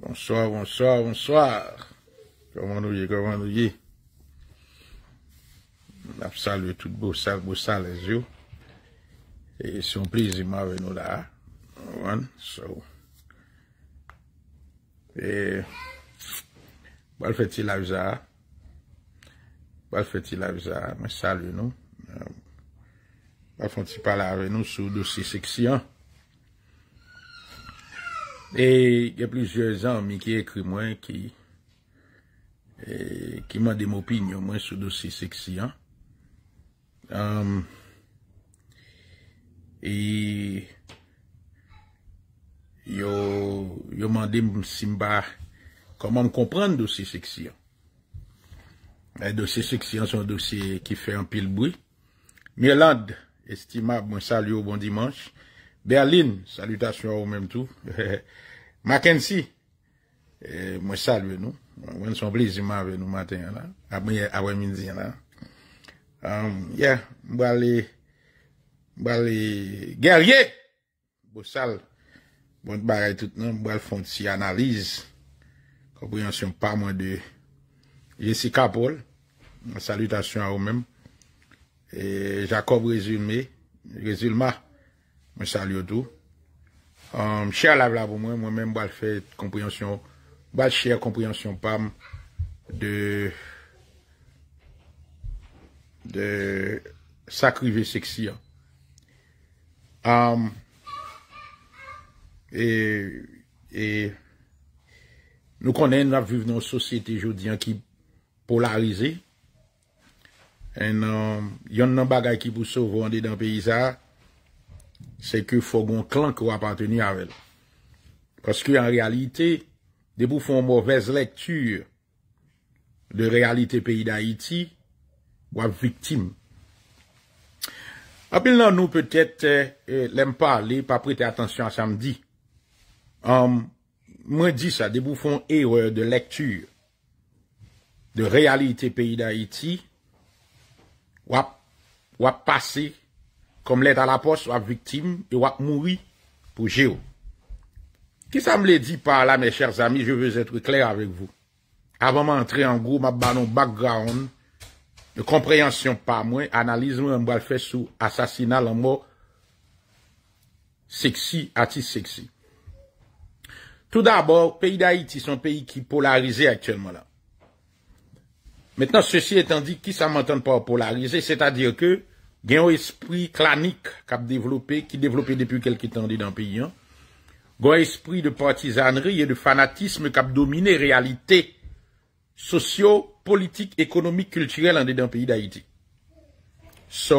Bonsoir, bonsoir, bonsoir. Koman nou ye, koman nou ye. N ap salve tout bousa, bousa les yo. E son prizi ma venou la. Wan, sou. E, wal feti la viza a. Wal feti la viza a, mwen salve nou. Wal euh, fanti pala venou sou dousi seksi an. E yon plizye zan mi ki ekri mwen ki mwande mwopin yo mwen sou dosi seksiyan. E yon mwande mwim simba koman mw kompran dosi seksiyan. E dosi seksiyan son dosi ki fe an pil bwi. Mye land estima mwen sal yo bon dimansch. Berlin, salutasyon a ou menm tou. Mackenzie, mwen salve nou. Mwen son blizima ve nou maten ya la. Awen minzy ya la. Ya, mwen bwa li... Mwen bwa li... Gerye! Mwen sal, mwen bwa li tout nan. Mwen fwant si analize. Koubwen son pa mwen de... Jessica Paul, salutasyon a ou menm. Jacob Rezulme, Rezulma. Mè sa lyotou. Mè um, chè a la vla pou mwen, mwen mèm bal fè kompryansyon, bal chè a kompryansyon pam de de sakri ve seksi an. Am um, e e nou konen nou aviv nou sosyete joudi an ki polarize en um, yon nan bagay ki pou sou vwande dan peyizan se ke fògon klank wap anteni avèl. Koske an realite, debou fon mouvez lektur de realite peyi d'Haïti, wap viktim. Apil nan nou, petèt, euh, lèm pa, lèm pa prete atensyon samdi. Mwen di sa, debou fon erreur de lektur de realite peyi d'Haïti, wap pase kom let a la pos wap viktim, e wap moui pou jè ou. Ki sa m lè di pa la, mè chèrs amy, je vè zè trè kler avèk vò. Avè mè antre an grou, mè banon background, mè kompreyansyon pa mwen, analiz mè m wè m wè l fè sou asasina lè m wò seksi ati seksi. Tout d'abord, peyi d'Haïti son peyi ki polarize aktyèlman la. Mètè nan se si etan di, ki sa m anten pa polarize, sè ta dir ke, gen yo espri klanik kap devlopi, ki devlopi depi kelke tan de dan peyi an, gen yo espri de patizanri e de fanatisme kap domine realite socio-politik-ekonomik-kulturel an de dan peyi da iti. So,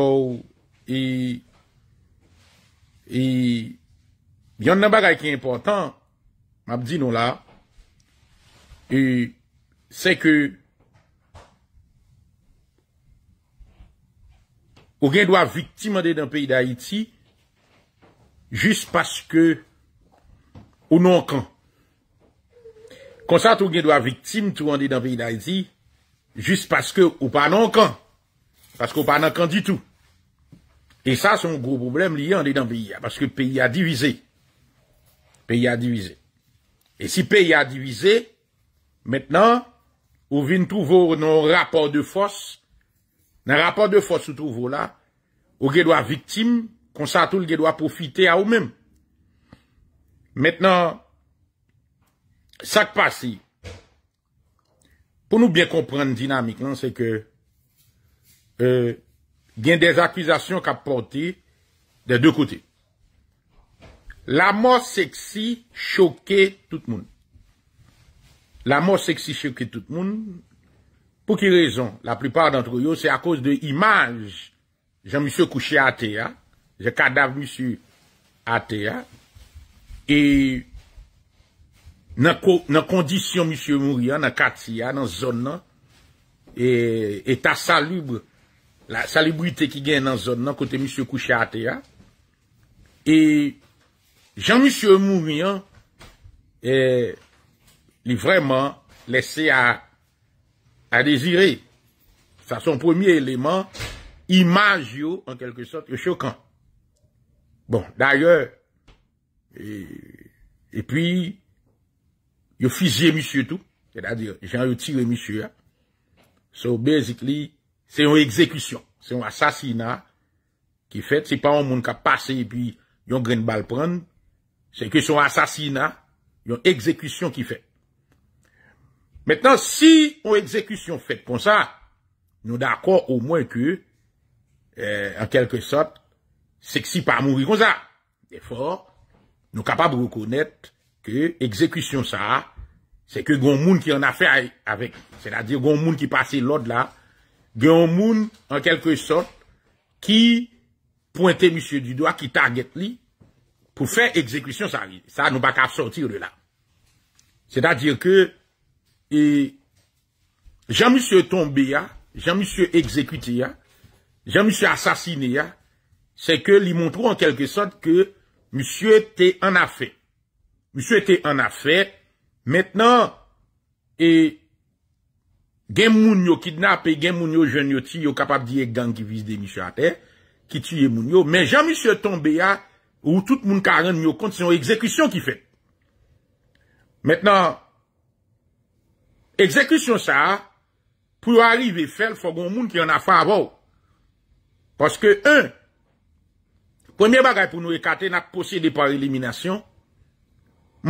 e, e, yon nan bagay ki important, mabdi nou la, e, se ke, Ou gen do a viktim an de dan peyi da Haiti, jist paske ou nan kan. Konsate ou gen do a viktim tou an de dan peyi da Haiti, jist paske ou pa nan kan. Paske ou pa nan kan di tou. E sa son gro problem li an de dan peyi a. Paske peyi a divize. Peyi a divize. E si peyi a divize, menen, ou vin touvo nan rapor de fosk, nan rapor de fote sou trouvo la, ou gen do a vitim, konsatoul gen do a profite a ou men. Mètnen, sak pasi, pou nou bien kompren dinamik nan, se ke, euh, gen des akwizasyon ka pote, de de kote. La mor seksi choke tout moun. La mor seksi choke tout moun, pou ki rezon, la pripare dantrou yo, se a kouse de imaj jan M. Kouché Atea, je kadav M. Atea, e nan kondisyon M. Mourian, nan katsiya, nan zon nan, eta e salibre, la salibrite ki gen nan zon nan, kote M. Kouché Atea, e jan M. Mourian, e, li vreman lese a A dezire, sa son premier eleman, imaj yo en kelke sot bon, yo chokan. Bon, d'ayor, e pi, yo fizye misye tou, se da dire, jan yo tire misye a, so basically, se yon ekzekwisyon, se yon asasina ki fet, se pa yon moun ka pase, e pi, yon gren bal pren, se yon asasina, yon ekzekwisyon ki fet. Mètenan, si ou exekwisyon fèd kon sa, nou d'akor ou mwen ke, euh, en kelke sot, seksi pa moun vi kon sa. Defor, nou kapab wou konèt ke, exekwisyon sa, se ke goun moun ki an a fè avèk, se da di goun moun ki pasi lòd la, goun moun, en kelke sot, ki pointè monsie du doa ki tagèt li, pou fè exekwisyon sa vi. Sa nou baka sotir de la. Se da di ke, E jamis se tombe ya Jamis se ekzekute ya Jamis se asasine ya Se ke li montrou an kelke sot Ke misye te an afe Misye te an afe Metnan E Gen moun yo kidnap e Gen moun yo jen yo ti yo kapap di ek dan ki vise de misye a te Ki tiye moun yo Men jamis se tombe ya Ou tout moun karen yo konti Se yon ekzekution ki fe Metnan Ezekwisyon sa pou arrive fèl fò goun moun ki yon a fò avò. Paske un, premye bagay pou nou ekate nat posede par eliminasyon,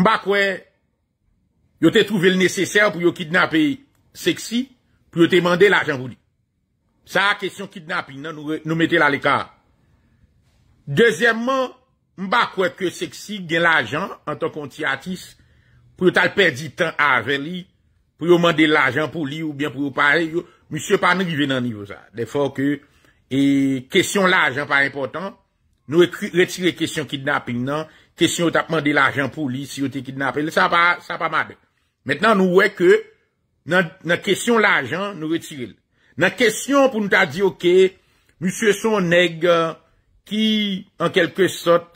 mbakwe yote trouve l nesesèr pou yote kidnape seksi, pou yote mande l ajan vouni. Sa a kesyon kidnape nan nou mette l al eka. Dezyèmman, mbakwe kwe seksi gen l ajan an ton konti atis, pou yote al perdi tan aveli, pou yon mande l'ajan pou li ou bien pou yon pare, yon, monsye pa nan rive nan nivou sa. De fò ke, e, kesyon l'ajan pa impotant, nou retire kesyon kidnapping nan, kesyon yon tap mande l'ajan pou li, si yon te kidnapping, le sa pa, sa pa madè. Mètenan nou wè ke, nan kesyon l'ajan, nou retire. Nan kesyon pou nou ta di, ok, monsye son neg, ki, an kelke sot,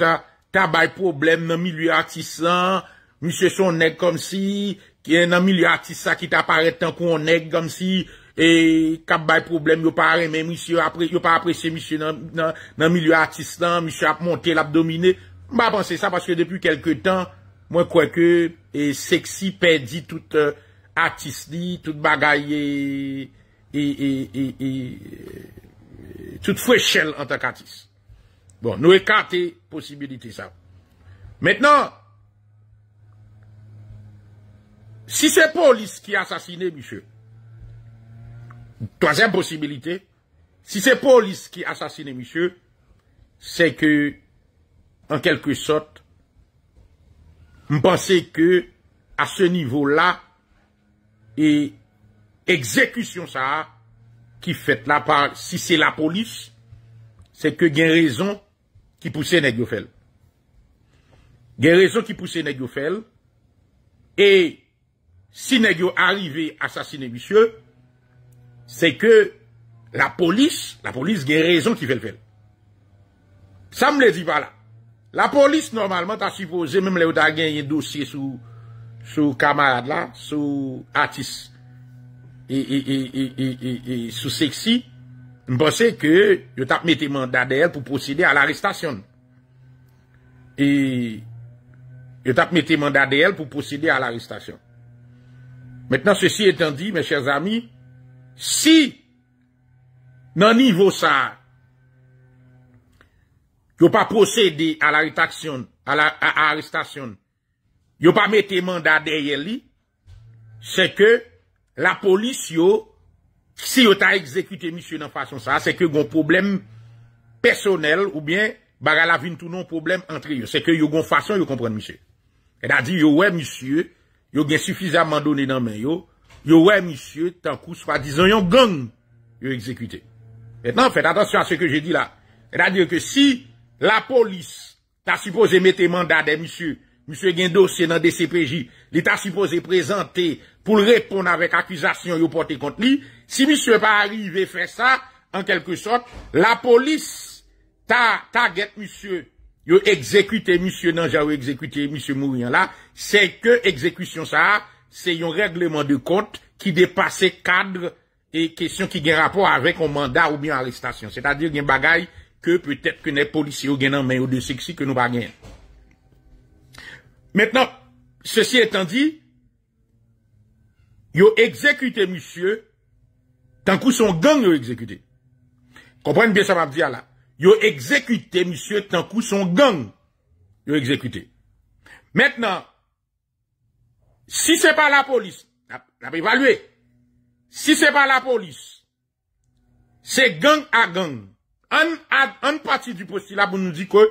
ta bay problem nan mi li artisan, monsye son neg kom si... ki en nan milieu artist sa ki ta pare tan kon on ek, gomme si, e kap bay problem yo pare, men yon pa apreche, yon pa apreche nan milieu artist lan, yon pa ap monte l'abdomine, mba panse sa, paske depi kelke tan, mwen kwenke, e seksi pedi tout artist li, tout bagay, e, e, e, e, tout fwechel an tan ka artist. Bon, nou e kante posibilite sa. Metnan, Si se polis ki asasine misye, toazen posibilite, si se polis ki asasine misye, se ke, an kelke sot, mpase ke, a se nivou la, e, ekzekusyon sa, ki fet la, si se la polis, se ke gen rezon, ki pouse Negiofel. Gen rezon ki pouse Negiofel, e, si ne gyo arrive asasine bisye, se ke la polis, la polis gen rezon ki fel-fel. Sa m le di pa la. La polis normalman ta suppose, m m le ou ta gen yon dosye sou kamarad la, sou atis, sou seksi, m pense ke yo tap mette mandade el pou poside al arrestasyon. Yo tap mette mandade el pou poside al arrestasyon. Mètenan, sèsi etan di, mè chèr zami, si nan nivou sa, yo pa posède al arrestation, yo pa mète mandade yè li, sè ke la polis yo, si yo ta ekzekute misye nan fason sa, sè ke yon problem personel ou bien baga la vin tout nan problem antre yo, sè ke yon fason yo kompren misye. E da di yo, wè misye, yo gen suffisamment donè nan men yo, yo wè, misye, tan kous pa dizan, yo gang, yo exekute. Mèt nan, fèt atansyon an se ke jè di la. E da diè ke si la polis ta suppose mètè mandade, misye, misye gen dosè nan DCPJ, li ta suppose prezante pou lèpon avèk akwizasyon yo pote kont li, si misye pa arrive fè sa, an kelke sot, la polis ta get, misye, yo ekzekwite moussie nanja ou ekzekwite moussie moun yon la, se ke ekzekwisyon sa a, se yon regleman de kont ki depase kadre e kesyon ki gen rapor avek ou manda ou mi an arrestasyon. Se ta dire gen bagay ke peutet ke ne polici ou gen nanmen ou de seksik ou nou bagay. Metnan, se si etan di, yo ekzekwite moussie, tan kou son gang yo ekzekwite. Komprene bien sa map diya la. yo ekzekute, misye, tan kou son gang, yo ekzekute. Metnen, si se pa la polis, la pe evalue, si se pa la polis, se gang a gang, an pati du postulat pou nou di kou,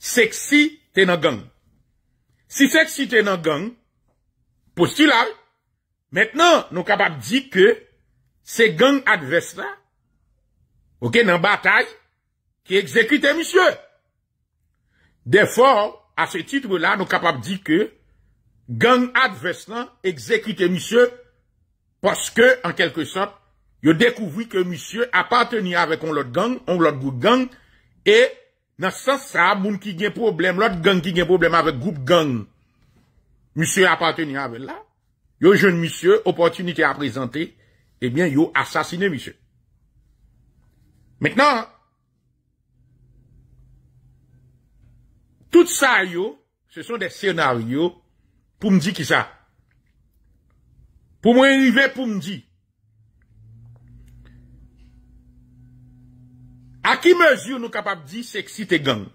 seksi ten a gang. Si seksi ten a gang, postulat, metnen, nou kapap di ke, se gang advesta, ouke nan batay, qui exécutait monsieur. Des fois, à ce titre-là, nous sommes capables de dire que gang adverse exécute monsieur parce que, en quelque sorte, ils découvert que monsieur appartenait avec un autre gang, un autre groupe gang, et dans ce sens, ça, moun qui a problème, l'autre gang qui a problème avec groupe gang, monsieur appartenait avec là, yo jeune monsieur, opportunité à présenter, eh bien, yo assassiné monsieur. Maintenant, Tout sa yo, se son de senaryo pou mdi ki sa. Pou mwen yive pou mdi. A ki mezi ou nou kapap di seksi te gang?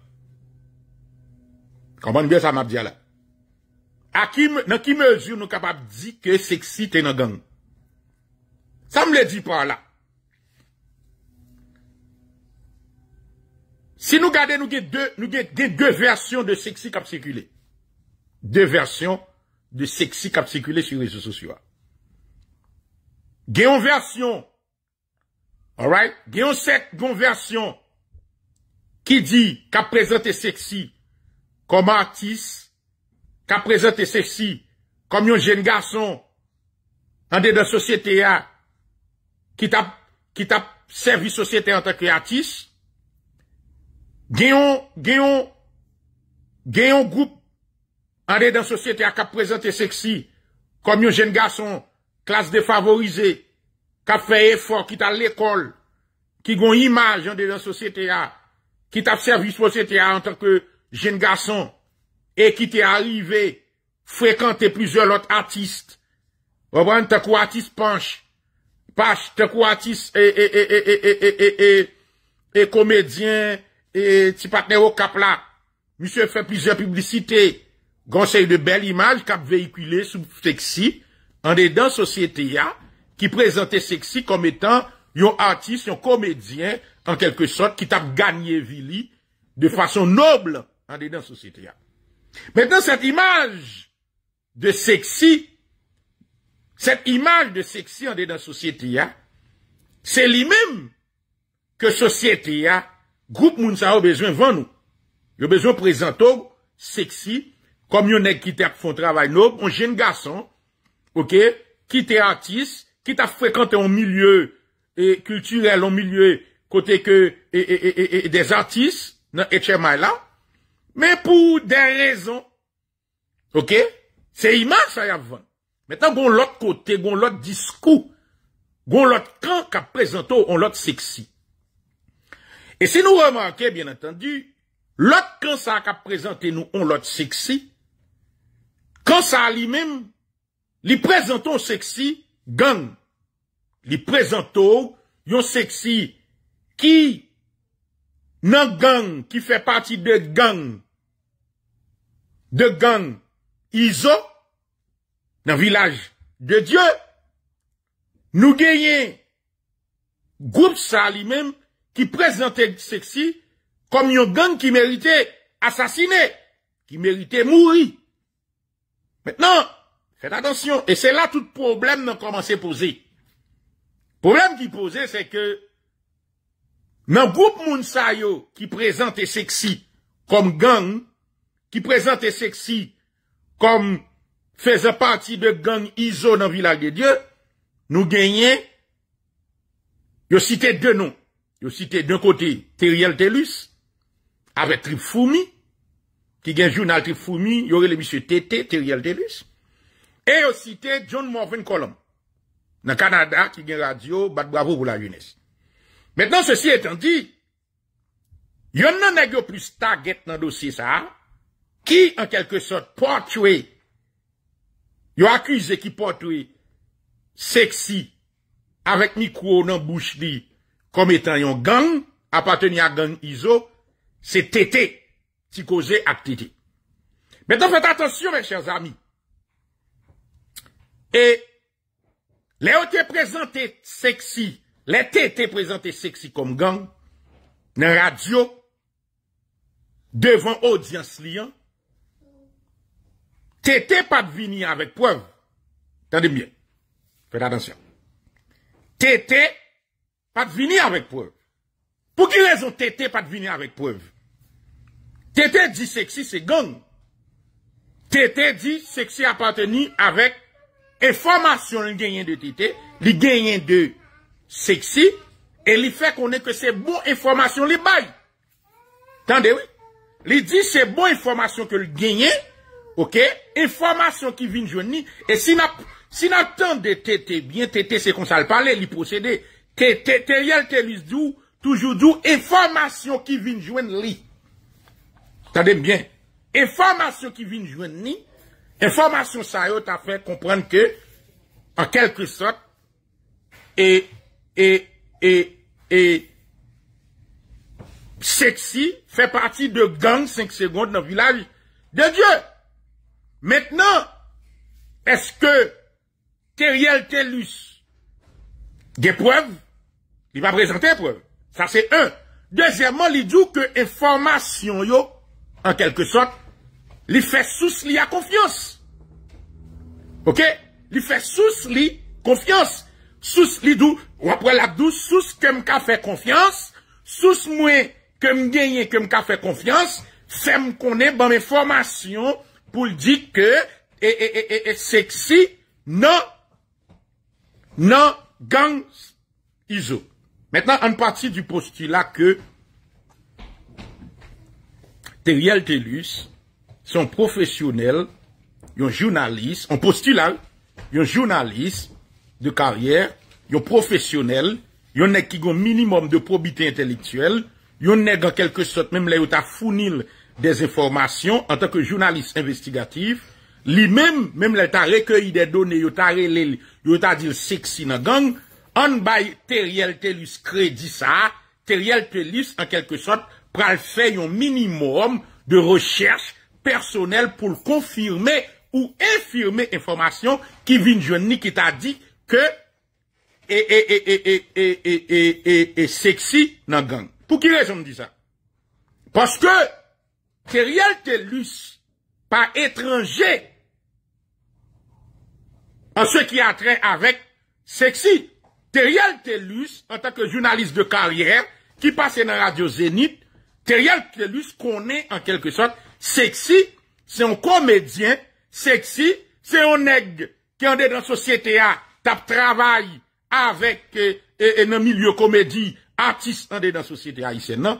Koman bye sa map diya la? A ki mezi ou nou kapap di ke seksi te nan gang? Sa m le di par la. Si nou gade nou ge deux versyon de seksi kap sekule, deux versyon de seksi kap sekule sou resyo sosyo. Geyon versyon, geyon seksyon versyon, ki di ka prezante seksi koma atis, ka prezante seksi kom yon jen garson an de dan sosyete ya, ki tap servis sosyete an ta kreatis, Geyon, geyon, geyon goup an de dan sosyete a kap prezante seksi kom yon jen gason, klas defavorize kap feye for, ki ta l'ekol ki gon imaj an de dan sosyete a ki ta servis sosyete a an tak ke jen gason e ki te arrive, frekante plizor lot artist wabwane takou artist panche panche, takou artist e, e, e, e, e, e, e e komedyen et ti patenè ou kapla, misè fè pizè publicité, gonsey de bel imaj, kap veykile sou seksi, an de dan sosyete ya, ki prezante seksi kom etan yon artist, yon komedien, an kelke sot, ki tap gagnevili, de fason noble, an de dan sosyete ya. Mètenan, set imaj de seksi, set imaj de seksi, an de dan sosyete ya, se li mèm, ke sosyete ya, Groupe moun sa yo bezwen van nou. Yo bezwen prezento, seksi, kom yon ekite ak fon travay nou, an jen gasan, ok, kite artist, kite a frekante an milieu, e kulturel an milieu, kote ke, e, e, e, e, e, e des artist, nan etche may la, men pou den rezon. Ok? Se iman sa yap van. Metan goun lot kote, goun lot diskou, goun lot kan, ka prezento, an lot seksi. E se nou remanke, bien attendu, lot kan sa akap prezante nou on lot seksi, kan sa li mem, li prezenton seksi, gang. Li prezenton yon seksi ki nan gang, ki fe pati de gang, de gang iso nan vilaj de Diyo. Nou genye group sa li mem qui présentait sexy comme une gang qui méritait assassiné, qui méritait mourir. Maintenant, faites attention. Et c'est là tout problème a commencé à poser. Problème qui posait, c'est que, dans le groupe Mounsayo, qui présentait sexy comme gang, qui présentait sexy comme faisant partie de gang ISO dans le village de Dieu, nous gagnons, je cite deux noms. yo cite d'un kote Teriel Telus, ave Trip Foumi, ki gen joun al Trip Foumi, yore le bisye Tete, Teriel Telus, e yo cite John Morven Colom, nan Kanada, ki gen radio, bat bravo vou la jounes. Metnan se si etan di, yon nan e gyo plus ta get nan dosi sa, ki an kelke sot portwe, yo akwize ki portwe, seksi, avek mikou nan bouchli, kom etan yon gang, apateni a gang izo, se tete ti koje ak tete. Metan, fete atensyon, mè chèr zami. E, le ote prezante seksi, le tete prezante seksi kom gang, nan radio, devan audyans liyan, tete pa dvini avèk poan, tande mwen, fete atensyon, tete Pat vini avèk pov. Pou ki lèz ou tè tè pat vini avèk pov? Tè tè di seksi se gong. Tè tè di seksi apateni avèk eformasyon lè gènyen de tè tè, lè gènyen de seksi, e lè fè konè kè se bon eformasyon lè bay. Tande wè? Lè di se bon eformasyon kè lè gènyen, ok, eformasyon ki vini jouni, e si nan tan de tè tè, bien tè tè se konsal pale, lè pou sèdè, ke teriel telus dou, toujou dou, e formasyon ki vinjwen li. Tade mbyen. E formasyon ki vinjwen ni, e formasyon sa yo ta fe komprende ke, an kelke sot, e, e, e, e, seksi, fe parti de gang, 5 segonde, nan vilaj, de Diyo. Metnen, eske, teriel telus, depwev, li pa prezante pou e. Sa se un. Dejèman li djou ke e formasyon yo, an kelke sot, li fè sous li a konfiyons. Ok? Li fè sous li konfiyons. Sous li djou, ou apre la djou, sous kem ka fè konfiyons, sous mwen kem genye kem ka fè konfiyons, se m konen ban me formasyon pou l di ke, e, e, e, e, e, seksi, nan, nan, gan, izou. Mètenan an pati di posti la ke Teriel Telus son profesyonel yon jounalist, an posti la yon jounalist de karyer, yon profesyonel yon nek ki gon minimum de probite intelektuel, yon nek an kelke sot, mèm le yo ta founil de zè formasyon an tanke jounalist investigatif, li mèm mèm le ta reköy de donè, yo ta rele yo ta dil seksina gang on bail Teriel Telus crédit ça, Teriel Telus en quelque sorte pral fait un minimum de recherche personnelle pour confirmer ou infirmer information qui vient de Johnny qui t'a dit que et et et et et et e, e, e, sexy nan gang. Pour qui raison me dit ça Parce que Teriel Telus pas étranger en ce qui a trait avec sexy Teriel Telus, en tant que journaliste de carrière, qui passait dans Radio Zénith, Teriel Telus connaît en quelque sorte sexy, c'est un comédien, sexy, c'est un nègre qui en est dans la société A, tape avec un euh, milieu comédie, artiste en est dans la société haïtienne. Non?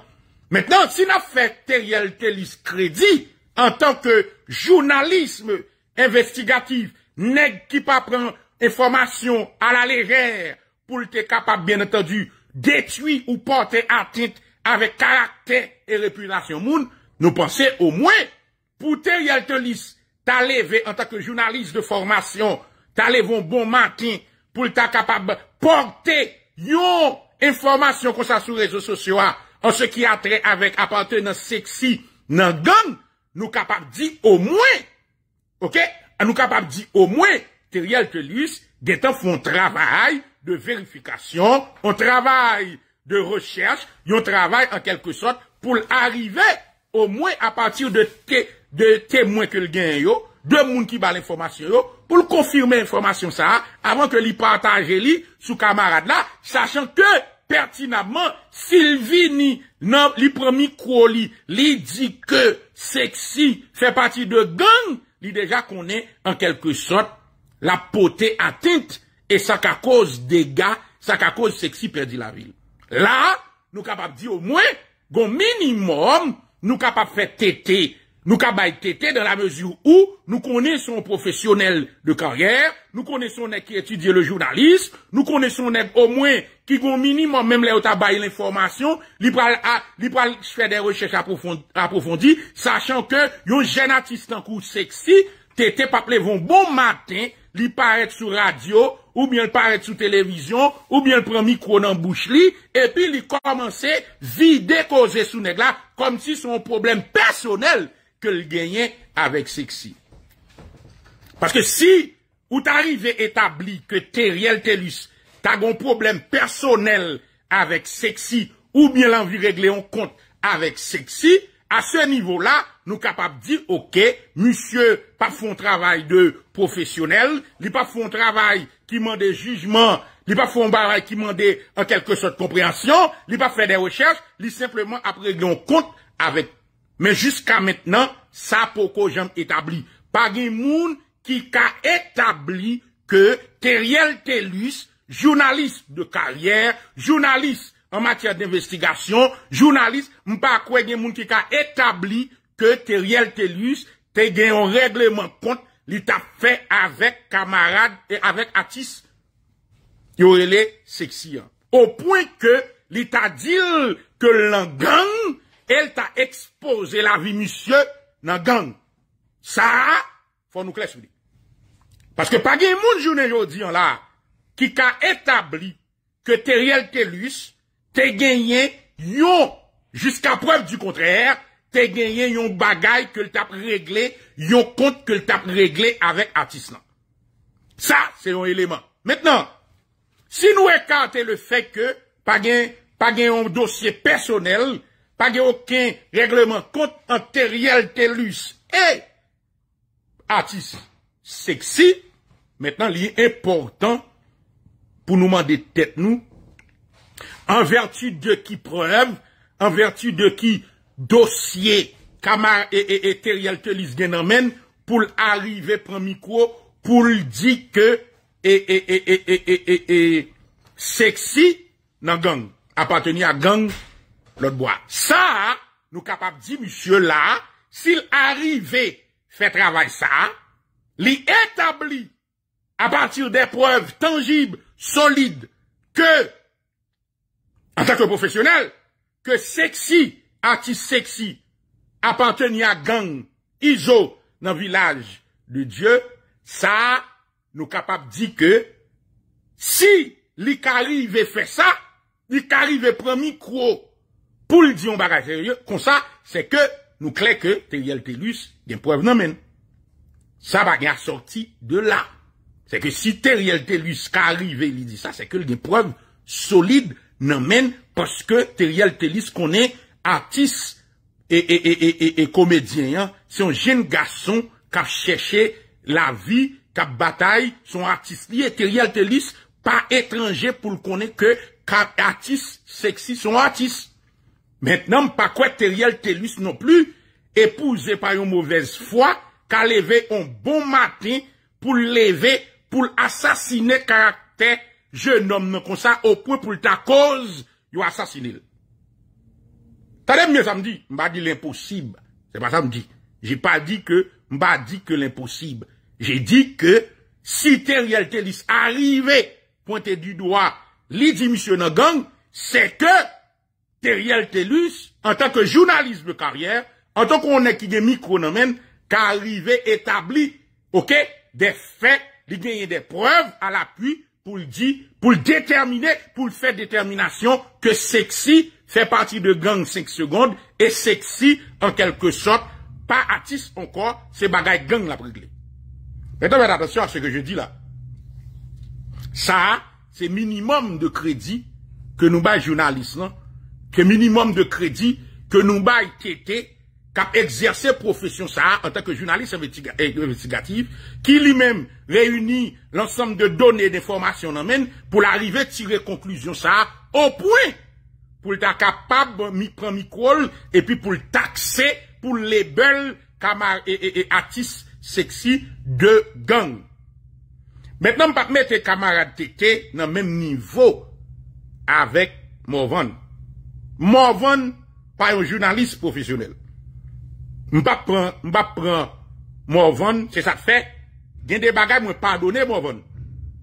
Maintenant, si nous fait Teriel Telus crédit en tant que journalisme investigatif, nègre qui pas prend information à la légère, pou l'te kapab, bien etendu, detui ou pote atit ave karakter e repudasyon moun, nou panse ou mwen. Pou tè yal te lis, ta leve, an tak jounalist de formasyon, ta leve un bon matin, pou l'ta kapab pote yon informasyon kon sa sou rezo sosyoa, an se ki atre avek apante nan seksi, nan goun, nou kapab di ou mwen. Ok? An nou kapab di ou mwen. Tè yal te lis, detan fon travay, de verifikasyon, on travay de rechers, yon travay an kelke sot, pou l'arive, ou mwen a patir de temwen ke l'gen yo, de moun ki bal informasyon yo, pou l'konfirme informasyon sa, avan ke li pataje li, sou kamarad la, sachan ke pertinabman, Silvini, nan li promi kou li, li di ke seksi, fe pati de gang, li deja konen an kelke sot, la pote atint, E sa ka koz dega, sa ka koz seksi perdi la vil. La, nou kapap di ou mwen, goun minimum, nou kapap fe tete. Nou kapap bay tete, dan la mezu ou nou kone son profesyonel de karyer, nou kone son nek ki etudye le jounalist, nou kone son nek ou mwen, ki goun minimum, mem le ou tabay l'informasyon, li pral se fè de rechèche apofondi, sachan ke yon jenatiste an kou seksi, tete pa ple von bon matin, li paret sou radyo, ou myon paret sou televizyon, ou myon pran mikronan bouch li, epi li komanse vide koze sou negla, kom si sou moun problem personel ke li genyen avek seksi. Paske si ou ta rive etabli ke te riel telus, ta gon problem personel avek seksi, ou myon lanvi regleon kont avek seksi, à ce niveau-là, nous capables de dire, OK, monsieur, pas font travail de professionnel, il pas font travail qui demande jugement, il pas font travail qui demande en quelque sorte compréhension, il pas fait des recherches, il simplement après un compte avec. Mais jusqu'à maintenant, ça pourquoi j'aime établi. Pas de monde qui a établi que Teriel Telus, journaliste de carrière, journaliste An matya d'investigasyon, jounalist, mpa kwe gen moun ki ka etabli ke teriyel telus te gen yon regleman kont li ta fe avèk kamarad e avèk atis ki ou ele seksi an. Ou poui ke li ta dil ke lan gang, el ta expose la vi misye nan gang. Sa, fon nou kles mwen de. Paske pa gen moun jounel yo di an la, ki ka etabli ke teriyel telus te genyen yon jiska preuve du kontrèr, te genyen yon bagay kèl tap regle, yon kont kèl tap regle avèk atis nan. Sa, se yon eleman. Mètnen, si nou ekante le fèk ke, pa gen yon dosye personel, pa gen okèn regleman kont an teriel telus, e, atis seksi, mètnen liye important pou nou mande tèt nou an vertu de ki preuve, an vertu de ki dosye, kamar e teri altelis gen anmen, pou l'arive prami kwo, pou l di ke, e, e, e, e, e, e, e, e, seksi nan gang, apateni a gang, lot boi. Sa, nou kapap di, monsie la, sil arrive, fe travay sa, li etabli, apatir de preuve tangib, solide, ke, a tak yo profesyonel, ke seksi, artis seksi, apanten ya gang, izo, nan vilaj, de Diyo, sa, nou kapap di ke, si, li karive fe sa, li karive promi kwo, pou li diyon baga seryo, kon sa, se ke, nou kle ke, teriyel telus, genpouav nan men, sa baga sorti, de la, se ke, si teriyel telus, karive li di sa, se ke, genpouav, solide, nan men paske Teriel Telis konen artis e komedyen. Se yon jen gason ka chèche la vi, ka batay, son artis li. Teriel Telis pa etranje pou konen ke ka artis seksi son artis. Mètnam, pa kwa Teriel Telis non pli, epouze pa yon mouvez fwa, ka leve yon bon matin pou leve, pou asasine karakter Je nomme comme ça, au point pour ta cause, il assassiné. T'as mieux, ça me dit, m'a dit l'impossible. C'est pas ça me dit. J'ai pas dit que, m'a dit que l'impossible. J'ai dit que, si Teriel Telis arrivait, pointé du doigt, l'idée dit monsieur gang, c'est que, Teriel Telus, en tant que journaliste de carrière, en tant qu'on est qui des micro dans qui établi, ok, des faits, il gagne des preuves à l'appui pour le dire, pour le déterminer, pour le faire détermination que sexy fait partie de gang 5 secondes et sexy, en quelque sorte, pas artiste encore, c'est bagaille gang la réglé. Maintenant, faites attention à ce que je dis là. Ça, c'est minimum de crédit que nous baille journaliste, non? Que minimum de crédit que nous baille tété kap exerse profesyon sa a an tanke jounalist eh, investigatif ki li men reuni lansom de donen e de formasyon nan men pou l'arive tire konklyzyon sa a o pwen pou lta kapab mikran mikwol epi pou lta kse pou le bel kamar et atis seksi de gang metnan pa kme te kamar a teke nan men nivou avek Mouvan Mouvan pa yon jounalist profesyonel Mbap pran Morvan, se sa fe Gen de bagay mwen padone Morvan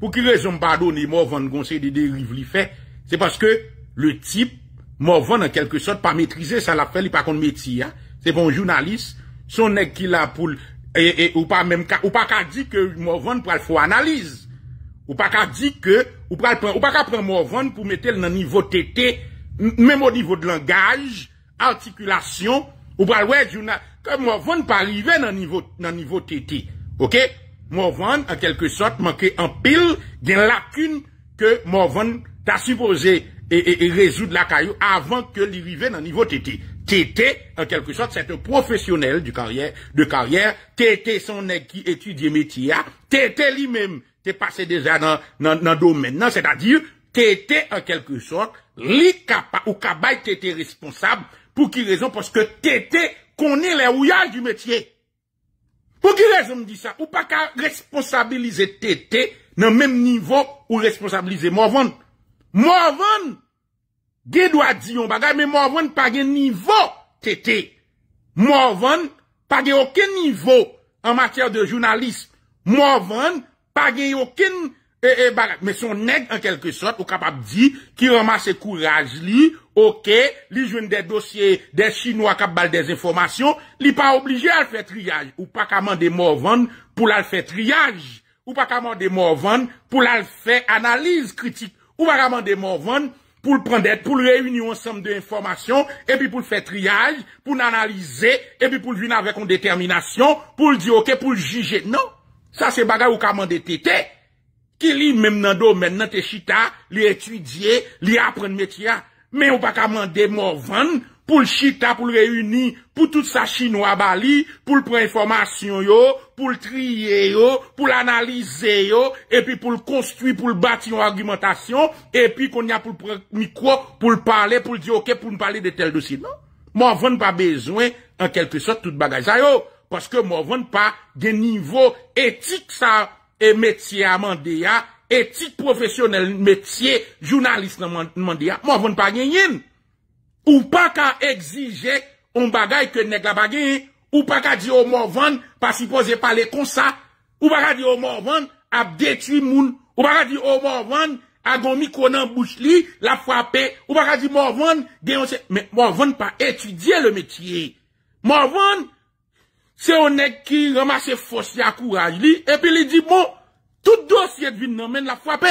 Pou ki rezon mbadone Morvan Gon se de deriv li fe Se paske le tip Morvan an kelke sot pa metrize sa la fe Li pa kon meti ya Se bon jounalist Son ek ki la pou e, e, Ou pa ka di ke Morvan pral fo analiz Ou pa ka di ke Ou pa ka pran Morvan pou metel nan nivou tete Mwen mou nivou de langaj Artikulasyon Ou pral wè, comme Morvan pas arrivé dans niveau, dans niveau TT. OK? Morvan, en quelque sorte, manque en pile des lacunes que Morvan t'a supposé et, et, e résoudre la caillou avant que l'arrivée dans niveau TT. TT, en quelque sorte, c'est un professionnel carrière, de carrière. TT, son nègre qui étudie métier. TT lui-même, t'es passé déjà dans, dans, dans domaine. C'est-à-dire, TT, en quelque sorte, li capa, ou kabay responsable pour qui raison? Parce que Tété connaît les rouillages du métier. Pour qui raison me dit ça? Ou pas qu'à responsabiliser tété dans le même niveau ou responsabiliser Morvan. Morvan, Gé doit dire bagage, mais Morvan pas de niveau tété. Morvan pas de aucun niveau en matière de journalisme. Morvan pas de aucun E, e bagat, me son neg an kelke sot, ou kap ap di ki roma se kouraj li, okey, li jwen de dosye de chinois kap bal de z'informasyon, li pa oblige al fè triyaj, ou pa kamande morvan pou lal fè triyaj, ou pa kamande morvan pou lal fè analiz kritik, ou pa kamande morvan pou l'prendet, pou l'reunyon ansem de informasyon, epi pou l'fè triyaj, pou l'analize, epi pou l'vin avè kon determinasyon, pou l'di okey, pou l'jije, nan, sa se bagat ou kamande tete, ki li mèm nan do, mèm nan te chita, li etudie, li apren metia, mè ou pa kamande mò ven pou l chita, pou l reuni, pou tout sa chinoa bali, pou l pre-informasyon yo, pou l triye yo, pou l analize yo, epi pou l konstwi, pou l bati yon argumentasyon, epi kon ya pou l mikwok, pou l pale, pou l di ok, pou l pale de tel dosi, nan? Mò ven pa bezwen an kelke sot tout bagajay yo, paske mò ven pa de nivou etik sa, et métier amande ya, etik profesyonel métier, jounalist nan amande ya, moun voun pa genyen. Ou pa ka egzije, moun bagay ke neg la bagay, ou pa ka di ou moun voun, pa si pose pale konsa, ou pa ka di ou moun voun, ap detui moun, ou pa ka di ou moun voun, agon mikonan bouchli, la fwape, ou pa ka di moun voun, deyon se, moun voun pa etudie le métier. Moun voun, Se onek ki roma se fosye akouraj li, epi li di, mou, bon, tout dosye dvi nanmen la fwape.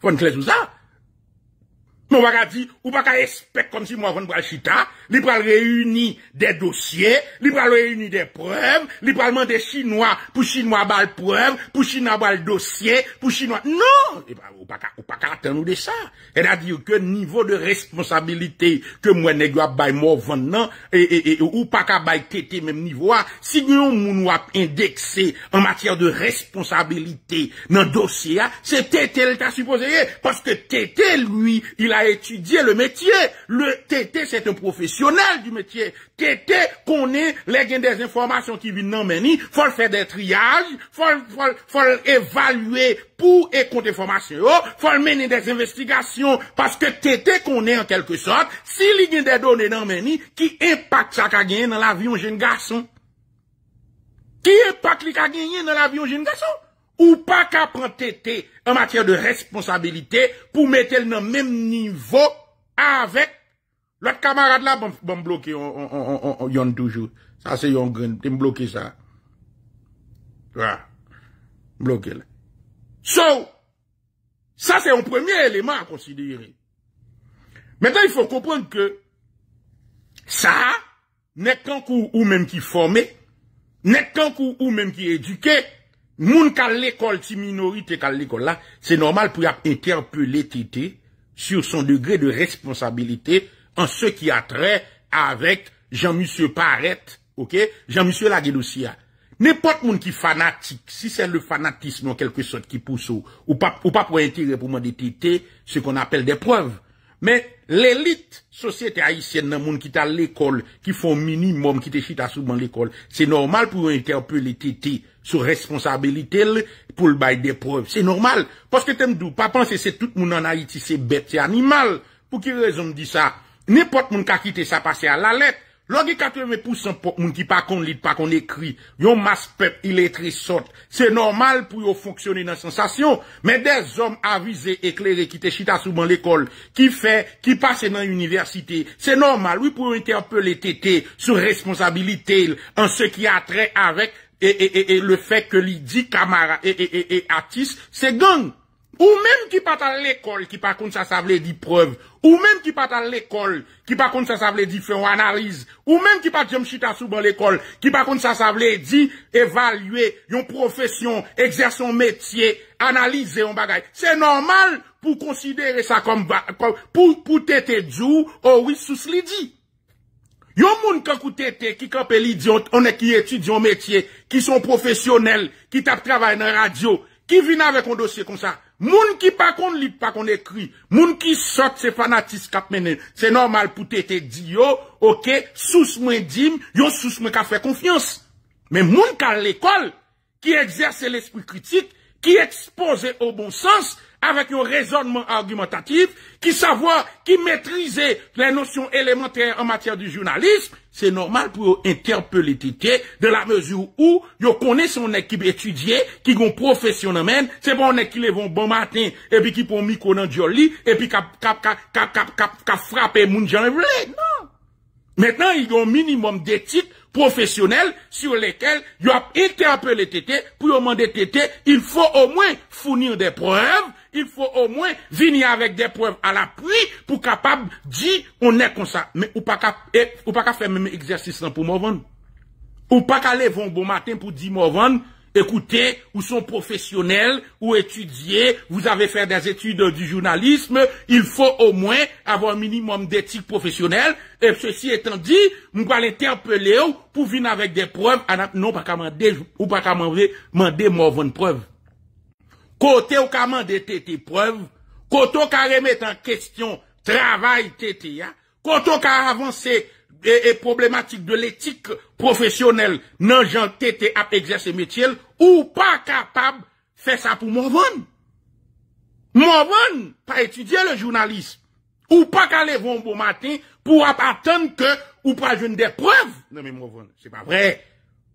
Fon kles ou sa. Mou waka di, ou waka espèk kon si mou avon bral chita, il pral réunir des dossiers, il pral réunir des preuves, il pral des chinois pour chinois bal preuve, pour chinois bal dossier, pour chinois non, on pas pas attendre de ça. Elle à dire que niveau de responsabilité que moi nèg a bail et, ou pas qu'à bail tété même niveau si nous moun indexé en matière de responsabilité dans dossier, c'est tété le supposé parce que tété lui, il a étudié le métier. Le tété c'est une profession du métier. qu'on connaît les gains des informations qui viennent dans il faut faire des triages, faut, faut, faut évaluer pour et contre information, faut mener des investigations parce que tété connaît en quelque sorte si il y a des données dans Ménie, qui impacte ça qu'a gagné dans l'avion jeune garçon. Qui impacte pas qu'a gagné dans l'avion jeune garçon? ou pas qu'à prendre en matière de responsabilité pour mettre le même niveau avec L'autre camarade là, bon, bon bloqué, on, on, on, on yon toujours. Ça, c'est yon Tu T'es bloqué ça. Voilà. Bloqué là. So, ça, c'est un premier élément à considérer. Maintenant, il faut comprendre que ça, n'est qu'un coup ou même qui formé, n'est qu'un coup ou même qui éduqué, moun qu'à l'école, si minorité qu'à l'école là, c'est normal pour interpeller Tété sur son degré de responsabilité an se ki atre avet Jean-Monsieur Parret Jean-Monsieur Laguidoussia ne pot moun ki fanatik si se le fanatisme an kelke sot ki pousse ou ou pa pou entire pou moun de tete se kon apel de preuve men l'elite sosete Haitienne nan moun ki ta l'ekol ki fon minimum ki te chita sou moun l'ekol se normal pou entire pou l'etete sou responsabilite l pou l'bay de preuve se normal paske temdou, pa panse se tout moun an Haiti se bete, se animal pou ki rezon di sa Nipot moun kakite sa pase a la let, logi 80% moun ki pa kon lide, pa kon ekri, yon mas pep iletri sot, se normal pou yon foksyone nan sensasyon, men des zom avize eklele ki te chita souman lekol, ki pase nan universite, se normal, wou pou yon terpele tete, sou responsabilite, an se ki atre avek, e e e e, le fe ke li di kamara, e e e e, atis, se geng. Ou menm ki pat al l'ekol ki pa koun sa sable di preuve. Ou menm ki pat al l'ekol ki pa koun sa sable di fè ou analize. Ou menm ki pat jom chita sou ban l'ekol ki pa koun sa sable di evalue yon profesyon, egzersyon metye, analize yon bagay. Se normal pou konsidere sa pou tete djou ou wissous li di. Yon moun kakou tete ki kapelidyon, ane ki etudyon metye, ki son profesyonel, ki tap travay nan radyo, ki vin avèk yon dosye kon sa... Moun ki pa kon li, pa kon ekri, moun ki sot se fanatis kap menen, se normal pou te te di yo, ok, sous mwen dim, yo sous mwen ka fe konfiyans. Men moun kan l'ekol ki ekserse l'espri kritik, ki ekspose o bon sens. avec un raisonnement argumentatif, qui savoir, qui maîtriser les notions élémentaires en matière du journalisme, c'est normal pour interpeller TT de la mesure où, ils connaissent son équipe étudiée, qui gon professionnel, c'est pas on équipe qui vont bon matin, et puis qui pour micro dans joli, et puis cap, cap, cap, cap, cap, non. Maintenant, ils ont un minimum d'éthique professionnelle sur lesquels ils ont interpellé TT pour demander TT, il faut au moins fournir des preuves il fò au mwen vinye avèk dè preuve al apwi pou kapab di onè konsa, mè ou pa ka eh, ou pa ka fè mè mè eksersisan pou Morvan ou pa ka lè von bon maten pou di Morvan, ekoute ou son profesyonel, ou etudye vous avè fè des études du jounalisme, il fò au mwen avò minimum d'etik profesyonel e fò si etan di, mwen gwa lè tè apelè ou pou vin avèk dè preuve an ap non pa ka mandè ou pa ka mandè Morvan preuve Côté au ka mande tete preuve, côté au ka remettre en question travail tete hein, côté au ka avancer et, problématiques problématique de l'éthique professionnelle non j'en tete à exercer métier ou pas capable faire ça pour mon vendre. pas étudier le journalisme ou pas qu'aller bon bon matin pour attendre que ou pas jeune des preuves. Non mais mon c'est pas vrai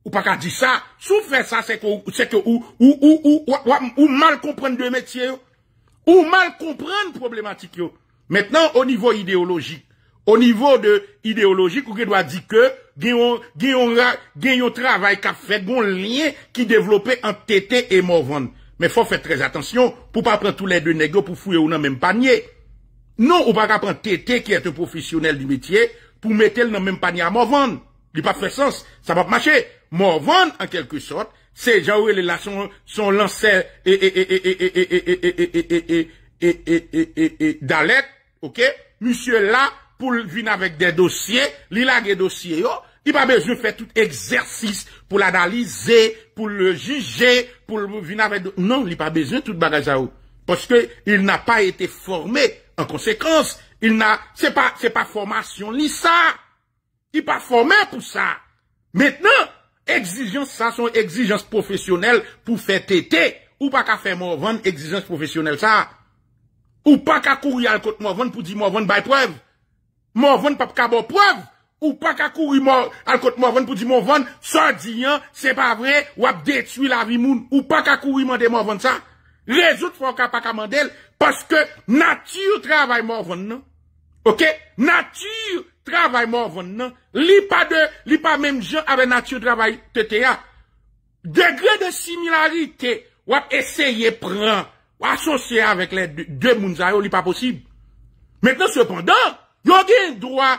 ou pas qu'à dire ça. Si ça, c'est que, c'est que, ou, ou, ou, ou, mal comprendre le métier, ou mal comprendre problématique, Maintenant, au niveau idéologique, au niveau de idéologique, vous doit dire que, avez un travail qu'a fait, un lien qui développait un tété et Morvan Mais faut faire très attention pour pas prendre tous les deux négos pour fouiller ou dans même panier. Non, ou pas prendre tété qui est un professionnel du métier pour mettre dans même panier à Morvan Il pas fait sens. Ça va pas marcher. Morvan, en quelque sorte, c'est gens là sont lancés et... et d'alerte, ok? Monsieur là, pour venir avec des dossiers, il a des dossiers, il n'a pas besoin de faire tout exercice pour l'analyser, pour le juger, pour venir avec... Non, il pas besoin de tout bagage à Parce que il n'a pas été formé en conséquence. Il n'a, c'est pas, c'est pas formation, ni ça. Il pas formé pour ça. Maintenant, Eksijans sa son eksijans profesyonel pou fe tete ou pa ka fe morvan eksijans profesyonel sa ou pa ka kouri al kote morvan pou di morvan bay prev morvan pap kabo prev ou pa ka kouri al kote morvan pou di morvan sa diyan se pa vre wap detui la vi moun ou pa ka kouri mande morvan sa rezout fwa ka pa ka mandel paske nati yo travay morvan non? nan. Ok? Nature travay mou avon nan. Li pa de, li pa menm jen ave nature travay tete ya. Degre de similarite wap eseye pran, wap sosye avek le de mounzay ou li pa posib. Metnen sepondan, yon gen dwa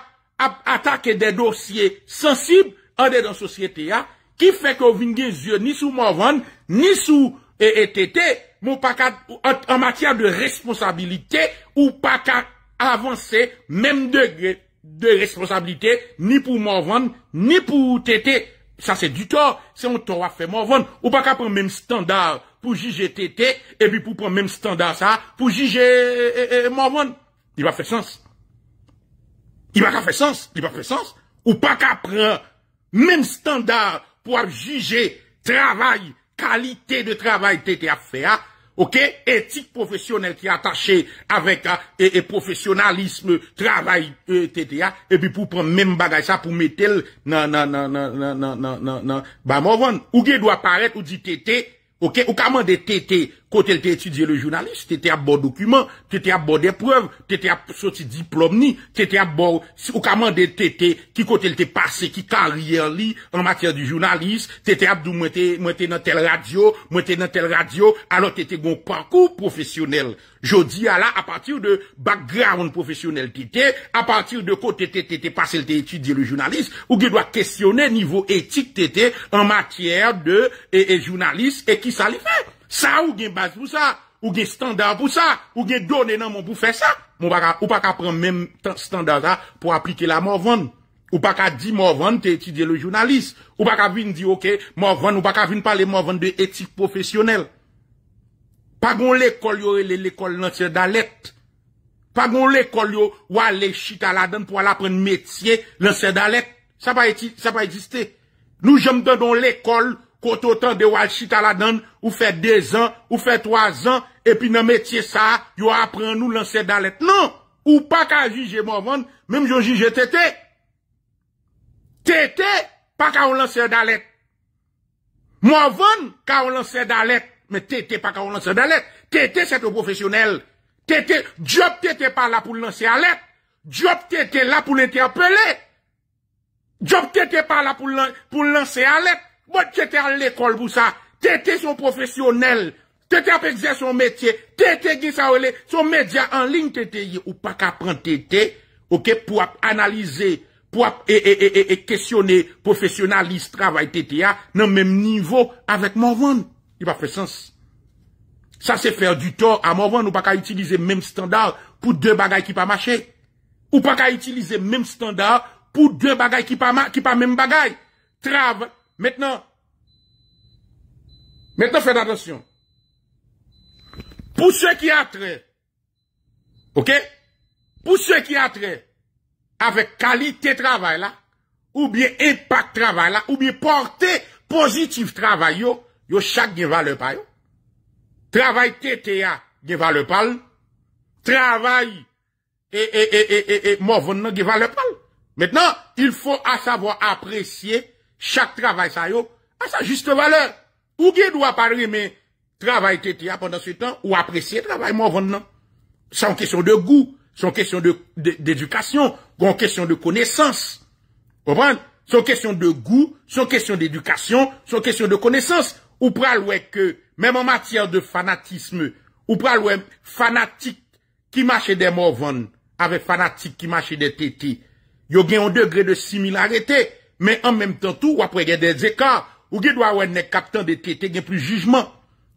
atake de dosye sensib an de dan sosye tete ya, ki fe kon vin gen zyon ni sou mou avon, ni sou e etete, mou pakat an matyar de responsabilite ou pakat avancer même degré de responsabilité, ni pour Morvan, ni pour tété. Ça, c'est du tort. C'est un tort à faire Ou pas qu'à prendre même standard pour juger tété, et puis pour prendre même standard ça, pour juger Morvan. Il va faire sens. Il va faire sens. Il va faire sens. Ou pas qu'à prendre même standard pour juger travail, qualité de travail tété a fait Ok, etik profesyonel ki atache avèk a, e profesyonalisme travèl, te te ya, epi pou prèm mèm bagay sa pou metèl nan, nan, nan, nan, nan, nan, nan, nan, nan. Ba mòvon, ou gèy dò aparet ou di te te, ok, ou kamèm de te te Kote l te etudye le jounalist, te te ap bor dokumen, te te ap bor depreuve, te te ap soti diplomni, te te ap bor... Ou kamande te te ki kote l te pase ki karrier li an matere di jounalist, te te ap dou mwen te nan tel radio, mwen te nan tel radio, alo te te gon parkour profesyonel. Jodi a la a patir de background profesyonel te te, a patir de kote te te te pase l te etudye le jounalist, ou ge do a kestyone nivou etik te te an matere de e, e, jounalist e ki sa li fe? Ça, ou gen base pour ça, ou gen standard pour ça, ou gen donné dans mon pour faire ça. Mon ou pas qu'à prendre même standard là pour appliquer la Morvan. Ou pas qu'à dire Morvan, t'es étudier le journaliste. Ou pas qu'à venir dire, ok, Morvan, ou pas qu'à venir parler Morvan de éthique professionnelle. Pas gon l'école, yo, l'école l'entière d'alerte. Pas qu'on l'école, yo, ou aller chita à la donne pour aller apprendre métier, l'ancien d'alerte. Ça pas, ça pas exister. Nous, j'aime dans l'école, quand temps de Walshita la donne, ou fait deux ans, ou fait trois et puis puis le métier ça, ça, yo à nous lancer d'alerte. Non, ou pas qu'à juger mouvan, même j'ai juge Tété tété, pas qu'à lancer lancer d'alerte. Mouvan, qu'à on lancer d'alerte, Mais tété, pas qu'on lancer d'alerte. Tété c'est un professionnel. Tété, job tété pas là pour lancer alerte. Job tété là pour l'interpeller. Job tété pas là pour, pour lancer alerte. Bote tete an l'ekol bousa. Tete son profesyonel. Tete ap exer son metye. Tete gi sawele. Son medya an lin tete yi. Ou pa ka pran tete. Ou ke pou ap analize. Pou ap e e e e e e questione. Profesyonalise travay tete ya. Nan menm nivou. Avèk morvan. Y pa fè sens. Sa se fè du to. A morvan ou pa ka utilize menm standal. Pou de bagay ki pa mache. Ou pa ka utilize menm standal. Pou de bagay ki pa menm bagay. Travay. Maintenant, maintenant faites attention. Pour ceux qui a trait, ok? Pour ceux qui a trait avec qualité travail là, ou bien impact travail là, ou bien portée positive travail yo, chaque valeur pa yo. Travail TTA valeur Travail et, et, et, et, et, et, et, et, et, chak travay sa yo, a sa juste valeur. Ou gen dwa parli men, travay tete ya ah, pondan sou tan, ou apresye travay mou avon nan. Sa ou kesyon de gou, sa ou kesyon de dedukasyon, ou an kesyon de konesans. Opan, sa ou kesyon de gou, sa ou kesyon de dedukasyon, sa ou kesyon de konesans. Ou pral wè ke, menm an matyèr de fanatisme, ou pral wè fanatik ki mache de mou avon, avè fanatik ki mache de tete, yo gen an degre de similarete, Mais en même temps, tout, après, il y a des écarts. Ou qui doit avoir un capitaine de tété, il y a plus jugement.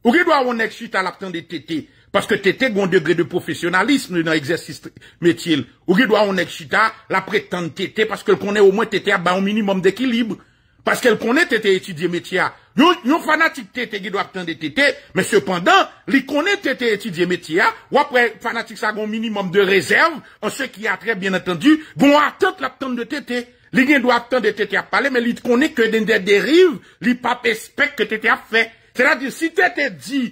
Ou qui doit avoir un suite à l'acteur de T.T. Parce que tété, a un degré de professionnalisme dans l'exercice métier. Ou qui doit avoir un la prétendre T.T. parce qu'elle connaît au moins tété à un minimum d'équilibre. Parce qu'elle connaît tété étudier métier. Yon, fanatique tété qui doit attendre tété, mais cependant, il connaît tété étudier métier, ou après, fanatique ça a un minimum de réserve, en ce qui a très bien entendu, vont attendre l'attente de T.T. Li gen do ak tan de te te ap pale, men li konen ke den de derive, li pa pespek ke te te ap fe. Se la di, si te te di,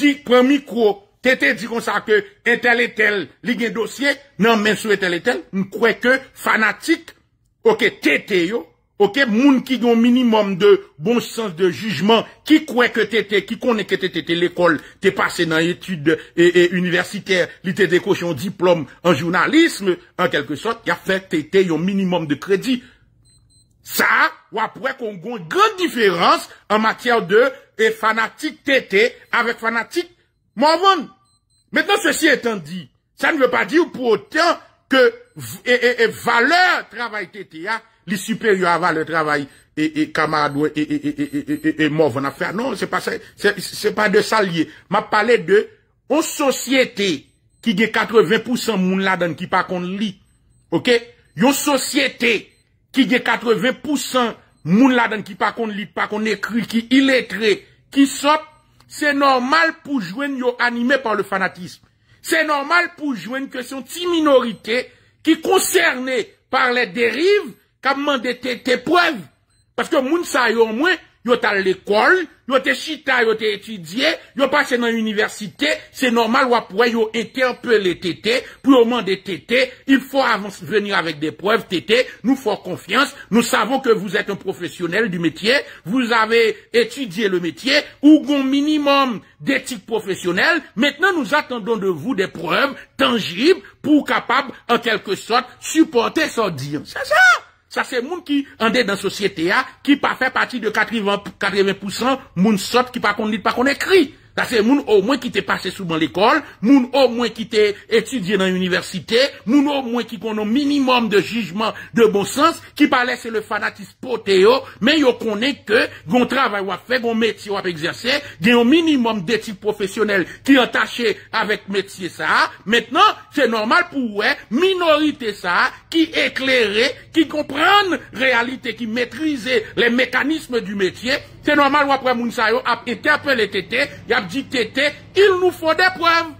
di pou en mikro, te te di kon sa ke, etel etel, li gen dosye, nan men sou etel etel, m kwe ke fanatik, oke te te yo, Ok, moun qui ont minimum de bon sens de jugement, qui croit que t'étais, qui connaît que t'étais l'école, t'es passé dans études et, et universitaires, l'été décoché un diplôme en journalisme, en quelque sorte, y a fait t'étais un minimum de crédit. Ça, ou après qu'on a une grande différence en matière de fanatique tété avec fanatique mormon. Maintenant, ceci étant dit, ça ne veut pas dire pour autant que valeur travail tété supérieur supérieur avant le travail et, et camarade et, et, et, mort en affaire. Non, c'est pas ça, c'est pas de ça M'a parlé de aux société qui gagne 80% moun la qui pas qu'on lit. OK Yon société qui gagne 80% moun la qui pas qu'on lit, pas qu'on écrit, qui illettré, qui sort, c'est normal pour joindre animé par le fanatisme. C'est normal pour joindre que sont petite minorité qui concernée par les dérives kap demande tes preuves. preuve. que moun sa yo moins, yo t'a l'école, yo te chita, yo te y'a yo passé dans l'université. C'est normal ou wè yo tété. tete, au moment des tété, il faut venir venir avec des preuves, tété. Nous faut confiance. Nous savons que vous êtes un professionnel du métier, vous avez étudié le métier, ou gon minimum d'éthique professionnelle, maintenant nous attendons de vous des preuves tangibles, pour capables, en quelque sorte, supporter son dire. C'est ça! Sa se moun ki ande dan sosyete ya ki pa fe pati de 80% moun sot ki pa kon nid pa kon ekri. a se moun ou mwen ki te pase souman l'ekol, moun ou mwen ki te etudye nan universite, moun ou mwen ki konon minimum de jijman de bon sens, ki pale se le fanatis potè yo, men yo konen ke gon travay wap fe, gon metye wap egzersè, gen yon minimum detif profesyonel ki atache avèk metye sa, metnen, se normal pou wè, minorite sa, ki eklerè, ki kompran realite, ki metrize le mekanisme du metye, se normal wap wè moun sa yo ap etè apèl etètè, yap dit tété, il nous faut des preuves.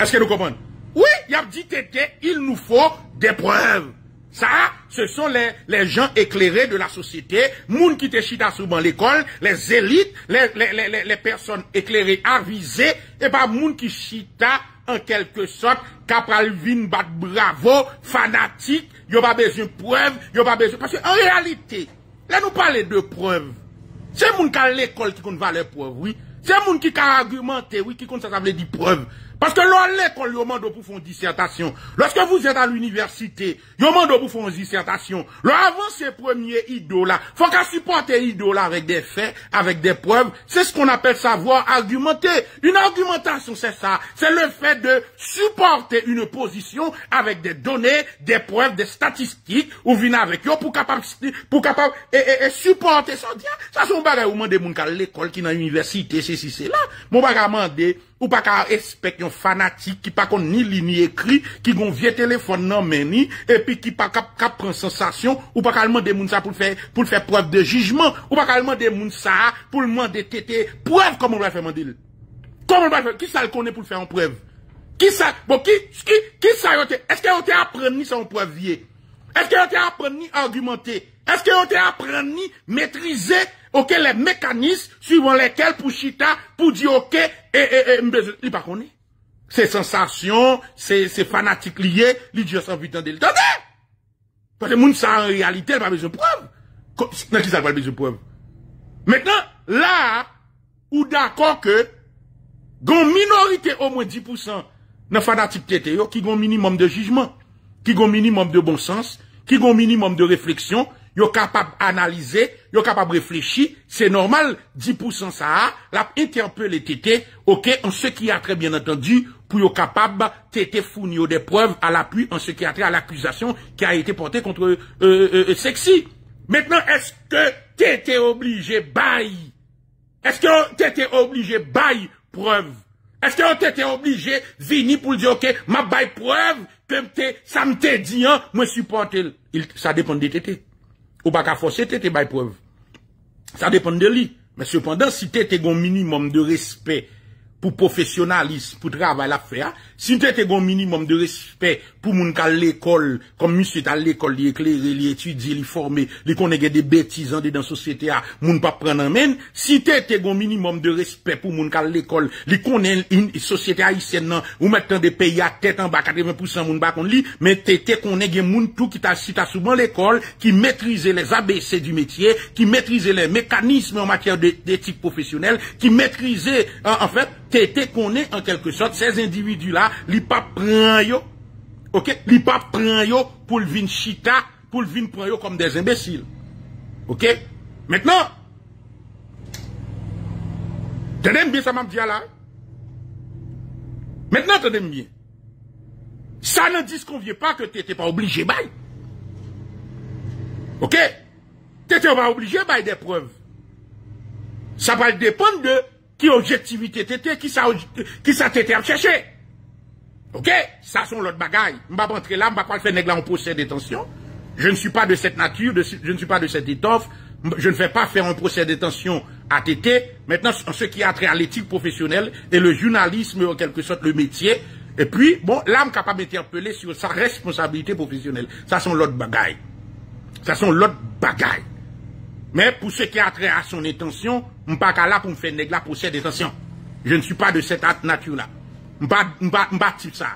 Est-ce que nous comprenons Oui, il a dit tété, il nous faut des preuves. Ça, ce sont les, gens éclairés de la société, moun qui te chita souvent l'école, les élites, les, personnes éclairées, avisées, et pas gens qui chita en quelque sorte, Capralvin bat bravo, fanatique, il n'y a pas besoin de preuves, il n'y a pas besoin... Parce qu'en réalité, là nous parlons de preuves. Se moun ka l'ekol ki kon valè preuve, oui. Se moun ki ka argumentè, oui, ki kon sa tablè di preuve. Parce que l'école, vous demande pour faire une dissertation. Lorsque vous êtes à l'université, vous demande pour faire une dissertation. Avant avance premier idole là, faut qu'à supporter idéaux-là avec des faits, avec des preuves. C'est ce qu'on appelle savoir argumenter. Une argumentation, c'est ça. C'est le fait de supporter une position avec des données, des preuves, des statistiques, ou venir avec eux pour capable, pour capable, et, et, et supporter ça. Ça, c'est un bagage des mande l'école qui est dans l'université, c'est, si c'est là. Mon bagage, ou pas qu'à respecter un fanatique qui pas contre ni li ni écrit, qui gon vieux téléphone nan ni et puis qui pas cap prendre sensation, ou pas qu'à demander moun ça pour faire, pour faire preuve de jugement, ou pas qu'à demander moun ça pour demander tété preuve comme on va faire mandil. Comment on va faire, qui ça le connaît pour faire en preuve? Qui ça, bon, qui, qui, ça est-ce qu'on t'a appris ni preuve vie Est-ce qu'on t'a appris ni argumenter Est-ce qu'on t'a appris ni maîtriser ok, les mécanismes suivant lesquels pour chita, pour dire ok, et, et, et, il pas connaît. Ces sensations, ces, ces fanatiques liés, lui dit sans vite entendre. Parce que monde, ça en réalité, il pas besoin de preuves. Non, qui ça pas besoin de preuves. Maintenant, là, ou d'accord que, gon minorité au moins 10% de fanatique qui ont un minimum de jugement, qui ont un minimum de bon sens, qui ont un minimum de réflexion, yo capable analyser, yo capable réfléchir, c'est normal, 10% ça, a, l'a les tété, ok, en ce qui a très bien entendu, pour yo capable de fournir des preuves à l'appui en ce qui a trait à l'accusation qui a été portée contre euh, euh, euh, Sexy. Maintenant, est-ce que t'étais obligé bail? Est-ce que tétés obligé bail preuve? Est-ce que tétés obligé venir pour dire, ok, ma bail preuve, que ça me dit, hein, moi supporte. Ça dépend de tété. Ou bak a fosye, te te bay pov. Sa depan de li. Men sepanda, si te te gon minimum de respet pou profesionalisme, pou travay la fè a, si te te gon minimum de respè pou moun kal l'ekol, kom misi te al l'ekol li ekleri, li etudi, li formi, li kon e gen de betizande dan sosyete a, ah, moun pa pren nan men, si te te gon minimum de respè pou moun kal l'ekol, li konen sosyete a isen nan, ou metan de peyi a tetan ba, 80% moun bakon li, men te te kon e gen moun tou ki ta si ta souban l'ekol, ki metrize les abese du metye, ki metrize les mekanisme en matère de etik professionel, ki metrize, en fèp, qu'on est en quelque sorte ces individus-là, li pa pran yo, ok, li pa pas yo pour vin chita, pour vin pran yo comme des imbéciles. Ok, maintenant, tenez bien ça mam diya là maintenant tenez bien, Ça ne que pas que t'étais pas obligé, obligé Ok, T'étais pas obligé, obligé de preuves. Ça va dépendre de qui objectivité t'était, qui ça, qui ça t'était à chercher. Ok? Ça sont l'autre bagaille. Je vais rentrer là, je pas faire négler en procès détention. Je ne suis pas de cette nature, je ne suis pas de cette étoffe. Je ne vais pas faire un procès détention à TT. Maintenant, ce qui a trait à l'éthique professionnelle et le journalisme, en quelque sorte, le métier. Et puis, bon, l'âme je capable d'interpeller sur sa responsabilité professionnelle. Ça sont l'autre bagaille. Ça sont l'autre bagaille. Men pou se ke atre a son etensyon, m pa ka la pou m fe neg la pou se detensyon. Je ne sou pa de set at natyon la. M pa ti sa.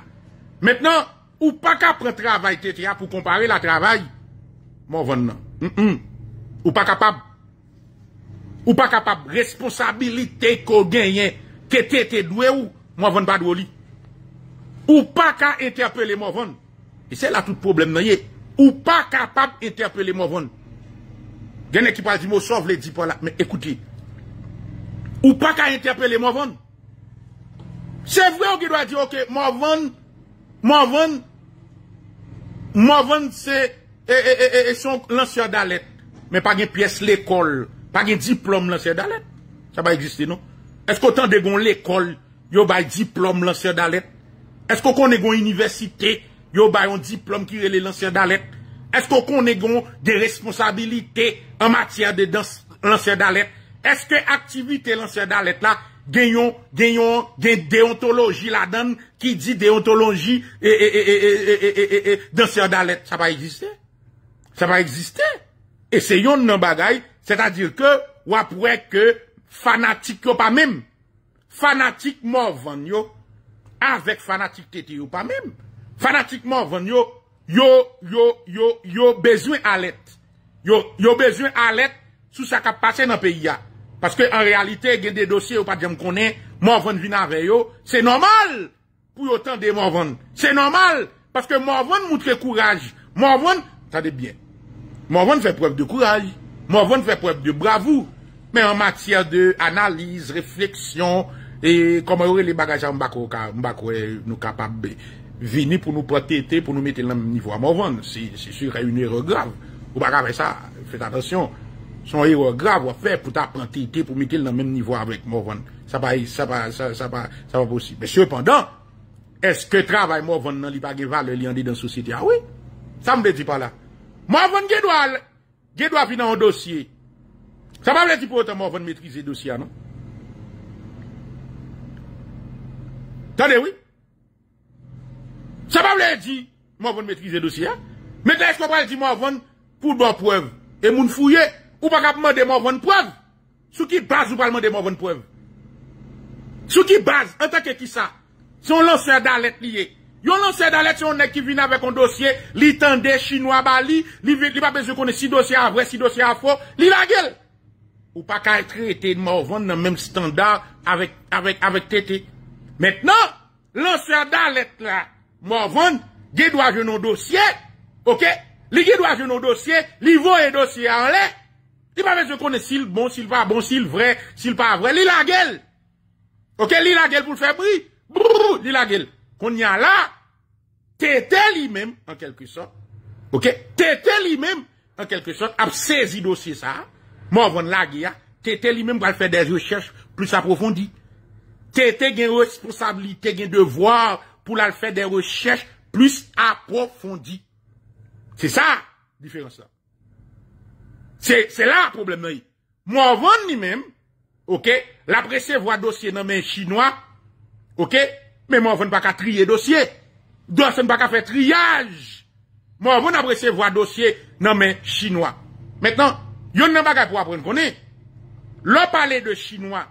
Mètenan, ou pa ka pre trabay te te ya pou kompare la trabay? Mouvan nan. Ou pa kapab? Ou pa kapab responsabilite kogen yen? Te te te dwe ou? Mouvan ba dwe li. Ou pa ka entepele mouvan? E se la tout probleme nan ye. Ou pa kapab entepele mouvan? gen ekipa zi mou sa vle di po la men ekouti ou pa ka interpele mou van se vwe ou ge do a di ok mou van mou van mou van se e, e, e, e son lanser dalet men pa gen piyes l'ekol pa gen diplom lanser dalet sa ba egiste non esko tan de gon l'ekol yo bay diplom lanser dalet esko kon de gon universite yo bay yon diplom ki yon lanser dalet Est-ce qu'on konegon de responsabilité en matière de lanser dalet? Est-ce que activité lanser dalet la genyon de déontologie la dan qui dit déontologie et lanser dalet? Ça va exister. Ça va exister. Et c'est yon nan bagay. C'est-à-dire que wapouèk fanatik yo pa mèm. Fanatik mòv an yo. Avec fanatik tete yo pa mèm. Fanatik mòv an yo. yo bezwen alet yo bezwen alet sou sa ka pase nan peyi ya paske an realite gen de dosye ou pa diyan konen Morvan vin an vè yo se normal pou yo tan de Morvan se normal paske Morvan moutre kouraj, Morvan ta de bien, Morvan fè preb de kouraj Morvan fè preb de bravou men an matye de analize refleksyon e koma yore li bagaja mbakwe mbakwe nou kapabè Vini pou nou protete pou nou mette nan men nivou avèk Morvan. Se si reyouni ero grav. Ou baka vè sa, fète atasyon. Son ero grav wè fè pou ta protete pou mette nan men nivou avèk Morvan. Sa pa yi, sa pa, sa pa, sa pa, sa pa posi. Mè sèpandan, eske travè Morvan nan li bagéval, li yande dan sositya? Ah oui. Sa mbedi pala. Morvan gèdwa, gèdwa pi nan an dosye. Sa pa mbedi pou otan Morvan metrize dosya, non? Tade, oui. Sa pavle e di, mou avon metrize dosye. Metre e sko pa e di mou avon, pou do pouev. E moun fouye, ou pa kap mou de mou avon pouev. Sou ki baz ou pal mou de mou avon pouev. Sou ki baz, anta ke ki sa, son lanser dalet liye. Yon lanser dalet se yon ek ki vine avek an dosye, li tende chinois bali, li pa bezou konen si dosye avre, si dosye avor, li la gel. Ou pa ka etre ete mou avon nan menm standar avek tete. Metnen, lanser dalet la, Morvan, ge dwa genon dossier ok, li ge dwa genon dossiers li voye dossier en an le, pa ve sil bon, sil pas bon, sil vrai sil pas vrai li la gueule ok, li la pour pou faire febri, brrr, li la gel, y là la, tete li même en quelque sorte ok, tete li même en quelque sorte dossier, ça Moi, ça. Morvan la ge ya, tete li qui pral fait des recherches plus approfondies. tete gen responsabilité gen devoir, pour la faire des recherches plus approfondies. C'est ça, la différence là. C'est là le problème. Moi, avant ni même ok, la presse voit dossier dans mes chinois, ok, mais moi, on pas qu'à trier dossier. Dossier ne pas qu'à faire triage. Moi, avant après voir voit dossier dans mes chinois. Maintenant, yon n'a pas pas qu'à pour apprendre qu'on est. L'on parle de chinois,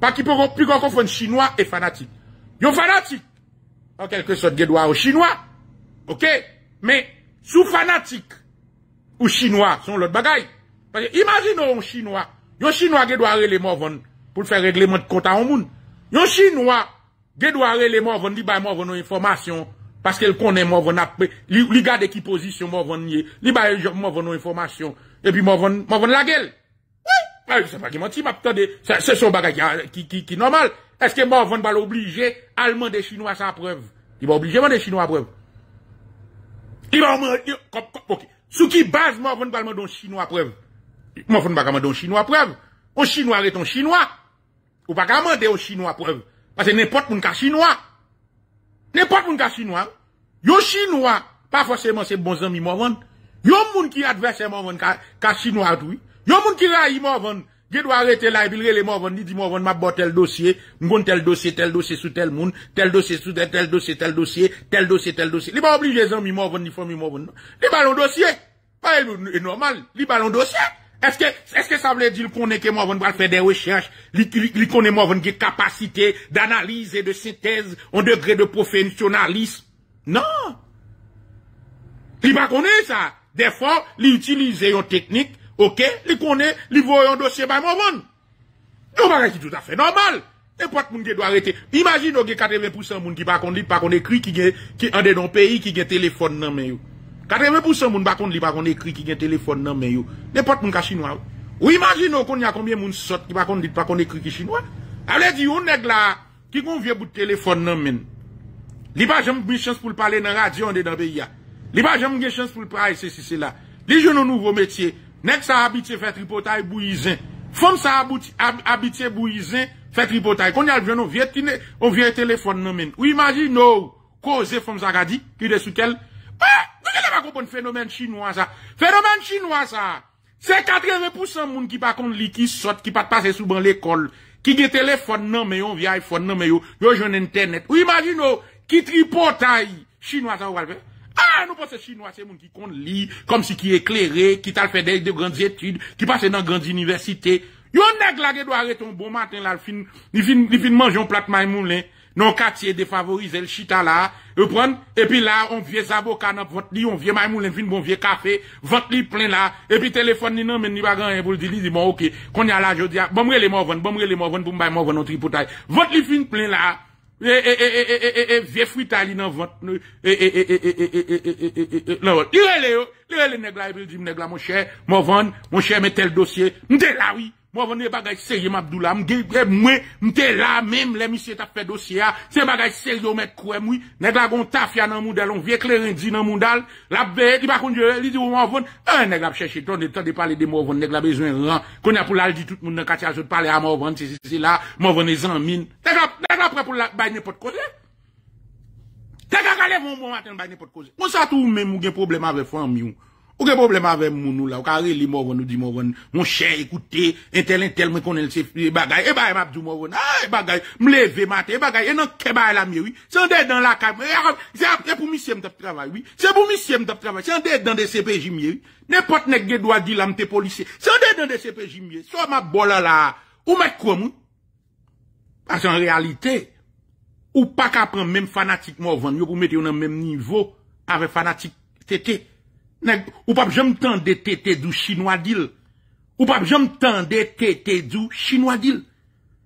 pas qu'il peut plus confondre chinois et fanatique. Yon fanatique, an kel kresot ge dwa ou chinois, ok, men, sou fanatik, ou chinois, son lout bagay, imagine ou ou chinois, yo chinois ge dwa rele mouvon, pou l fè reglemen tkota an moun, yo chinois, ge dwa rele mouvon, li bay mouvon nou informasyon, paske l konen mouvon ap, li gade ki posisyon mouvon nye, li bay mouvon nou informasyon, e pi mouvon la gel, wè, wè, se son bagay ki normal, Eske Morvan bal oblige alman de chinois sa preuve? Ti ba oblige man de chinois preuve? Ti ba omene... Suki baz Morvan balman don chinois preuve? Morvan baka man don chinois preuve? On chinois re ton chinois? Ou baka man de yon chinois preuve? Pase nepot moun ka chinois? Nepot moun ka chinois? Yon chinois, pa foseman se bon zami Morvan, yon moun ki adverse Morvan ka chinois toui, yon moun ki rayi Morvan... Je dois arrêter là et puis les morts dit moi on m'a bot tel dossier, m'gon tel dossier, tel dossier sous tel monde, tel dossier sous tel tel dossier, tel dossier, tel dossier, tel dossier. Il pas obligé les amis morts ni famille morts. Les ballons dossier. Pas e normal, les ballons dossier. Est-ce que est-ce que ça veut dire qu'on est que moi on va faire des recherches, li connaît moi on capacité d'analyse et de synthèse, un degré de professionnalisme. Non. Il pas connaît ça. Des fois, il utilise une technique Ok, li kone, li voye an dosye bay moun bon. Yo man re ki tout afe normal. Ne pot moun ge do arete. Imagino ge 80% moun ki bakon li, bakon ekri ki an de don peyi ki gen telefon nan men yo. 80% moun bakon li, bakon ekri ki gen telefon nan men yo. Ne pot moun ka chinois yo. Ou imagino kon ya konbyen moun sot, ki bakon li, bakon ekri ki chinois. Able di yon neg la, ki kon vye bout telefon nan men. Li pa jem mi chans pou lpale nan radio an de don peyi ya. Li pa jem mi chans pou lpale se se se la. Li jen nou nouvo metye, Nèg ça habitué fait tripotail bouillizin. Femme ça habitué bouillizin, fait tripotail. Quand elle vient vie, vient on vient téléphone non men. Ou imagine nous causer femme ça dit qui de sous quel Ah, vous pas comprendre phénomène chinois ça. Phénomène chinois ça. C'est 80% moun qui pas contre li qui sortent, qui pas passer sous l'école, qui gen téléphone non mais on vient iPhone non mais yo, yo internet. Ou imagine nous qui tripotail chinois ça ou va A, ah, nou pou se chinois, se moun ki konde li, kom si ki ekleri, ki tal fedèk de grandz etude, ki pase nan grandz universite. Yon neg la ge do areton, bon matin la, li fin manjyon plat maymoulè, nan katye defavorize l chita la, e pren, e pi la, on vie zaboka nan, vote li, on vie maymoulè, vine bon vie kafe, vote li plè la, e pi telefon ni nan men ni bagan, e pou li di li, di bon, ok, kon ya la, jodi a, bomre li mou ven, bomre li mou ven, bomre li mou ven, vote li fin plè la, Ve fwi tali nan vant nou E e e e e e e e e Le le yo Le le negla e bil di m negla moun chè Moun vant moun chè mè tel dosye Mdè la wii Mwen veni e bagay seye mabdou la, mwen te la menm, le misye tap pe dosye a, se bagay seye yo men kwen mwen, negla kon tafya nan moun delon, viek le rendi nan moun dal, la beye ki bakon diyo, li diyo mwen ven, a negla pe chèche ton de ton de pale de mwen ven, negla bezwen ran, kon ya pou lal di tout moun nan kache azot pale a mwen ven, se se se la, mwen ven e zan min, negla pre pou lak baye ne pot kose, negla gale voun moun aten baye ne pot kose, mwen sa tou mwen moun gen problema vefan mwen, Aucun problème avec nous là, carré les morts nous dit morvon, mon cher, écoutez, un tel un tel me connaît ces bagaille. Et eh bah ben, m'a dit morvon, ah bagaille, me lever matin, bagaille, et non que bah la mieux, oui. C'est dans la cam. Eh, ah, c'est pour monsieur me travail, oui. C'est pour monsieur me travail. C'est dans des CPJ mieux, oui. N'importe n'est doit dire là m'te policier. C'est dedans des CPJ mieux. Soit ma bola là, ou ma quoi moi Parce qu'en réalité, ou pas qu'après même fanatique morvon, pour mettre au même niveau avec fanatique tété. Ou pap jom tende te te du chinois dil. Ou pap jom tende te te du chinois dil.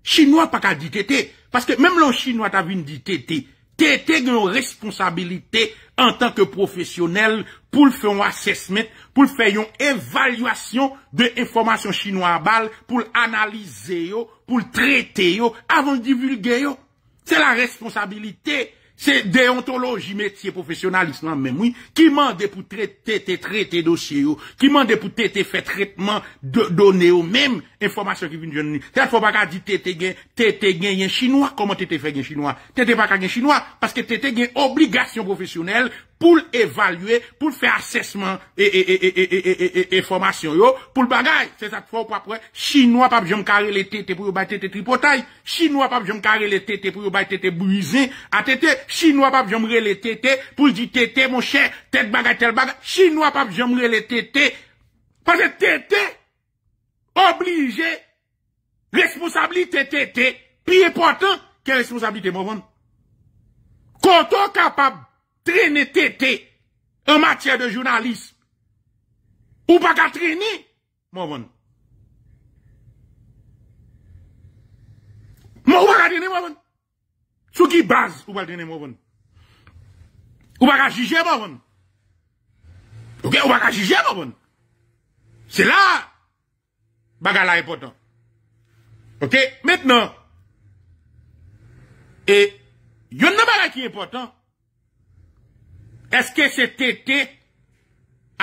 Chinois pa ka di te te. Paske menm lon chinois ta vin di te te. Te te gen yo responsabilite en tanke profesyonel pou l fè yon assessment, pou l fè yon evalwasyon de informasyon chinois bal, pou l analize yo, pou l trete yo, avan divulge yo. Se la responsabilite yo. C'est déontologie métier professionnalisme même oui, qui mande pour traiter traiter traiter dossier qui mande pour traiter faire traitement de données ou même information qui vient jeune. Cette faut pas dire traiter gain traiter gain chinois comment tu fait gain chinois, traiter pas gain chinois parce que traiter gain obligation professionnelle pour évaluer, pour faire assessment et, et, formation, yo, pour le bagage. C'est ça qu'il pas après. Chinois, pas j'aime carré les têtes pour battre tes tripotailles. Chinois, pas j'aime carré les têtes pour battre tes brisés. À tête, Chinois, pas j'aime les têtes pour dire tête, mon cher, tête bagage, tel bagage. Chinois, pas j'aime les têtes. Parce que tête, obligé, responsabilité, tête, plus important que responsabilité, mon Quand on capable traîner tété en matière de journalisme. Ou pas qu'à traîner, mon bon. Mon ou pas qu'à traîner, mon bon. Sous qui base, ou pas traîner, mon bon. Ou pas qu'à juger, mon bon. Ok, ou pas qu'à juger, mon bon. C'est là, bagala important. Ok, maintenant, et, yon n'a pas qui est important, Eske se tete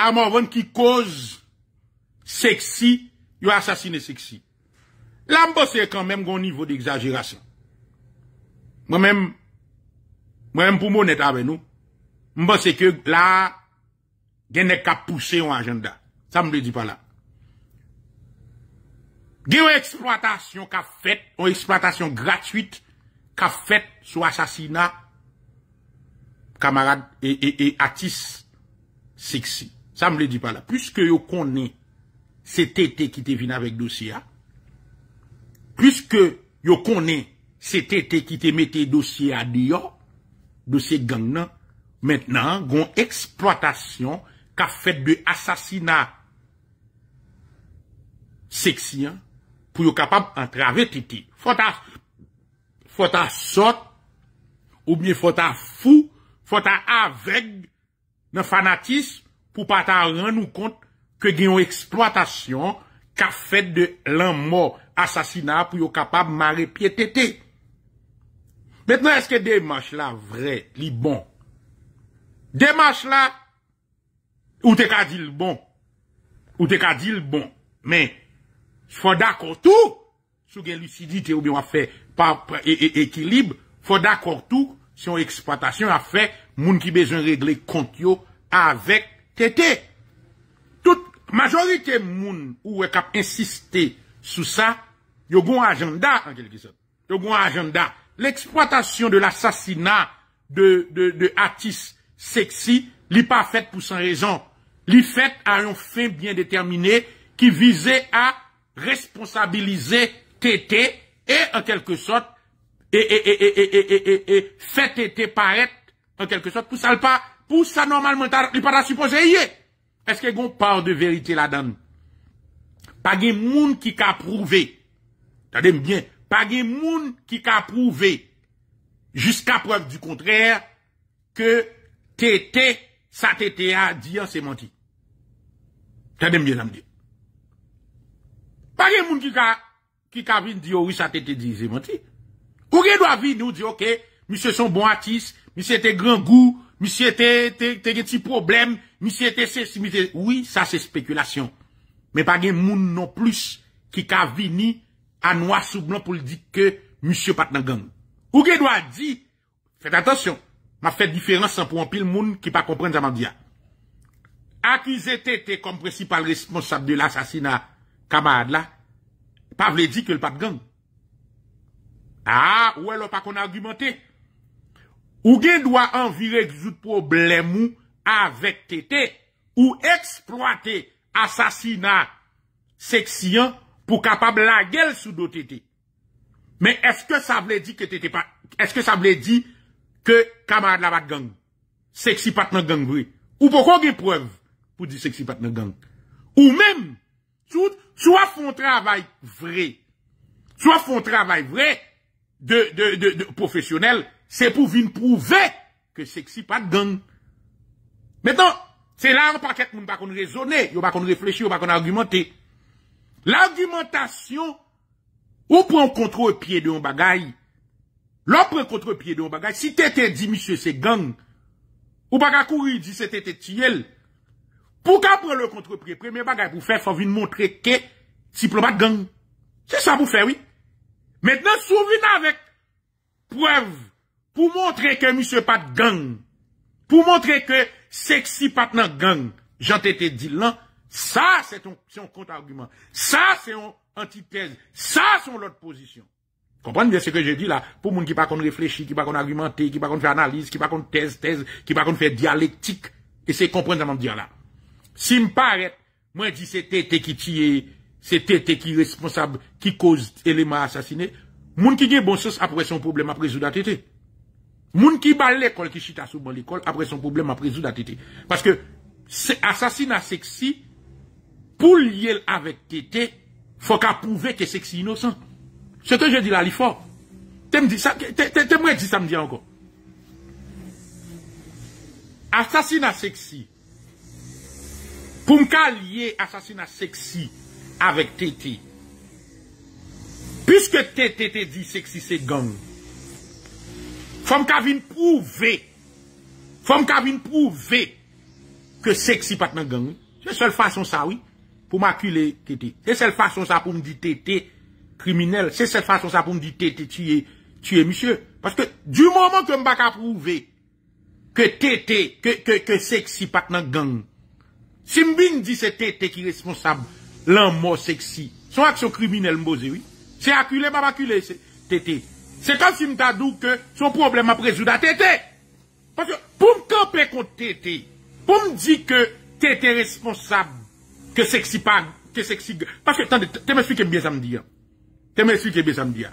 a moron ki koz seksi yo asasine seksi? La mbose kan menm goun nivou de exagerasyon. Mwen menm mwen menm pou moun etave nou mbose ke la genne ka pousse yon ajenda. Sa mbe di pa la. Di yo eksploatasyon ka fet o eksploatasyon gratuite ka fet sou asasina a kamarade e atis seksi. Sa m le di pa la. Puske yo konen se tete ki te vina vek dosye a, puske yo konen se tete ki te mette dosye a diyo, dosye gang nan, mentenan, gon eksploatasyon ka fet de asasina seksi, pou yo kapab antre ave tete. Fota, fota sot, ou mye fota fou, Fota avek nan fanatisme pou pata ran nou kont ke gen yon eksploatasyon ka fet de lan mor asasina pou yo kapab mare piye tete. Metnen eske demache la vre li bon. Demache la ou te ka di l bon. Ou te ka di l bon. Men, fota akortou sou gen lucidite ou biwa fe ekilib fota akortou son eksploatasyon a fe moun ki bezon regle kont yo avek tete. Tout majorite moun ou ek ap insiste sou sa, yo bon ajanda, ankele kisot, yo bon ajanda, l'eksploatasyon de l'assasina de atis seksi, li pa fet pou san rezon. Li fet a yon fe bien determine ki vize a responsabilize tete e ankele kisot, E, e, e, e, e, e, e, e, e, e, fete te paret en kelke sot pou sa lpa, pou sa normalmente a ripara suposeyeye. Eske gon par de verite la dan. Page moun ki ka prouve, ta dem bien, page moun ki ka prouve, jiska preuve du kontrere, ke tete sa tete a diyo se manti. Ta dem bien la mdi. Page moun ki ka, ki ka bin diyo ou sa tete diyo se manti, Ou gen do avini ou di, ok, misye son bon atis, misye te gran gou, misye te te gen ti problem, misye te se simite, oui, sa se spekulasyon. Men pa gen moun non plus ki ka avini anwa soublan pou li di ke misye pat nan gang. Ou gen do avini, fète atasyon, ma fète diferansan pou anpil moun ki pa komprende zaman diya. Ak yi zete te kompresipal responsab de l'assasina kabad la, pa vle di ke l'pat gang. Ha, ah, wè lò pa kon argumante. Ou gen dwa anvire zout problemou avèk tete, ou eksploate asasina seksiyan pou kapab la gel sou do tete. Men, eske sa blè di ke kamarad la bat gang? Seksi patna gang vwe? Ou pokon gen preuve pou di seksi patna gang? Ou men, sou a fon travay vwe? Sou a fon travay vwe? de, de, de, de professionnels, c'est pour venir prouver que sexy pas de gang. Maintenant, c'est là un paquet moun pas qu'on raisonner, yon pas qu'on réfléchir, pas qu'on argumenter. L'argumentation, ou prend contre-pied de un bagaille, l'autre prend contre-pied de un bagaille, si t'étais dit, monsieur, c'est gang, ou pas courir, dit, c'était tuel, pour qu'à prendre le contre-pied, premier bagaille, pour faire, faut venir montrer que, diplomate gang. C'est ça pour faire, oui. Maintenant, souvenez avec preuve pour montrer que monsieur Pat gang, pour montrer que sexy Pat de gang, j'en t'étais dit là, ça c'est un contre-argument, ça c'est une antithèse, ça c'est l'autre position. Comprenez bien ce que je dis là, pour monde qui pas qu'on réfléchit, qui pas qu'on argumenter, qui pas qu'on fait analyse, qui pas qu'on thèse, thèse, qui pas qu'on fait dialectique, et c'est comprendre ce que je dire là. Si me paraît, moi dis c'était qui tire c'est Tété qui est responsable, qui cause élément assassiné. Moun qui a bon sens après son problème, après résoudre à Tété. Moun qui bat l'école, qui chita sous l'école, après son problème, après résoudre Parce que c'est assassinat sexy, pour lier avec Tété, faut qu'à prouver que sexy innocent. Ce que je dis là, il faut. T'aimes dit ça, t'aimerais dire ça me dit encore. Assassinat sexy. Pour me lier assassinat sexy avèk tè tè. Piske tè tè tè di seksi se gang, fòm kavine pouve, fòm kavine pouve, ke seksi pat nan gang, se sel fason sa, oui, pou ma kile tè tè. Se sel fason sa pou m di tè tè, kriminel, se sel fason sa pou m di tè tè, tiye, tiye, misye. Paske, du mouman ke m baka pouve, ke tè tè, ke seksi pat nan gang, si m bin di se tè tè ki responsabou, lan mò seksi, son aksyon kriminelle mbosewi, se akule mabakule se tete. Se kan si mta dou ke son problem aprejou da tete. Poum kapè kont tete, poum di ke tete responsab, ke seksi pan, ke seksi gè. Pache tante, te mè suke mbez amdia. Te mè suke mbez amdia.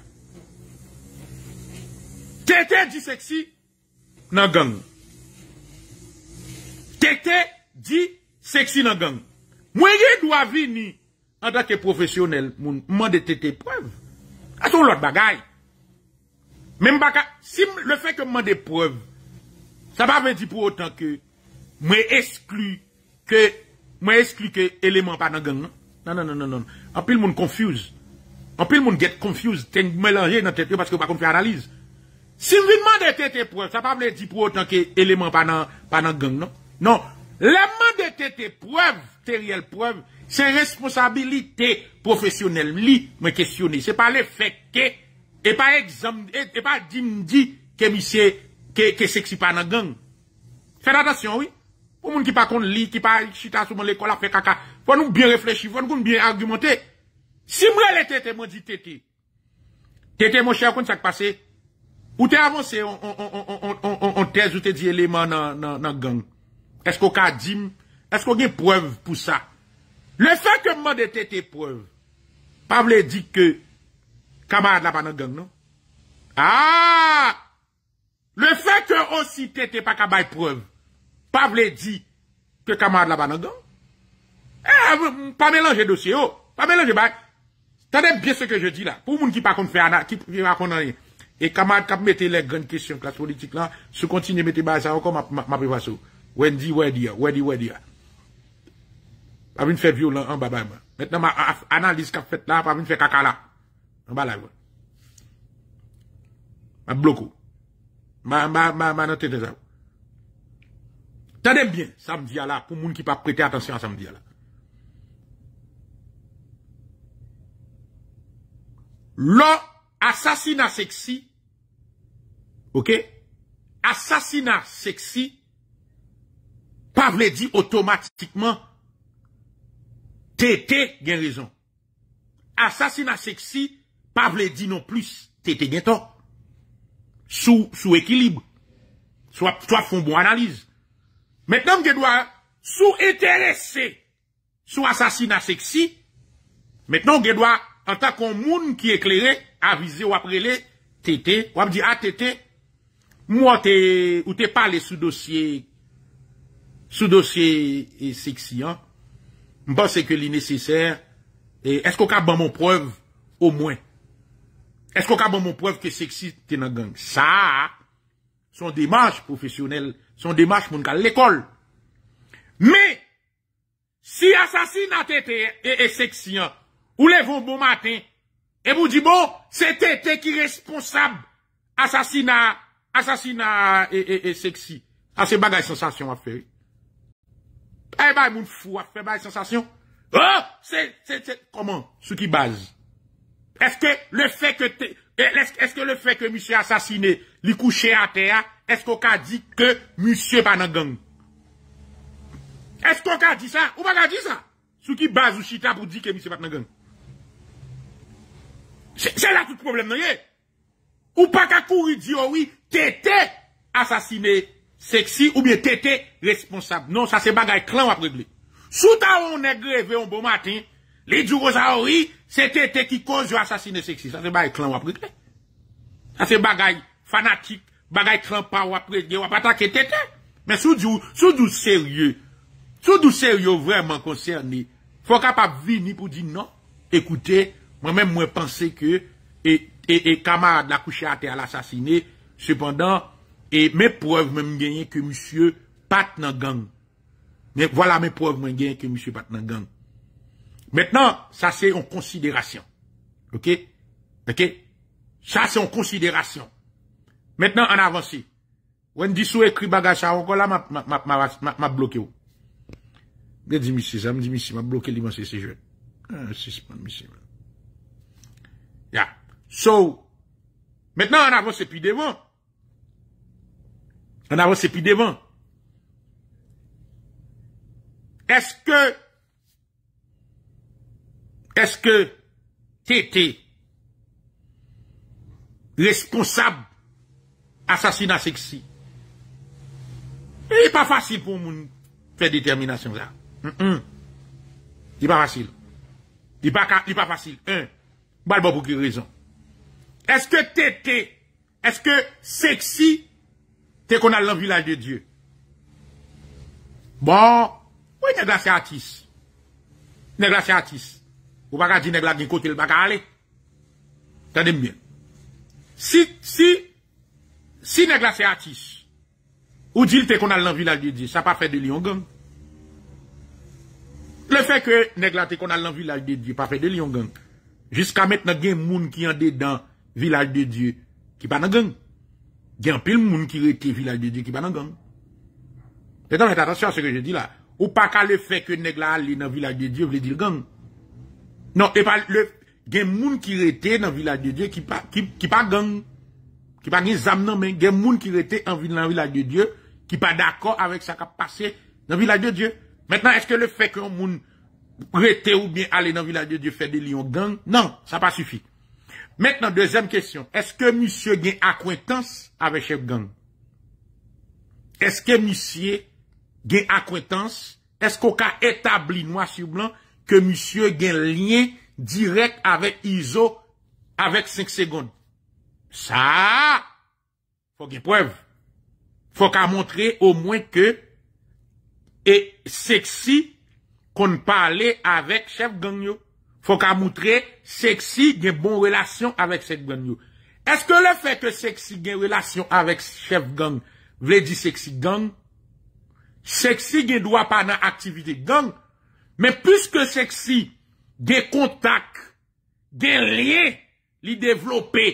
Tete di seksi, nan gang. Tete di seksi nan gang. Mwenye dwa vini, en tant que professionnel, je m'en tete preuve À ton autre bagaille. Même si le fait que m'en des preuve ça veut pas dire pour autant que, mais exclu, que, mais exclu que élément pas dans gang, non? Non, non, non, non, non. En le monde confuse. En le moun get confuse. T'es mélangé dans tête parce que pas qu'on fait analyse. Si m'en demande preuve, preuves, ça va pas dire pour autant que élément pas dans, pas gang, non? Non. de tes tete preuve réelles preuve Se responsabilite profesyonel li me kestyone. Se pa le feke, e pa e, e dim di ke seksipa nan gang. Fede atasyon, oui. Ou moun ki pa kon li, ki pa chita souman le kola fe kaka. Fwa nou bien reflechi, fwa nou kon bien argumente. Si mre le tete, mwen di tete. Tete mwen che akonde sak pase. Ou te avanse, ou te di eleman nan gang. Esko ka dim, esko gen prev pou sa. Le fek ke mwen de tete preuve, pavle di ke kamad la banan gang, nou? Aaaa! Le fek ke osi tete pa kamad preuve, pavle di ke kamad la banan gang? E, pavle lanje dosye, ou! Pavle lanje bak! Tade bie se ke je di la. Pou moun ki pa kon fè anan, ki pa kon anan yon. E kamad kap mette le gwen kisyon klas politik lan, sou kontine mette ba sa wakon ma privaso. Oh. Wendi, wendi, wendi, wendi, wendi. Pas venir faire violent en bas Maintenant, ma analyse qu'a fait là, pas venir faire caca là. En bas là. Ma bloco. Oh. Ma, ma, ma, ma, noté déjà ça. Oh. Tenez bien, samedi là, pour moun qui pas prêter attention à samedi là. L'assassinat sexy, ok? Assassinat sexy, pas dit automatiquement Tete gen rezon. Asasina seksi, pa vle di non plus. Tete gen ton. Sou ekilibre. Sou bon ap foun bon analize. Metnen gen dwa sou etere se. Sou asasina seksi. Metnen gen dwa anta kon moun ki eklere, avize wap rele, tete, wap di a tete, mou ante ou te pale sou dosye sou dosye seksi an. Mpa se ke li neseser, e esko ka ban moun preuve, ou mwen. Esko ka ban moun preuve ke seksi te nan geng. Sa, son demarche profesyonel, son demarche moun kal l'ekol. Me, si asasina te te e, e seksi an, ou levon bon matin, e mou di bo, se te te ki responsab asasina asasina e, e seksi. A se bagay sensasyon a fey. Ay eh bay ben, moun fou fait bay sensation. Oh, c'est, c'est, c'est, comment? Ce qui base. Est-ce que le fait que est-ce que le fait que monsieur assassiné, li couché à terre, est-ce qu'on a dit que monsieur pas dans gang? Est-ce qu'on a dit ça? Ou pas dit ça? Ce qui base ou chita pour dire que monsieur pas dans gang? C'est là tout le problème, non? Ou pas qu'à courir dire oh oui, t'étais assassiné sexy ou bien tété responsable. Non, ça c'est bagaille clan à régler. Sous ta on est grévé un bon matin, les durozaori, c'est tété qui cause du sexy. Ça c'est bagaille clan à régler. Ça c'est bagaille fanatique, bagaille clan pas à régler, ou à attaquer tété. Mais sous du, sous du sérieux, sous du sérieux vraiment concerné, faut capable venir pour dire non. Écoutez, moi-même, moi, pensais que, et, et, et camarade l'a à terre, l'assassiné, cependant, et mes preuves même gagné que monsieur pat gang. Mais voilà mes preuves même gagné que monsieur pat gang. Maintenant, ça c'est en considération. OK OK Ça c'est en considération. Maintenant en avance. Wendy dit écrit bagage ça encore là m'a m'a m'a bloqué. Je dis monsieur, ça me dit monsieur m'a bloqué l'immense ces jeunes. Ah, suspend monsieur. Yeah. So maintenant en avance puis devant on avance plus devant. Est-ce que, est-ce que Tété, responsable assassinat sexy, il n'est pas facile pour nous faire détermination là. Il n'est pas facile. Il n'est pas, facile. Un, pas pour quelle raison. Est-ce que Tété, est-ce que sexy, T'es qu'on a le village de Dieu. Bon, oui, nèg la c'est artiste. Nèg la c'est artiste. Ou pas dire nèg la d'un côté le pas aller. Tenez bien. Si si si nèg c'est artiste. Ou dit t'es qu'on a le village de Dieu, ça pas fait de lion gang. Le fait que nèg la t'es qu'on a le village de Dieu, pas fait de lion gang. Jusqu'à maintenant, il y a des gens qui sont dedans, village de Dieu, qui pas dans gang. Il y a un peu de monde qui dans le village de Dieu qui n'est pas dans gang. Maintenant faites attention à ce que je dis là. Ou pas qu'à le fait que Negla allé dans la village de Dieu, vous voulez dire gang. Non, et pas le. Il y a un qui était dans la village de Dieu qui n'est pas gang. Qui pas gang. Mais il y a des gens qui était dans la village de Dieu qui n'est pas d'accord avec ce qui a passé dans la village de Dieu. Maintenant, est-ce que le fait qu'un monde était ou bien aller dans la village de Dieu fait des lions gang? Non, ça pas suffi. Mèk nan, dèzèm kèsyon, eske musye gen akwetans avè chef gang? Eske musye gen akwetans, eske o ka etabli noa sou blan ke musye gen lyen direk avè izo avèk 5 sègon? Sa, fòk epwèv. Fòk a montre o mwen ke e seksi kon pa ale avèk chef gang yo. fok a moutre seksi gen bon relasyon avek seks ganyou. Eske le fek seksi gen relasyon avek chef gang, vle di seksi gang, seksi gen dwa pa nan aktivite gang, men pwiske seksi gen kontak, gen liye li devlope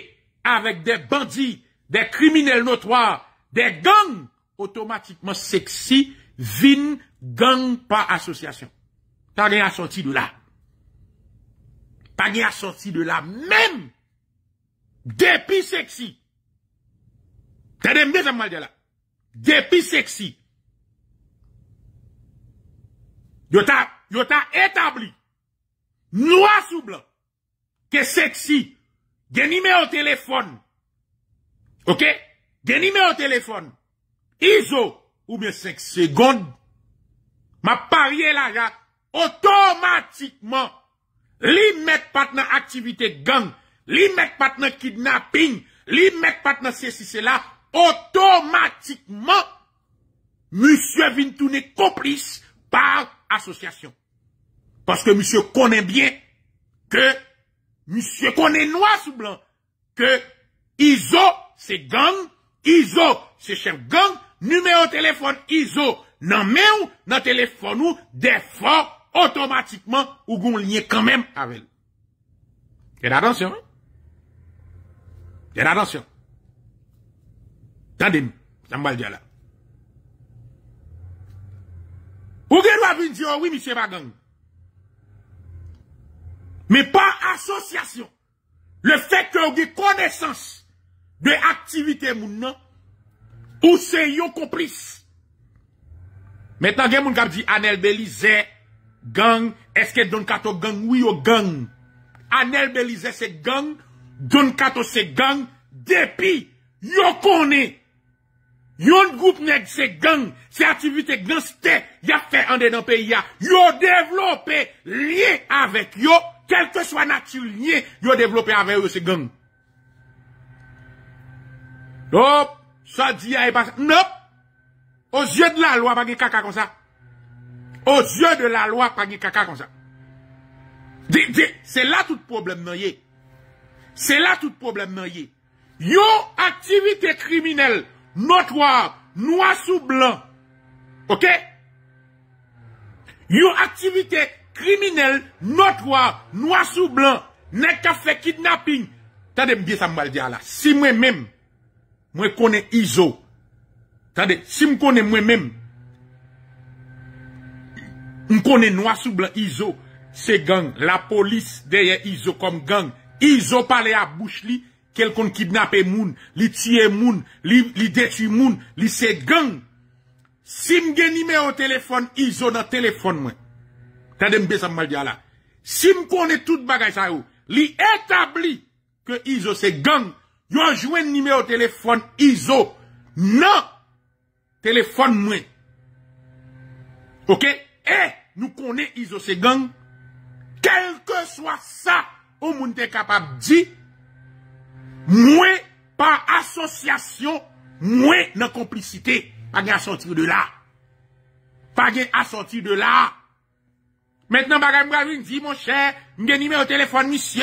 avek de bandi, de kriminelle notwa, de gang, otomatikman seksi, vin gang pa asosyasyon. Tare asosyasi nou la. Bani asansi de la men depi seksi. Tade mbe zanman djala. Depi seksi. Yo ta etabli noua sou blan ke seksi geni me o telefon. Ok? Geni me o telefon. Izo ou me seksi. Sekon. Ma parye la ya otomatikman li met pat nan aktivite gang, li met pat nan kidnapping, li met pat nan sese se la, otomatikman, monsye vin toune komplis par asosyasyon. Paske monsye konen bien ke monsye konen noua sou blan, ke izo se gang, izo se chen gang, nou me ou telefon izo, nan me ou nan telefon ou defo automatiquement, ou gon lien quand même avec. Et attention, hein? Et attention. Tandem, ça m'a dit là. Ou gen doit venir dire, oui, monsieur Bagang. Mais pas association. Le fait que vous avez connaissance de l'activité moun ou c'est yon complice. Maintenant, a moun de dit Anel Belize, Gang, eske donkato gang, wiyo gang, anel belize se gang, donkato se gang, depi, yo kone, yon goup neg se gang, se atibite gang, se te, ya fe ande dan pe ya, yo devlope, liye avek yo, kelke swa natu liye, yo devlope avek yo se gang. Dop, sa diya e pas, nop, o zyed la lwa bagi kaka kon sa. Aux yeux de la loi, pas de comme ça. C'est là tout problème nan C'est là tout problème yé. Yo activité criminelle notoire, noir sous blanc. OK Yo activité criminelle notoire, noir sous blanc, n'est qu'à fait kidnapping. des bien ça me dire là. Si moi-même moi connais Iso. des. si me connais moi-même M konen noa sou blan Iso, se gang. La polis deye Iso kom gang. Iso pale a bouch li, kel kon kidnap e moun. Li tiye moun, li deti moun, li se gang. Sim gen nime o telefon, Iso nan telefon mwen. Tade mbe sa mmal diya la. Sim konen tout bagaj a yo. Li etabli ke Iso se gang. Yo anjwen nime o telefon, Iso nan telefon mwen. Ok? Eh! nous connaissons ces gangs, quel que soit ça, au monde est capable de dire, moins par association, moins dans complicité, pas à sortir de là. Pas à sortir de là. Maintenant, Bagam Gravin dit, mon cher, m'gen numéro au téléphone, monsieur.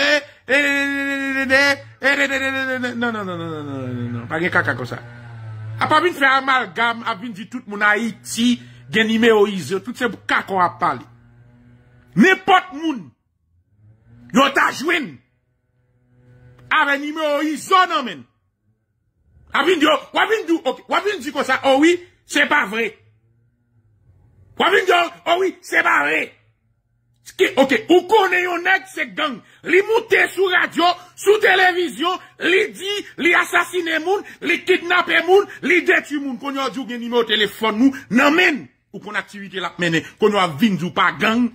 Non, non, non, non, non, non, pas caca comme ça. A pas non, faire amalgame, a non, dire tout mon Haïti, gen nime o izo, tout se pou kak wap pali. Nipot moun, yon tajwen, avè nime o izo nan men. Avindyo, wavindyo, ok, wavindyo kon sa, owi, oh se pa vre. Wavindyo, owi, oh se pa vre. Ok, ou konen yon neg se gang, li moutè sou radyo, sou televizyon, li di, li asasine moun, li kitnape moun, li detu moun, kon yon djou gen nime o telefon moun, nan men. Ou kon a tiwite la mene, kon wavind ou pa gang.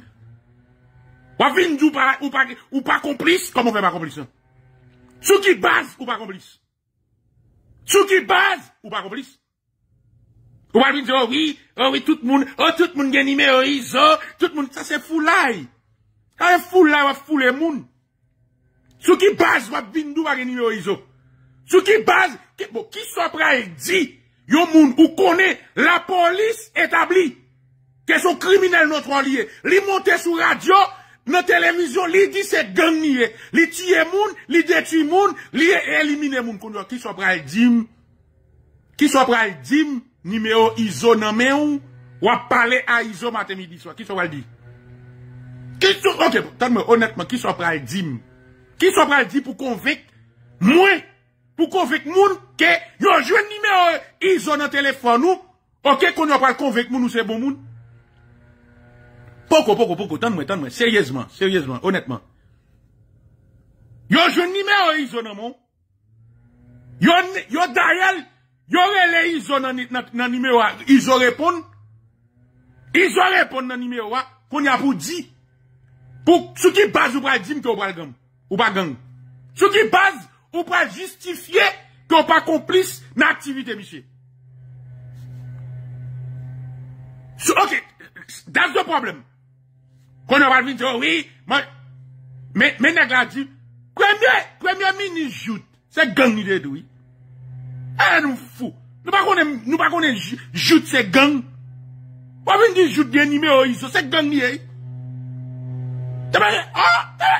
Wavind ou pa komplis, komon ve pa komplis an? Sou ki baz ou pa komplis? Sou ki baz ou pa komplis? Ou wavind oh ou wii, woi oh tout moun, woi oh, tout moun genime ou izo, tout moun, sa se fulay. A fulay wafule moun. Sou ki baz wavind ou wagenime ou izo. Sou ki baz, bon, ki sou apra e di. Sou ki baz, ki sou apra e di. Yon moun ou connaît la police établie que son criminel notre lié. Li monte sous radio, notre télévision, li dit c'est gang nié. Li tue moun, li détruit moun, li élimine moun. Qui soit pral dim, qui soit pral dim, numéro ISO nan ou, ou a parler à ISO matin midi soir. Qui soit pral dit? Qui soit, ok, moi honnêtement, qui soit pral dim? Qui soit pral pour convaincre, moi, pour convaincre moun que yo un numéro ils ont un téléphone nous OK qu'on pas convaincre moun nous c'est bon moun Poko poko poko tant mais tant sérieusement sérieusement honnêtement yo un numéro ils ont un mon yo yo dial yo relé ils ont un numéro ils ont répondre ils ont répondre dans numéro qu'on y a pour dire pour ce qui passe ou pas dire que ou pas gang ou pas gang ce qui passe Ou pa justifiye ki ou pa komplis nan aktivite, misye. Ok, that's the problem. Kwen yo pa vin te, oui, men negla di, kwen mè, kwen mè mi ni jout, oh, se gang ni dedoui. E, nou fou, nou pa konen jout se gang. Kwen mè ni jout deni me o iso, se gang ni e. Te mè, te mè, te mè.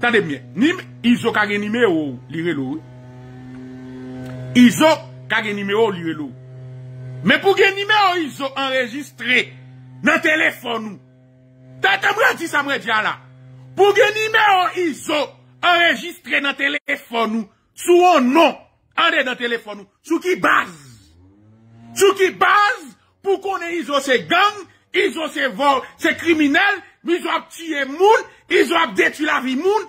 Tande mwen, nime Izo kage nime ou li re lou. Izo kage nime ou li re lou. Men pou gen nime ou Izo enregistre nan telefon nou. Tante mwen di sa mwen di ala. Pou gen nime ou Izo enregistre nan telefon nou. Sou ou nou. Ande nan telefon nou. Sou ki baz. Sou ki baz pou konen Izo se gang. Izo se vol. Se kriminel. Mwen jou ap tiye moun. Izo ap detu la vi moun,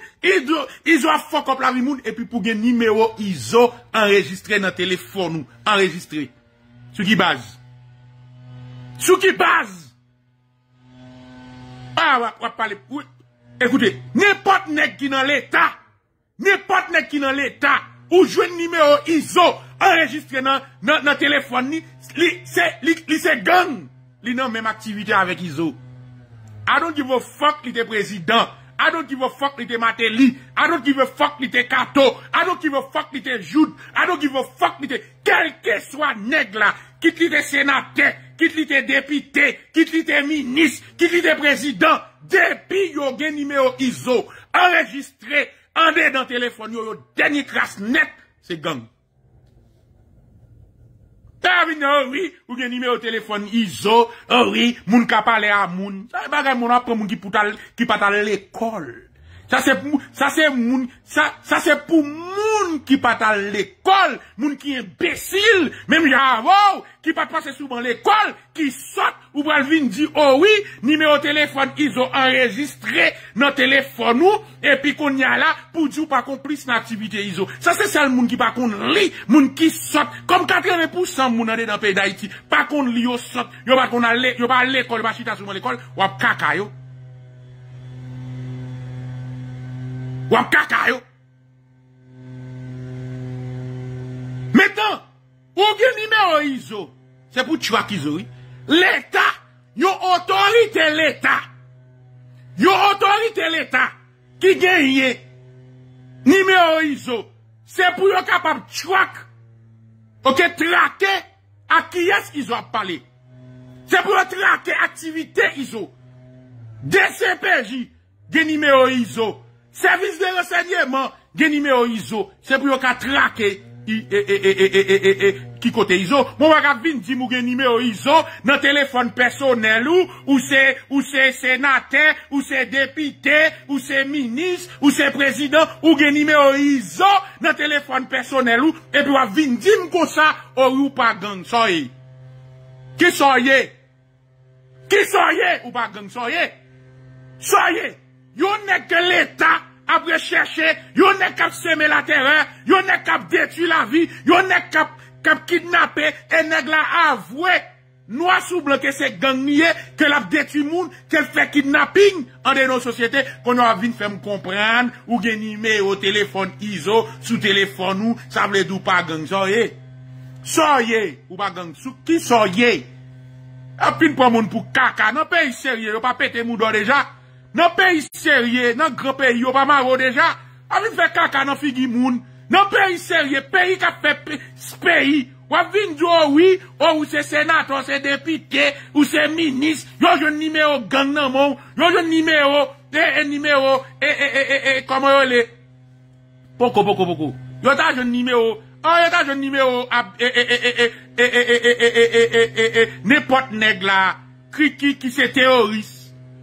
Izo ap fokop la vi moun, epi pou gen nimeyo Izo, enregistre nan telefon nou, enregistre, sou ki baz, sou ki baz, a, ah, wap pale, ekoute, nipot nek ki nan l'Etat, nipot nek ki nan l'Etat, ou jwen nimeyo Izo, enregistre nan telefon nou, li se gen, li nan menm aktivite avèk Izo, Adon ki ve fok li te prezidant, adon ki ve fok li te mateli, adon ki ve fok li te kato, adon ki ve fok li te joun, adon ki ve fok li te kelke swa negla, kit li te senate, kit li te depite, kit li te minis, kit li te prezidant, depi yo genime yo izo, enregistre, ande dan telefon yo yo deni krasnet, se gang. Ta vin nou ouwi, ou gen nime ou telefon izo, ouwi, moun ka pale a moun. Ta e bagay moun apon moun ki patale l'ekol. Sa se pou moun ki pata l'ekol, moun ki embesil, mèm ya avou, ki pat pase souban l'ekol, ki sot, ou pral vin di, ouwi, nime ou telefon, izo enregistre nan telefon ou, epi kon nya la, pou di ou pa kon pris nan aktivite izo. Sa se sel moun ki pa kon ri, moun ki sot, kom 80% moun ane dan pey da iti, pa kon li yo sot, yo pa kon al l'ekol, yo pa sita souban l'ekol, wap kaka yo. Wap kaka yo. Metan, ou gen nime yo izo, se pou tchwak izo, leta, yo otorite leta, yo otorite leta, ki gen ye, nime yo izo, se pou yo kapap tchwak, oke trake, a kiyas izo ap pale. Se pou yo trake aktivite izo, de sepeji, gen nime yo izo, Servis de resenye man, geni me o Izo. Se pou yo ka trake e, e, e, ki kote Izo. Moun wakak vin jim ou geni me o Izo, nan telefon personel ou, ou se senate, ou se depite, ou se minis, ou se prezident, ou geni me o Izo, nan telefon personel ou. E pou wakak vin jim kosa, ou ou pa gen soye. Ki soye? Ki soye? Ou pa gen soye? Soye? Yon nek l'Etat ap recherche, yon nek ap seme la terreur, yon nek ap detu la vi, yon nek ap kidnap e, e neg la avwe. Nou a sou bloke se gang nye, ke lap detu moun, ke fwe kidnaping, an de nou sosyete kon nou a vin fem komprean, ou gen nime ou telefon izo, sou telefon ou, sa mle d'ou pa gang soye. Soye, ou pa gang sou, ki soye? A pin pou moun pou kaka, nan pe yi serye, yo pa pete mou do deja. nan peyi serye, nan gron peyi yo pa maro deja, avi fe kaka nan figi moun, nan peyi serye peyi ka fe peyi wavind yo oui, ou se senat ou se depike, ou se minis yo jen nime yo gan nan moun yo jen nime yo, jen nime yo e e e e e e, koman yo le poko poko poko yo ta jen nime yo, yo ta jen nime yo e e e e e e e e e e e e, nepot neg la kriki ki se teoris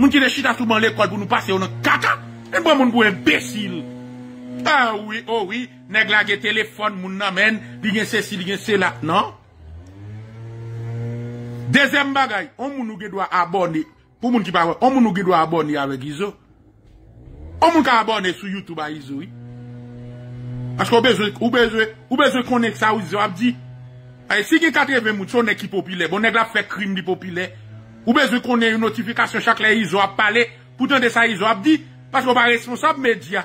Moun ki de chita sou ban lekol pou nou pase yon kaka, e en pou moun pou embesil. Ha, ah oui, oh oui, neg la ge telefon moun namen, digen se si, digen se la, nan? Dezem bagay, on moun ou ge dwa abone, pou moun ki pawe, on moun ou ge dwa abone avek izo. On moun ka abone sou YouTube a izo. Asko ou bezwe, ou bezwe, ou bezwe konen sa ou izo ap di. Ay, si gen kate ve moun, chou ne ki popile, bon neg la fe krim di popile. Ou bezou konen yon notifikasyon chak la izo ap pale, pou tante sa izo ap di, paskou pa responsable media.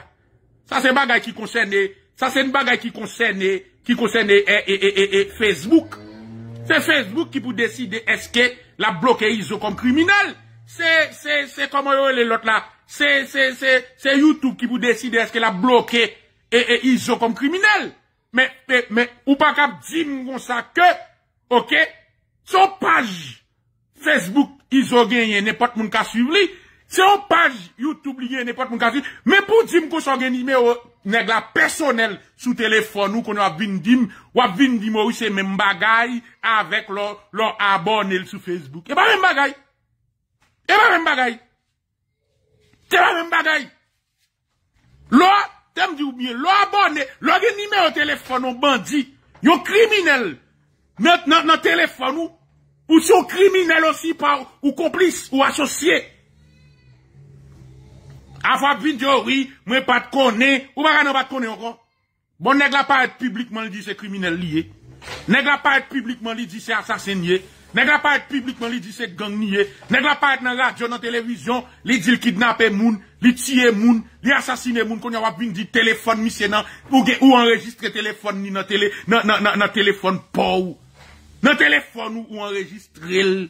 Sa se bagay ki konsene, sa se bagay ki konsene, ki konsene e, e, e, e, e, e, Facebook. Se Facebook ki pou deside eske la bloke izo kom kriminel. Se, se, se, se, komo yo e le lot la, se, se, se, se, se YouTube ki pou deside eske la bloke e, e, e, izo kom kriminel. Me, me, me, ou pa kap di moun sa ke, okey, son pajj, Facebook iso genye, ne pot moun ka suibli. Se yo page YouTube liye, ne pot moun ka suibli. Me pou jim kou so genye euh, nime yo negla personel sou telefon nou kon yo avindim, wavindim ou se men bagay avek lor abonel sou Facebook. E ba men bagay? E ba men bagay? Te ba men bagay? Lora, tem di ou miye, lora abonel, lor genye nime yo telefon nou bandi, yo kriminel, nan telefon nou bandi. Ou sou kriminelle osi pa ou komplis ou asosye. Afwa bin diyo oui, mwen pat kone, ou maran an pat kone an kon? Bon neg la pa et publikman li di se kriminelle liye. Neg la pa et publikman li di se asasenye. Neg la pa et publikman li di se gangnye. Neg la pa et nan radyon nan televizyon li di l kidnapè moun, li tiyè moun, li asasine moun kon yawa bin di telefon misenan pou ge ou enregistre telefon ni nan telefon pou ou. Nan téléphone ou téléphone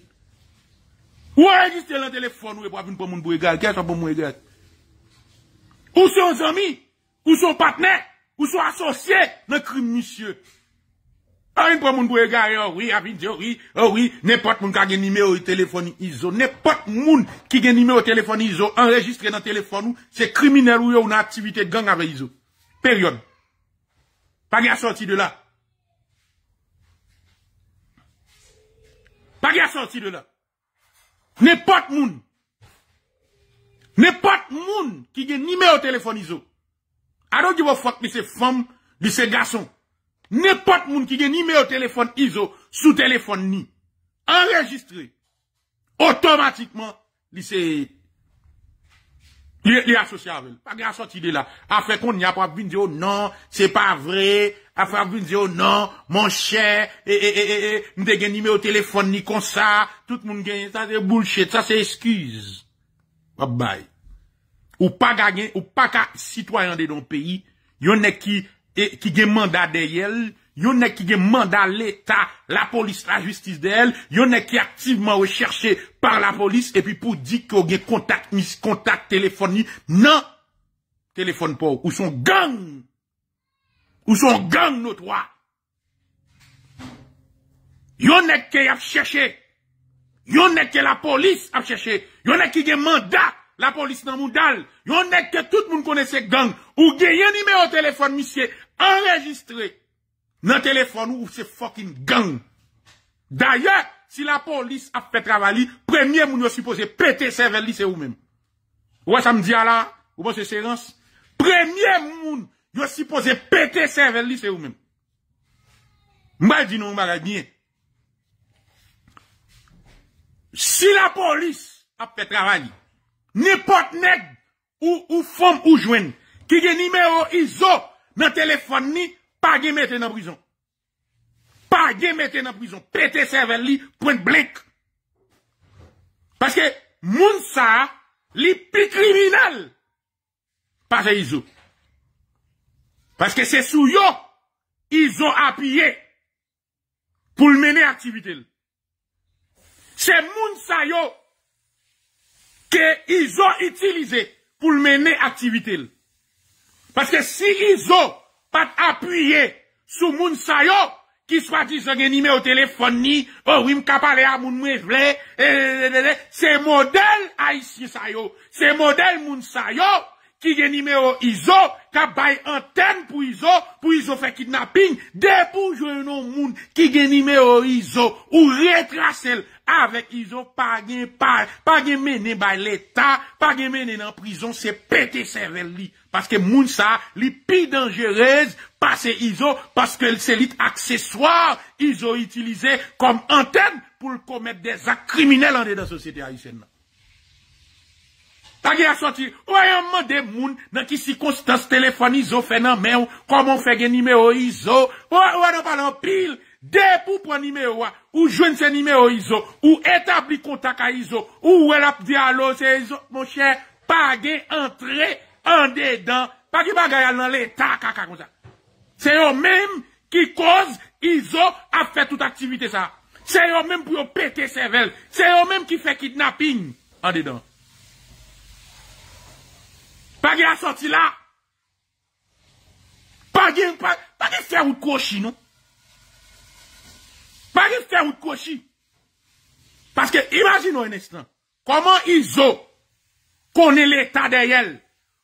Ou enregistrer le téléphone ou pour pou pour pou moun pou egal. ou Où sont Ou son zami? Ou son associés Ou son asosye nan enregistré Ah une de moun pou egal. Oui, apin oui, oh oui, oui. qui moun un numéro nimeyo téléphone iso. qui moun un numéro numéro téléphone iso. enregistré dans le ou. c'est criminel ou yo ou une de gang avec iso. Période. Pas de sortir de là. Pas qu'à sortir de là. N'importe moun. N'importe moun qui a au téléphone ISO. Alors, give va fuck, ni c'est femme, ni c'est garçon. N'importe moun qui a au téléphone ISO sous téléphone ni. Enregistré. Automatiquement, li c'est Li, li il avèl. là Après qu'on pas a pas vu, on dit, oh non, c'est pas vrai. Après oh non, mon cher. Et et et et ni comme ça. Tout monde gagne ça c'est bullshit, ça c'est excuse. Bye-bye. Ou pas gagner, ou pas citoyen de don pays yon qui qui, qui mandat de en a qui demandent mandat l'État, la police, la justice d'elle. en a qui activement recherché par la police. Et puis pour dire y a contact, mis contact téléphonie, Non! Téléphone pas. Ou son gang. Ou son gang notoire. en a qui a cherché. Yon qui que la police a cherché. en a qui gen mandat la police dans Moudal. Yon a que tout le monde connaissait gang. Ou un numéro de téléphone, monsieur, enregistré. nan telefon ou ou se fokin gang. Daya, si la polis ap pe travali, premye moun yo si pose pete sevel li se ou men. Ou asam diya la, ou bon se serans, premye moun yo si pose pete sevel li se ou men. Madi nou mbara dine. Si la polis ap pe travali, ni pot neg ou fom ou jwen, ki gen nime ou izo nan telefon ni, pas de mettre en prison. Pas de mettre en prison. Péter cervelle, point blank. Parce que, moun sa, li plus criminel. Pas Parce que c'est sous yo, ils ont appuyé pour mener activité. C'est Mounsa sa yo, ils ont utilisé pour mener activité. Parce que si ils ont Pat apuye sou moun sayo ki swa di se genime ou telefon ni, ou oh, im kapale a moun mwen vle, e, e, e, se model a isye sayo, se model moun sayo ki genime ou izo, kap bay anten pou izo, pou izo fe kidnapping, depoujwe nou moun ki genime ou izo, ou retrase l. Avek Izo, pa gen menen bay l'Etat, pa gen menen nan prizon, se pete sevel li. Paske moun sa, li pi dangerez, pase Izo, paske l selit aksesoar, Izo itilize kom antenn pou l komet de zak kriminel an de dan sosyete a Izen nan. Ta gen a soti, ou a yon moun de moun, nan ki si konstans telefon Izo fè nan men, koman fè gen nime ou Izo, ou a yon panon pil! Depou pou animeyo wa, ou jwen se animeyo Izo, ou etabli kontak a Izo, ou ou el ap di alo se Izo, mon chè, page, entre, ande dan, page bagay al nan le etak a kaka kon sa. Se yo menm ki koz Izo ap fet tout aktivite sa. Se yo menm pou yo pete sevel, se yo menm ki fe kidnapping, ande dan. Page a soti la. Page, page, page fè ou koshi nou. Paris fait route Parce que, imaginons un instant, comment ils ont connu l'état derrière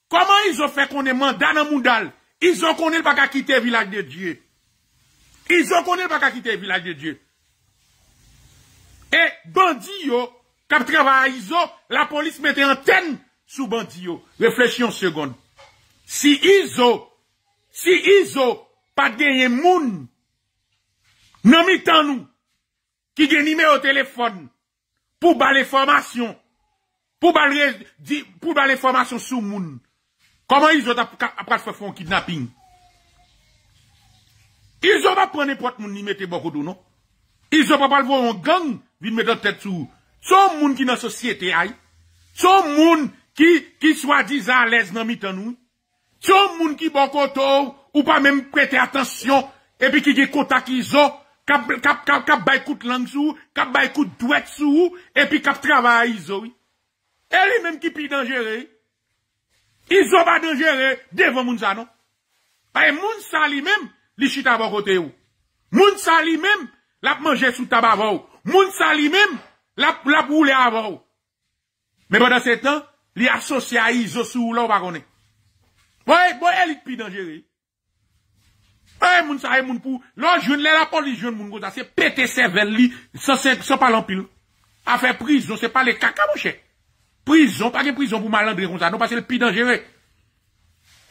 Comment ils ont fait qu'on est mandat dans Moudal Ils ont connu pas quitter le village de Dieu. Ils ont connu pas quitter le village de Dieu. Et bandits, à Iso, la police mettait antenne sous bandits. Réfléchissons une seconde. Si Iso, si Iso pas gagné monde, nan mi tan nou, ki gen nime o telefon, pou balè formasyon, pou balè formasyon sou moun, koman yon apras fè fon kidnapping? Yon pa prene pot moun nime te bokotou, non? Yon pa palvo an gang, vin metan tèt sou, tso moun ki nan sosyete ay, tso moun ki swa dizan alèz nan mi tan nou, tso moun ki bokotou, ou pa mèm kwete atensyon, epi ki gen kontak yon, Kap baykout lang sou, kap baykout dwet sou, epi kap travay izo. E li menm ki pi denjere. Izo ba denjere devon moun zanon. Pay moun sa li menm li chit avan kote ou. Moun sa li menm lap manje sou tab avan ou. Moun sa li menm lap ou le avan ou. Men ba dan se tan, li asosya a izo sou la ou bagone. Boy, boy, e li pi denjere. E moun sa, e moun pou. Non, joun lè la poli, joun moun gouta. Se pète sevel li, se palampil. Afe prizon, se pale kaka mouchè. Prizon, pake prizon pou malandri gouta. Non, pa se le pi dangere. E,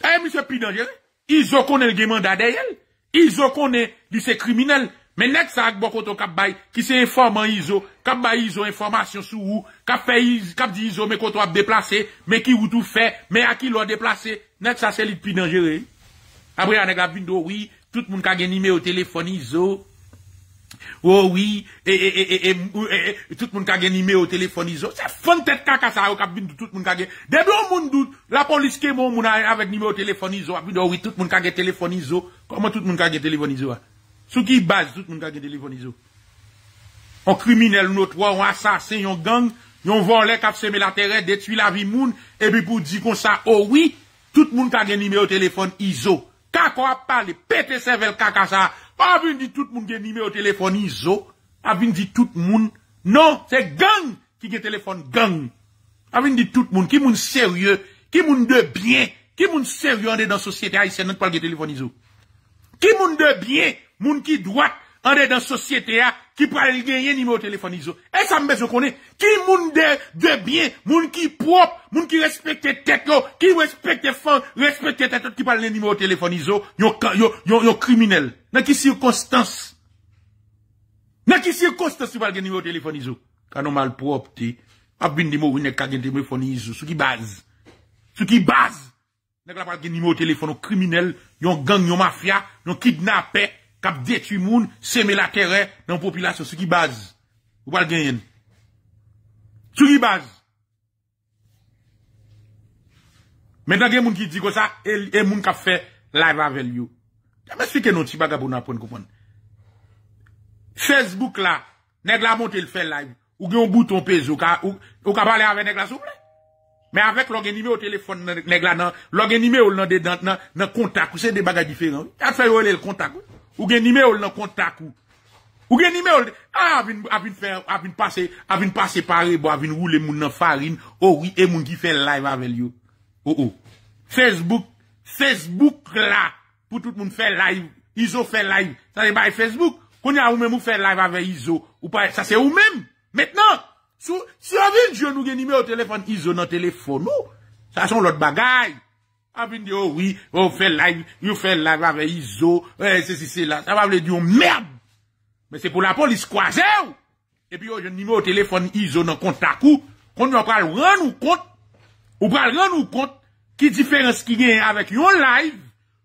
eh, mi se pi dangere. Izo konen gè manda deyèl. Izo konen, li se kriminel. Men nek sa ak bo koto kap bay, ki se informan Izo. Kap bay Izo, informasyon sou ou. Kap di Izo, men koto ap deplase. Men ki woutou fe, men a ki lò deplase. Nek sa se li pi dangere. Abre anèk la bindo wii. Tout moun kage nime ou telefon izo. Ou oh, oui, e e e e e, e, e, e tout moun kage nime ou telefon izo. Se fon tet kaka sa yo kap bin tout moun kage. Debe ou moun dout, la pon liske moun moun avek nime ou telefon izo. A bin oh, oui, tout moun kage telefon izo. Koman tout moun kage telefon izo a? Sou ki base tout moun kage telefon izo? Ou kriminel nou towa, ou asase, ou gang, ou van le kap seme la tere, detui la vi moun. E bi pou di kon sa, oh, oui, tout moun kage nime ou telefon izo. Kako a parlé, pété cervelle kaka ça. Pas que tout le monde qui a numéro téléphone ISO. Pas dit tout le monde. Non, c'est gang qui a téléphone gang. Pas venir dire tout le monde qui moun sérieux, qui moun de bien, qui moun sérieux dans la société haïtienne pas le téléphone ISO. Qui moun de bien, moun qui droite en dans la société qui parle gagner numéro de téléphone ISO. Et eh, ça me besoin connaît qui monde de, de bien, monde qui propre, monde qui respecte tête qui respecte femme, respecte tête qui parle numéro de téléphone ISO, yo yon yon criminel. Dans qui circonstance Dans qui circonstance tu parle gagner numéro de téléphone ISO Quand on mal propre ti, a bin di mourir ne téléphone ISO, ce qui base. Ce qui base. Nèg pas parle gagner numéro de téléphone criminel, yon gang, yon mafia, yon kidnappés. Kap deti moun seme la kere nan popilasyon. Sou ki baz. Ou pal genyen. Sou ki baz. Mwen dan gen moun ki di ko sa, e, e moun kap fe live avèl yo. Ya mè sike nou ti baga pou nan pon konpon. Sez bouk la, neg la monte l fe live. Ou gen yon bouton pezo. Ou ka pale avè neg la souple. Mè avèk log enime ou telefon neg la nan, log enime ou nan dedant nan kontak. Ou se de baga diferent. Kat fe yo ele l kontak ou. Ou gen nime ou l nan kontak ou. Ou gen nime ou l de, a avin passe pare bo avin roule moun nan farin, ou e moun ki fè live avèl yo. Ou oh, ou. Oh. Facebook, Facebook la, pou tout moun fè live, Iso fè live, sa se bay Facebook, kon ya ou mè mou fè live avè Iso, ou pa, sa se ou mèm, metnan, sou, si avèl joun ou gen nime ou telefon, Iso nan telefon ou, sa son lot bagay. Ah, de oh oui, on fait live, on fait live avec Iso, eh, c'est, c'est, c'est là. Ça va vous dire, oh, merde! Mais c'est pour la police croisée, ou? Et puis, oh, j'ai un numéro de téléphone Iso dans le contact, Quand Qu'on va pas rendre compte, ou pas le rendre compte, qui différence qui a avec yon live,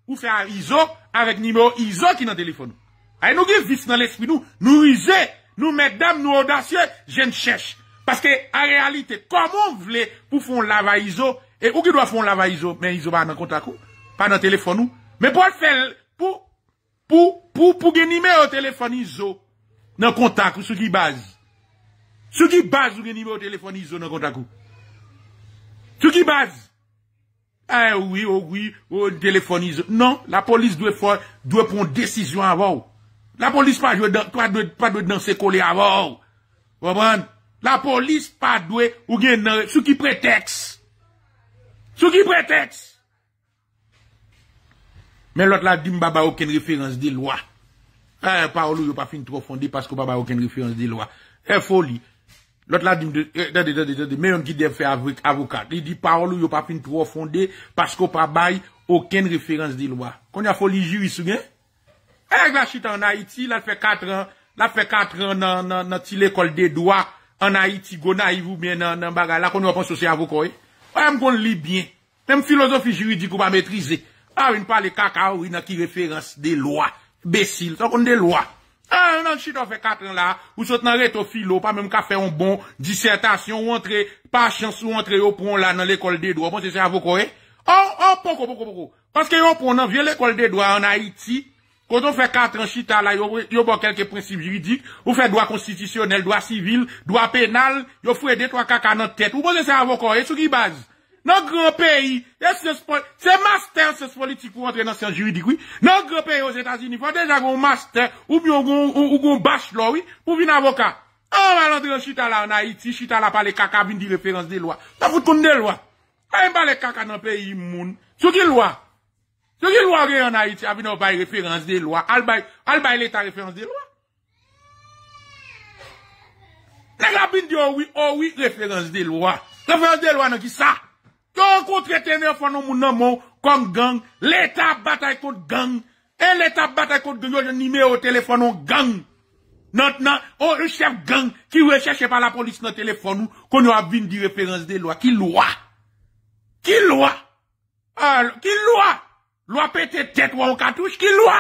ou faire Iso, avec numéro Iso qui est dans le téléphone. Ah, nous gué vice dans l'esprit, nous, nous riser, nous mesdames, nous audacieux, je ne cherche. Parce que, en réalité, comment vous voulez, pour faire la Iso, E ou ki do a fon la va Iso, men Iso ba nan kontakou. Pa nan telefon nou. Men pou al fel, pou, pou, pou, pou genime ou telefon Iso nan kontakou sou ki baz. Sou ki baz ou genime ou telefon Iso nan kontakou. Sou ki baz. Eh oui, oh, oui, oui, oh, oui, telefon Iso. Nan, la polis dwe fò, dwe pon desisyon avò. La polis pa dwe nan se kolè avò. Vobran. La polis pa dwe ou genime, sou ki preteks. Sou ki preteks? Men lout la di mbaba oken referans di lwa. E, parolou yo pa fin tro fondi pasko baba oken referans di lwa. E foli, lout la di mde e, men yon ki dev fe avokat. E di parolou yo pa fin tro fondi pasko baba oken referans di lwa. Kon yon foli jiri sou gen? E, la chita en Haiti, la fe katran, la fe katran nan ti l'ekol de doa en Haiti, go nan yivou men nan bagay. La kon yon pon sosye avokoye. même qu'on lit bien. Même philosophie juridique ou pas maîtriser. Ah, une parle caca ou une qui référence des lois. Bécile. ça qu'on des lois. Ah, non, chido fait quatre ans là, ou s'en t'en au philo, pas même qu'à faire un bon dissertation, ou entrer, pas chance, ou entrer au pont là, dans l'école des droits. Bon, c'est ça, vous croyez Oh, oh, pourquoi, poko, pourquoi Parce que au oh, un pont là, vieille école des droits en Haïti, Kou do fe katran chita la, yo bon kelke prinsip juridik, yo fe dwa konstitusyonel, dwa sivil, dwa penal, yo fwe detwa kaka nan tet. Ou boze se avokore, sou ki baz? Nan gro peyi, se master se politik pou rentre nan se juridik, nan gro peyi ou zetasini, fotej a goun master, ou goun bachelor, pou vin avokar. Ah, ou alantre chita la ou naiti, chita la pa ah, le kaka vin di referans de lwa. Ta foute kon de lwa. A yon ba le kaka nan peyi moun. Sou ki lwa? Ki lwa gen yon a iti a bin nou bay referans de lwa? Al bay leta referans de lwa? Lega bin di oh ouwi, ouwi oh referans de lwa. Referans de lwa nan ki sa. Kyo an kontretene yon fonon moun nan moun kon gang, leta batay kout gang. E leta batay kout gang, yo jen nime ou telefonon gang. Non nan, ou rechef gang ki rechef che pa la polis nan telefonon kon yo a bin di referans de lwa. Ki lwa? Ki lwa? Ki lwa? Lwa pete tet wou an katouche, ki lwa?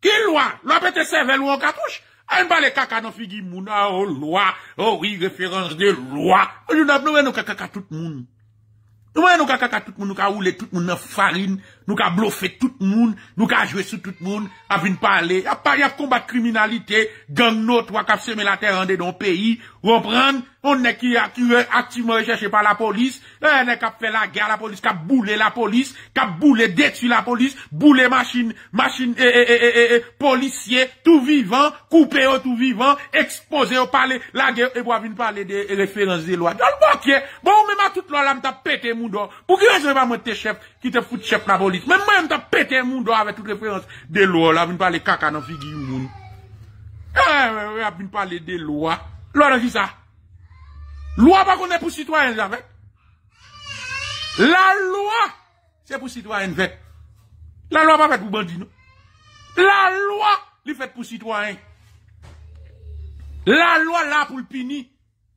Ki lwa? Lwa pete sevel wou an katouche? Ay mba le kaka nou fi gi mouna, ou oh, lwa? Oh, ou i referans de lwa? Ou yon ap nou we nou kaka ka tout moun? Nou we nou kaka ka tout moun nou ka ou le tout moun nan farine? Nou ka blofe tout moun Nou ka jwe sou tout moun A vin pale A pale ap kombat kriminalite Gang not wak ap seme la terande don peyi Wap rande On ne ki akive aktiveman recheche pa la polis e, Ne kap fe la gare la polis Kap boule la polis Kap boule detu la polis Boule masin Masin e e e e e Polisye Tou vivan Koupe yo tou vivan Expose yo pale La gare e wap vin pale de referansi de lwa Gal bakye Bon mè ma tout lwa la mta pete mou do Pou gè zè va mwen te chef Ki te foute chef la bol Men mwen mta pete moun do avet tout referans De lwa la vin pale kaka nan figi yon moun Eee men vin pale de lwa Lwa nan ki sa Lwa pa konen pou sitwayen jan vet La lwa Se pou sitwayen vet La lwa pa vet pou bandi nou La lwa li fet pou sitwayen La lwa la pou lpini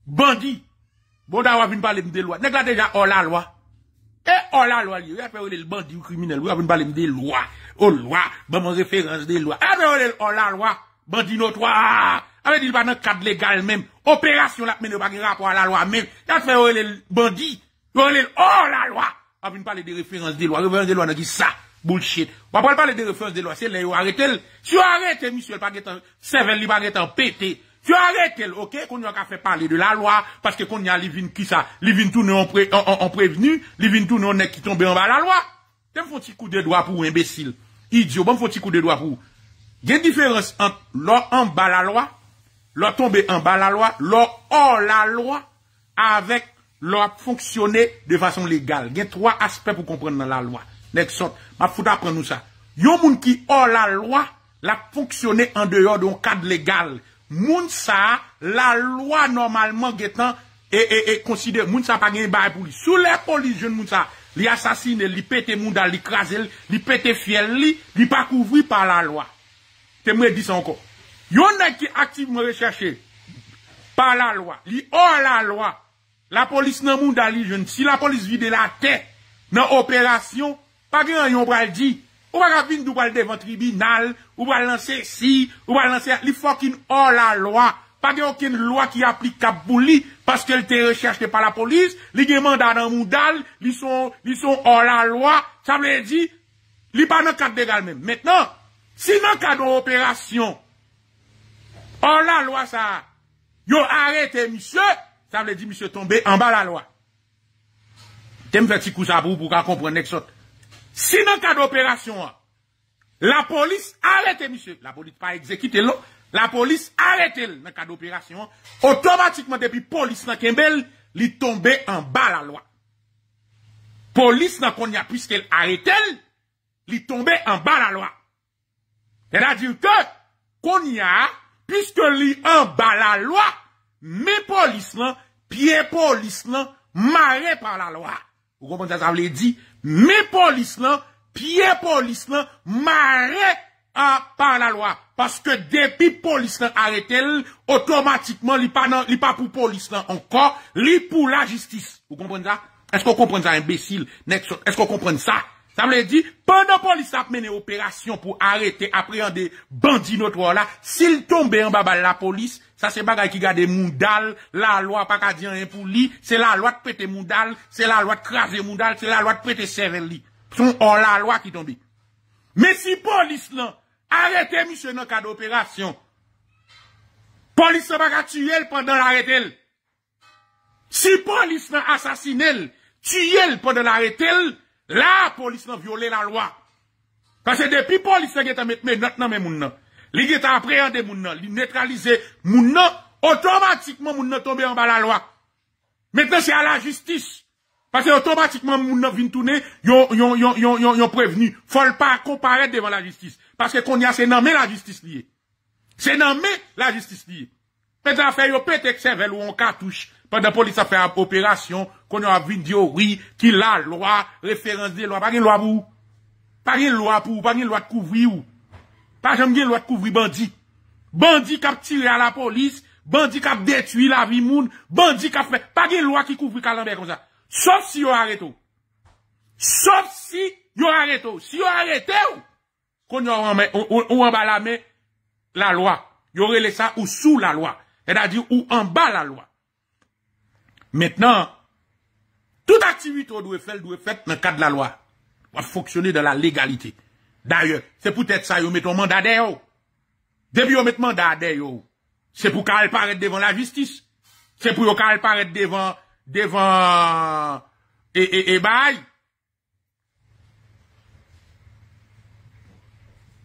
Bandi Bon da wap vin pale mou de lwa Nek la dejan o la lwa E hola oh lwa li, yon fè wè lè l bandi ou krimine oh l wè, oh ap wè n'bale mdè l wwa, wè l wwa, bè mwen referans dè l wwa, ap wè l wè l hola l wwa, bandi nou twa, ap wè dil ban nan kade legal mèm, operasyon l ap mè nè bagera pou wè l wwa mèm, yon fè wè l bandi, wè l wwa, ap wè n'bale mdè referans dè l wwa, referans dè l wwa nan di sa, bullshit, wè ap wè l wwa mbale mdè referans dè l wwa, se lè yon arete l, si ou arete, miswèl pa gètan, sevel li pa gètan pète, Tu arrêtes, ok, qu'on a fait parler de la loi, parce que qu'on y a Livin qui ça, Livin tout nous en, prévenu, Livin tout nous on qui tombé en bas la loi. Tu me un petit coup de doigt pour imbécile. Idiot, bon faut petit coup de doigt pour. Il y a une différence entre l'or en bas la loi, l'or tombé en bas la loi, l'or hors la loi, avec l'or fonctionner de façon légale. Il y a trois aspects pour comprendre dans la loi. Next sort, ma ça. apprendre nous ça. un monde qui hors la loi, la fonctionner en dehors de d'un cadre légal. Moun sa, la lwa normalman getan e, e, e konside, moun sa pa gen yon bay pou li. Sou le polis joun moun sa, li asasine, li pete moun dal, li kraze, li pete fiel, li pa kouvri pa la lwa. Te mwen dis anko. Yon nan ki aktif mwen recherche, pa la lwa, li or la lwa, la polis nan moun dal li joun. Si la polis vide la te nan operasyon, pa gen yon bral di. Ou pa gavine dupal devan tribinal, ou pa lanse si, ou pa lanse... Li fokin or la loa, pa gen okin loa ki aplik kapbou li, paske lte recherche te pa la polis, li gen manda nan moun dal, li son or la loa, sa mwen di, li pa nan kat degal men. Metnan, si nan kadon operasyon, or la loa sa, yo arete, misye, sa mwen di, misye, tombe, anba la loa. Tem fati kousa bou pou ka kompwen neksot. Si nan ka d'opérasyon an, la polis arete, la polis pa ekzekite lò, la polis arete nan ka d'opérasyon an, otomatikman depi polis nan kembèl, li tombe an ba la lò. Polis nan konya piske l'arete, li tombe an ba la lò. El a diw ke, konya, piske li an ba la lò, mi polis nan, piye polis nan, mare par la lò. Ou komon zazav lè di, Mi polis lan, piye polis lan, ma re a pa la lwa. Paske depi polis lan, arete l, otomatikman li pa pou polis lan. Anko, li pou la jistis. Ou kompren sa? Esko kompren sa, imbesil? Esko kompren sa? Sa mwen li di, pandan polis ap mene operasyon pou arete apre yon de bandi notwa la, si l tombe yon babal la polis, sa se bagay ki gade moun dal, la loy ap akadyen yon pou li, se la loy ap prete moun dal, se la loy ap kraze moun dal, se la loy ap prete seren li. Son an oh, la loy ap ki tombe. Me si polis lan arete mi se nan kad operasyon, polis sa baka tuye l pandan arete l. Si polis lan asasine l, tuye l pandan arete l, La police n'a violé la loi. Parce que depuis la police a mis la loi, mais mon a neutralisé mon Automatiquement, mon nom tombé en bas la loi. Maintenant, c'est à la justice. Parce que automatiquement, mon nom vient tourner, ils ont prévenu. Faut pas comparaître devant la justice. Parce que qu'on y a, c'est nommé la justice liée. C'est nommé la justice liée. Maintenant, fait, yo pète, ou en cartouche. Pendant la police a fait opération, kon yo avind yo ri ki la loa, referans de loa, pa gen loa pou ou? Pa gen loa pou ou? Pa gen loa kouvri ou? Pa jom gen loa kouvri bandi? Bandi kap tire a la polis, bandi kap detui la vi moun, bandi kap... pa gen loa ki kouvri kalambe kon sa? Sop si yo areto. Sop si yo areto. Si yo arete ou, kon yo anba la me la loa. Yo rele sa ou sou la loa. E da di ou anba la loa. Mètnen, Tout aktivite ou dwe fèl dwe fèt nan kade la lwa. Ou a foksyonè de la legalité. D'ailleurs, c'est pou tèt sa yo mette mandade yo. Debi yo mette mandade yo. C'est pou ka el paret devan la justice. C'est pou yo ka el paret devan... Devan... E... E... E... E... Baye.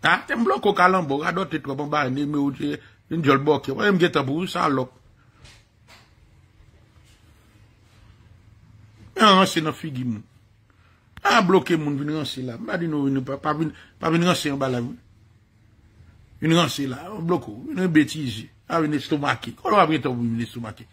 Ha? Temblon kou kalan bo. Adote tèt wè ban baye. Nèmè ou tè. Nèmè ou tè. Nèmè ou tè. Nèmè ou tè. Nèmè ou tè. Nèmè ou tè. Nèmè ou tè. Nèmè ou tè. An ansen an figi moun. An bloke moun vin rense la. Mady nou vin rense. Par vin rense an bala voun. Vin rense la. An bloko. Vin rense betize. An vin rense to maki. Kolo avre to vin rense to maki.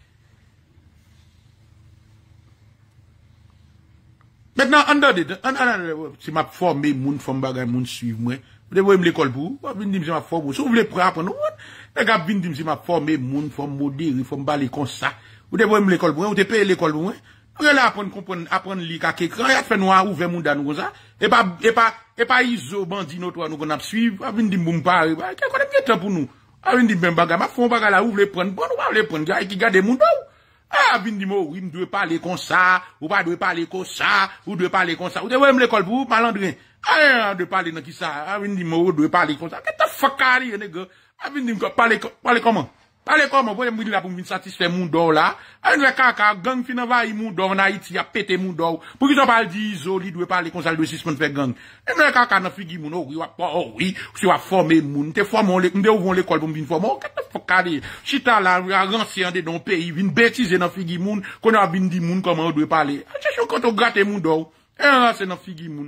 Met nan an do de. An an an de. Si map forme moun. Form bagay moun suiv mwen. Ou de vo em le kol pou. Ou vini dim si map forme moun. Sou vile pre apan. Ou an. Nega vini dim si map forme moun. Form modi. Ou form bali konsa. Ou de vo em le kol pou. Ou de pe l le kol pou mwen. Mwen la apren li ka kekran, yate fe nou a ouve moun dan nou kon sa, e pa yi e e zo bandi nou to an nou kon ap suivi, avin di mboum pare, ki akon de mwen etan pou nou, avin di mboum baga, ma fon baga la ouv le pren, bon ou pa ouv le pren, ki a yi ki gade moun dou, avin di mou, wim dwe pale kon sa, ou pa dwe pale kon sa, ou dwe pale kon sa, ou te wèm le kol pou, malandren, avin di mou, dwe pale kon sa, ketafaka li ene gen, avin di mou, pale kon man. A le komon, woye mwen la pou mwen satisfe moun do la, a mwen wè kaka gang fi nan va yi moun do, wana iti ya pete moun do, pou ki son pal di izo li dwe pale konsal 26 moun fe gang. A mwen wè kaka nan figi moun, oh ou yi wak pa, oh ou yi, ou si wak forme moun, te formon le, mwen de ou von le kol pou mwen forme, ou oh, kate fokade, chita la, wè a ran seyande don peyi, vin betize nan figi moun, kon yo a bin di moun koman wè dwe pale. A chè chou koto gate moun do, e yon ase nan figi moun.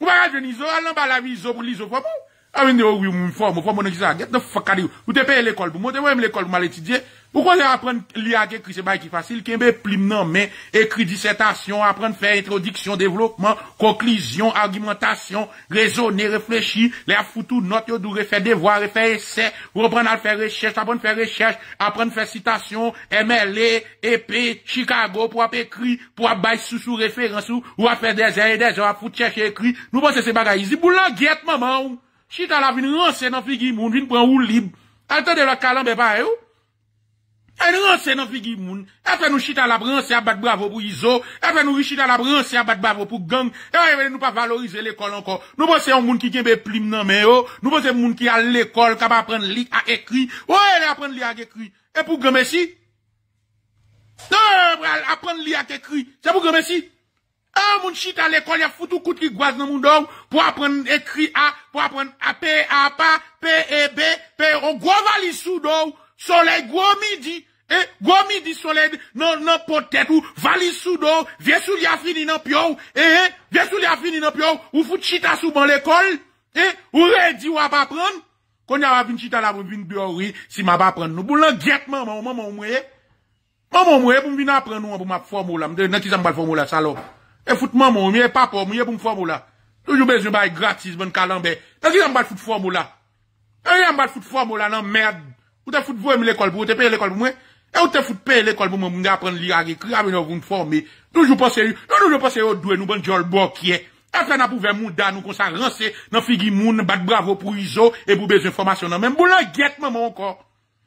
Mwa gaje ni zo, alan ba la vi zo, mwen li zo fwa mwen. Awen de ou yon mwen fwa mwen fwa mwen ekizan. Get the fwa kade yon. Mwen te peye l'ekol mwen, mwen te we mwen l'ekol mwen mal etidye. Ou kon se apren li a kekri se bay ki fasil, kembe plim nan men, ekri disetasyon, apren fe introdiksyon, devlopman, konklysyon, argumentasyon, rezoné, reflechy, le a foutou not yo do refe devwa, refe ese, ou repren al fe rechèche, apren fe rechèche, apren fe citasyon, MLE, EP, Chicago, pou ap ekri, pou ap bay sou sou referansou, ou ap fe dezen, dezen, ou ap foutèche ekri, nou pon se se bagay, zi bou langyet maman ou, chita la vin ransè nan figi moun, vin pran ou nou se nou figi moun, epe nou chita la brans e a bat bravo pou izo, epe nou vi chita la brans e a bat bravo pou gang, ewe nou pa valorize l'ekol anko, nou bo se yon moun ki genbe plim nan meyo, nou bo se moun ki al l'ekol, kapa apren li a ekri ou e le apren li a ekri e pou gome si? ou e le apren li a ekri se pou gome si? ou e, moun chita l'ekol, ya foutou kout ki gwaz nan moun do pou apren ekri a, pou apren a pe a pa, pe e be pe o gwo vali sou do sou le gwo midi E, gomi di soled nan potet ou vali sou do, ve sou li afini nan pyo ou, e, e, ve sou li afini nan pyo ou, ou foute chita sou ban l'ekol, e, ou re di wap apren, kon ya wap vin chita la pou vin bi ori si mab apren nou, pou l'angetman moun, moun moun mwe, moun moun mwe pou mbi nan apren nou an pou map fomou la, mde, nan ki zambal fomou la salop, e foute moun moun mwe, e papou mwen mwen fomou la, tou yu bez yu bay gratis ban kalambe, nan ki zambal foute fomou la, e yu zambal foute fomou la nan merd, ou te foute vwe mwen l'ekol pou, ou te peye l'ekol pou mwen E ou te foute pe l'ekol moun moun moun apren li agi krabi nou roun formi. Toujou pase yu, toujou pase yu ou dwe nou ban jol bwokye. E fè na pouve moun da nou konsan ranse nan figi moun, bat bravo pou izo e bou bez informasyon nan men. Moun la get moun moun kò.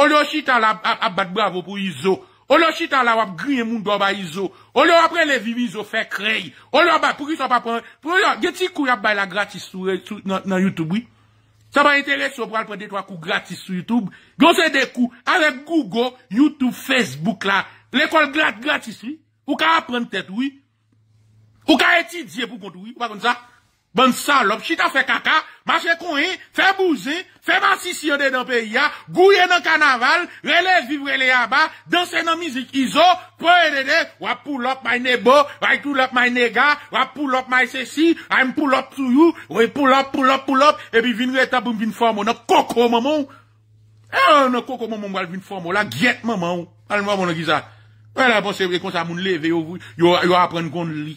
Olo yon chitan la ap bat bravo pou izo. Olo yon chitan la wap griye moun do ba izo. Olo yon apre le vivi izo fe krey. Olo yon apre pou ki sou pa pon. Pou yon, geti kou yap bay la gratis sou nan YouTube, oui? Sa pa entere sou pou alpe detwa kou gratis sou YouTube? Glose de kou, arep Google, YouTube, Facebook la. L'ekol gratis, oui? Ou ka ap pren tet, oui? Ou ka eti dje pou kont, oui? Ou pa kon sa? Bon salop, chita fe kaka, maswe konye, fe bouze, fe masisi yode dan pe yia, gouye nan kanaval, relez vibre le yaba, dansen nan mizik izo, pou e dede, wap pou lop may nebo, wap pou lop may nega, wap pou lop may sesi, wap pou lop tou yu, wap pou lop pou lop pou lop, ebi vin reta boum vin fomo nan koko maman. E an nan koko maman wale vin fomo la, gyet maman ou. Al mwa mwana giza, wala bo se kon sa moun leve yo, yo apren kon li.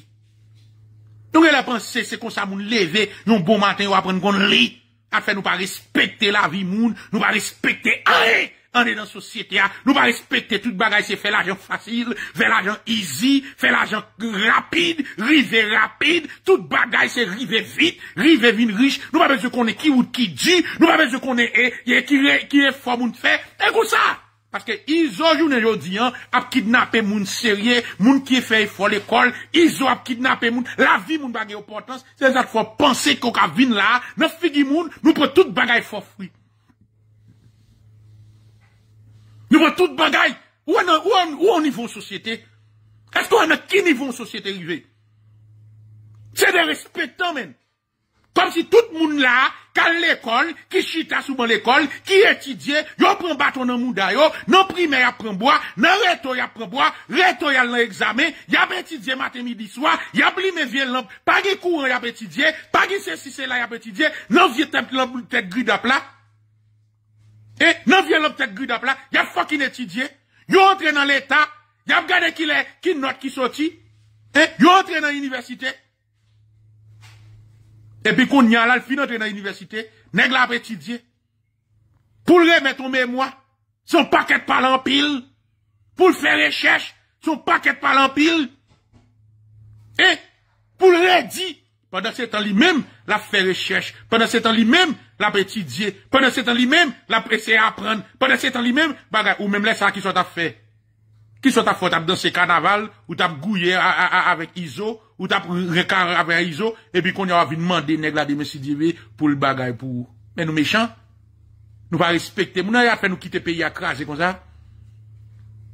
Donc elle a pensé, c'est comme ça, moun lever, un bon matin, on prendre qu'on lit. Afin, nous pas respecter la vie monde, nous pas respecter rien. On est dans la société, hein. nous pas respecter toute bagaille, c'est faire l'argent facile, faire l'argent easy, faire l'argent rapide, river rapide, toute bagaille, c'est river vite, river vite riche, nous pas besoin qu'on est qui ou qui dit, nous pas besoin qu'on eh, est, qui, qui, qui est fort moun fait, et comme ça. Parce que aujourd'hui je ne dis pas, hein, a kidnappé moun sérieux, moun qui fait fort l'école, Ils ont kidnappé moun, la vie moun bagay importance, c'est à qu'il faut penser qu'on a venir là, nous, les moun, nous prenons tout bagay fort fruit. Nous prenons tout bagay, où on, où on, où on y société? Est-ce qu'on a qui niveau société arrivé? C'est des respectants, même. Comme si tout moun là, Kan l'ekol, ki chita souman l'ekol, ki etidye, yo pran baton nan mouda yo, nan prime yap pran bwa, nan reto yap pran bwa, reto yap nan eksame, yap etidye mate midi swa, yap li men vye lomp, pagi kouan yap etidye, pagi se si se la yap etidye, nan vye tèp lomp tèp gri dap la, e, nan vye lomp tèp gri dap la, yap fokin etidye, yo entre nan l'eta, yap gade ki not ki soti, e, yo entre nan universite, Depuis qu'on y a là, le université de l'université, nègre l'a étudié. Pour le remettre en mémoire, son paquet de Pour le faire recherche, son paquet de parle Et, pour le redit, pendant ce temps lui-même, l'a fait recherche. Pendant ce temps lui-même, l'a étudié. Pendant ce temps lui-même, l'a pressé à apprendre. Pendant ce temps lui-même, ou même les ça qui sont à faire. Qui sont à faire, dans ces carnaval, ou t'as gouillé avec Iso, ou t'as récarré avec ISO, et puis qu'on y a vu demander nèg la de monsieur pour le bagage pour Mais nous méchants, nous pas respecter. Nous a fait nous quitter pays à craser comme ça.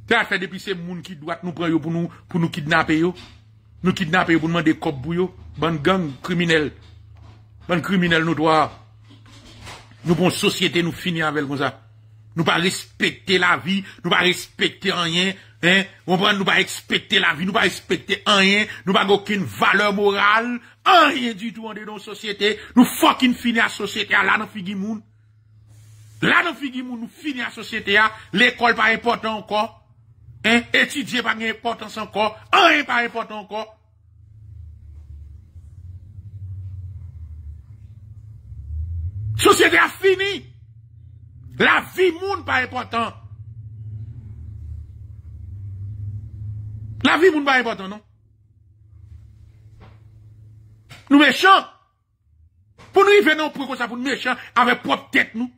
T'as fait depuis ces moun qui doit nous prendre pour nous, pour nous kidnapper Nous kidnapper pour nous demander cop pour bande Bonne gang criminel, Bonne criminel nous doit. Nous bon société nous finir avec comme ça. Nous pas respecter la vie, nous pas respecter rien, Moun pren, nou pa ekspecte la vi, nou pa ekspecte anjen, nou pa gokin valeur moral, anjen di tou an de don sosyete, nou fokin fini a sosyete a, la nan figi moun. La nan figi moun, nou fini a sosyete a, l'ekol pa importan anko, etidye pa ngen importan san ko, anjen pa importan anko. Sosyete a fini, la vi moun pa importan. La vie, n'est pas important, non? Nous méchants. Pour nous, il fait non pour comme ça, pour nous méchants, avec propre tête, nous.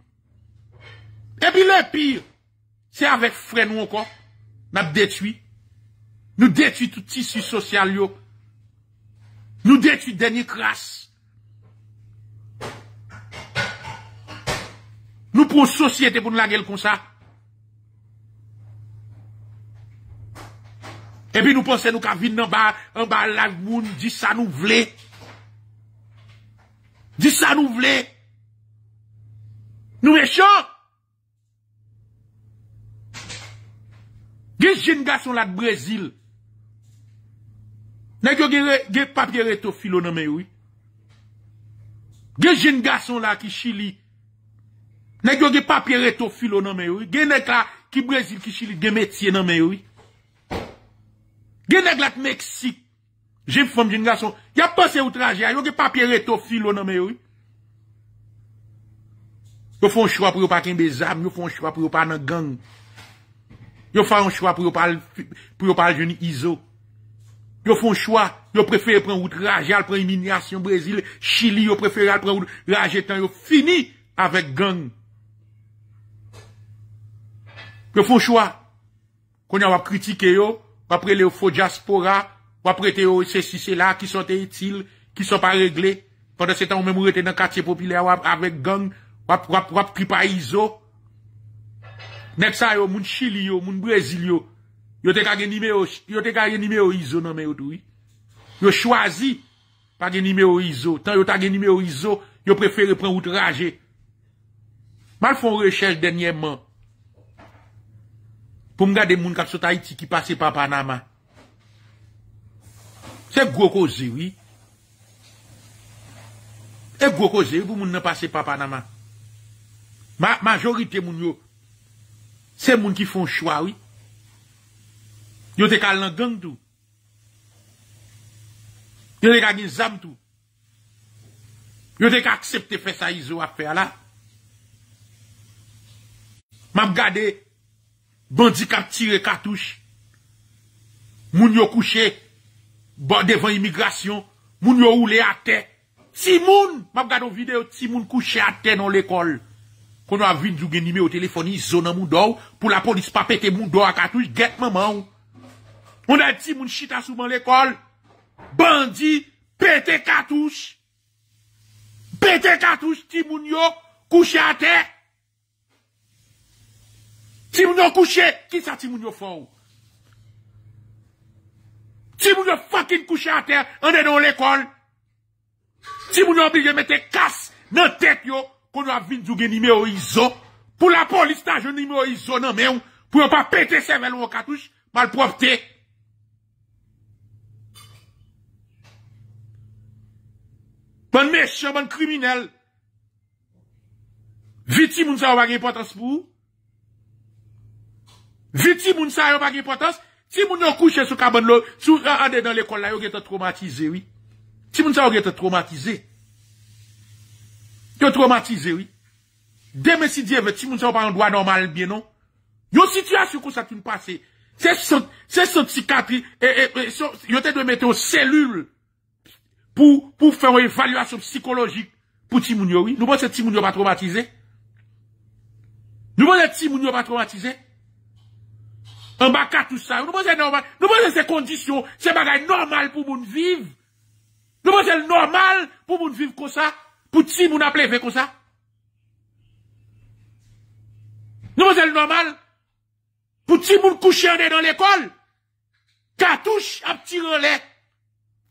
Et puis, le pire, c'est avec frais, nous encore. Nous détruit. Nous détruit tout tissu social, yo. Nous détruit dernier crasse. Nous pour société pour nous la comme ça. Epi nou ponsen nou ka vin nan ba lag moun, di sa nou vle. Di sa nou vle. Nou mechon. Ge jen gason la ki Brezil, nek yo ge papye reto filo nan men yoy. Ge jen gason la ki Chili, nek yo ge papye reto filo nan men yoy. Ge nek la ki Brezil ki Chili, ge metye nan men yoy. genè glat Meksik, jen fòm jen rason, yon pò se outraje al, yon ki papye reto filo nan mè yon. Yon fòn chwa pou yon pa ken bezab, yon fòn chwa pou yon pa nan gang, yon fòn chwa pou yon pa al jen iso, yon fòn chwa, yon prefere pran outraje al, pran iminasyon Brezile, Chili, yon prefere pran outraje tan, yon fini avèk gang. Yon fòn chwa, kon yon wap kritike yo, après les faux diaspora, après les ceci, là qui sont utiles, qui sont pas réglés. Pendant ce temps, on même été dans le quartier populaire avec gang, avec les wap, qui pas iso. Nek sa yo, moun Chili yo, moun Brésil yo, yo te kage numéro, yo te kage numéro iso nan mais yo Yo choisi pas de numéro iso. Tant yo gen numéro iso, yo préféré prendre outrage. Mal font recherche dernièrement. pou m gade moun kat sou Tahiti ki pase pa Panama. Se v gokoze, oui. Se v gokoze, oui, pou moun nan pase pa Panama. Majorite moun yo, se moun ki fon chwa, oui. Yo te kal langang tou. Yo te kal nizam tou. Yo te kal aksepte fesa izo afer la. Ma m gade... Bandi kap tire katouche, moun yo kouche devan imigrasyon, moun yo oule ate, timoun, mab gado videyo, timoun kouche ate nan l'ekol, konon avin djougen nime ou telefoni, zonan moun do, pou la polis pa pete moun do akatouche, get maman, moun adi timoun chita souman l'ekol, bandi pete katouche, pete katouche, timoun yo kouche ate, Ti moun yo kouche, ki sa ti moun yo faw? Ti moun yo fakin kouche a ter, ane don l'ekol? Ti moun yo blye mette kas nan tet yo, kono avin djouge nime yo izo? Pou la polis taj yo nime yo izo nan men, pou yo pa pete sevelon wakatouj, malpropte? Bon meche, bon kriminel, vitim moun sa wagen potas pou ou? Viti ti moun sa yo pa gen potans, ti moun yo couche sou kaban l'eau, sous ande dans l'école la yo gen traumatisé, oui. Ti moun sa yo traumatisé, traumatisé. traumatisé, Yo oui. Deme si diye ve, ti moun sa yo pas un droit normal bien, non? Yo situation kou sa tu c'est C'est son, se son psychiatre et, e, e, cellule yo te une mette psychologique pour pour pour faire une évaluation psychologique pour ti moun yo, oui. Nous bon ti moun yo pas traumatisé. Nou pas pas ti moun An ba katou sa. Nou mwazel normal. Nou mwazel se kondisyon. Se bagay normal pou moun vive. Nou mwazel normal pou moun vive kosa. Pou ti moun apleve kosa. Nou mwazel normal. Pou ti moun kouche ane dan l'ekol. Katouche ap tirele.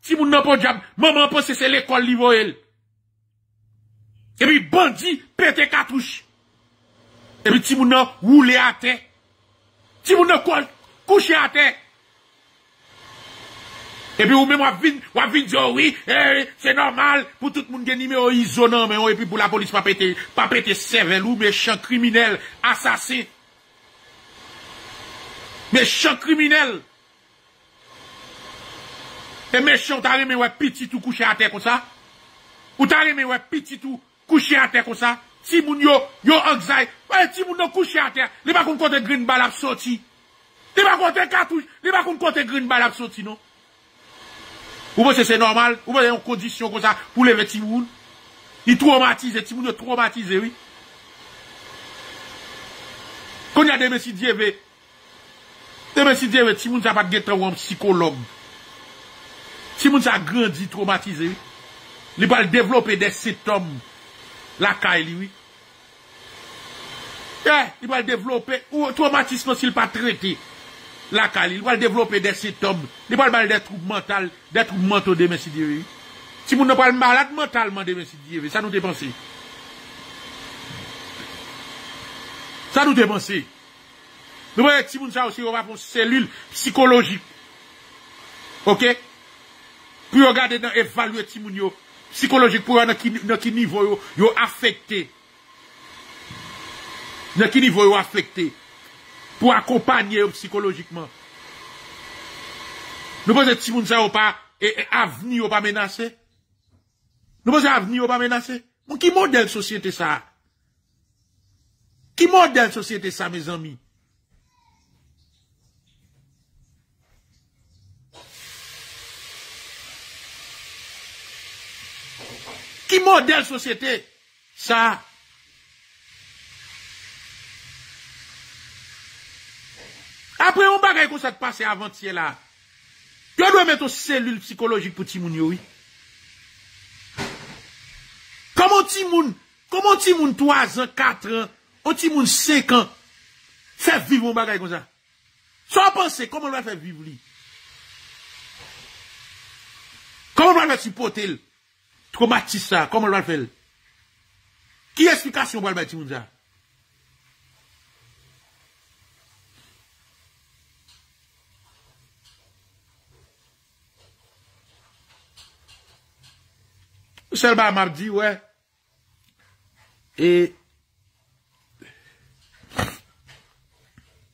Ti moun nan pon jam. Moun moun pon sese l'ekol li vo el. E mi bandi pete katouche. E mi ti moun nan wou le ate. Si moun nou kouche a te, e pi ou mè mwa vin, mwa vin di yo, oh oui, e, e, se normal, pou tout moun geni mè ou oh, izonan, mè ou, oh, e pi pou la polis pa pète, pa pète sevel ou mè chan kriminel, asase, mè chan kriminel, e mè chan ou talè mè wè piti tou kouche a te kon sa, ou talè mè wè piti tou kouche a te kon sa, Ti moun yo, yo akzay, wè, ti moun yo kouchi an ter, li pa kon kote green bal ap soti. Li pa kote katouj, li pa kon kote green bal ap soti, nou. Ou wè se se normal, ou wè yon kondisyon kon sa pou leve ti moun. Li traumatize, ti moun yo traumatize, wè. Kon yon demesidyeve, demesidyeve, ti moun sa pa geta wè psikolog. Ti moun sa grandi traumatize, wè. Li pa l devlope de sitomu. lakay liwi. Eh, li wale devlope, ou, to matis kon sil pa trete, lakay li, li wale devlope de sitom, li wale wale de troub mental, de troub mental de mensidive, si moun wale malat mentalman de mensidive, sa nou te pense. Sa nou te pense. Nou wale, si moun sa wase, wapon selul psikologik, ok, pou yo gade nan evalue ti moun yo, psychologique pour qui dans qui niveau yo, yo affecté, Dans qui niveau yo affecté, Pour accompagner psychologiquement. Nous pensons que si nous n'avons pas avenir, pas menacé. Nous pensons que avenir, pas menacé. Qui modèle société ça? Qui modèle société ça, mes amis? imodel sosyete sa. Apre, ou bagay kon sa te pase avantiye la, yo doye mette ou selul psikolojik pou ti moun yoi. Koman ti moun, koman ti moun 3 an, 4 an, ou ti moun 5 an, fe viv ou bagay kon sa. San panse, koman lwa fe viv li. Koman lwa fe su potel? Tko bati sa, komol bati fèl? Ki esplikasyon bòl bati moun ja? Moussel ba, mardi, wè, e,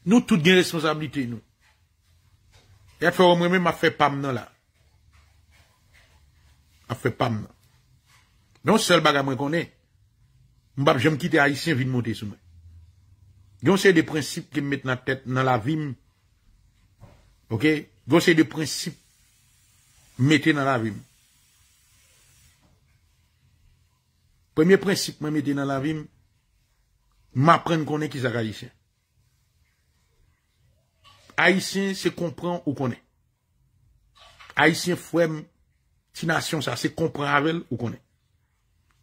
nou tout gen responsabilite nou. E a fè ou mwen mèm a fè pam nan la. A fè pam nan. Don se sal baga mwen kone, mbap jom kite Aisyen vin mwote sou mwen. Don se de prinsip ke m met nan tet nan la vim. Ok, don se de prinsip mette nan la vim. Premier prinsip mwen mette nan la vim, m apren kone ki zaka Aisyen. Aisyen se kompran ou kone. Aisyen fwem ti nasyon sa se kompran avel ou kone.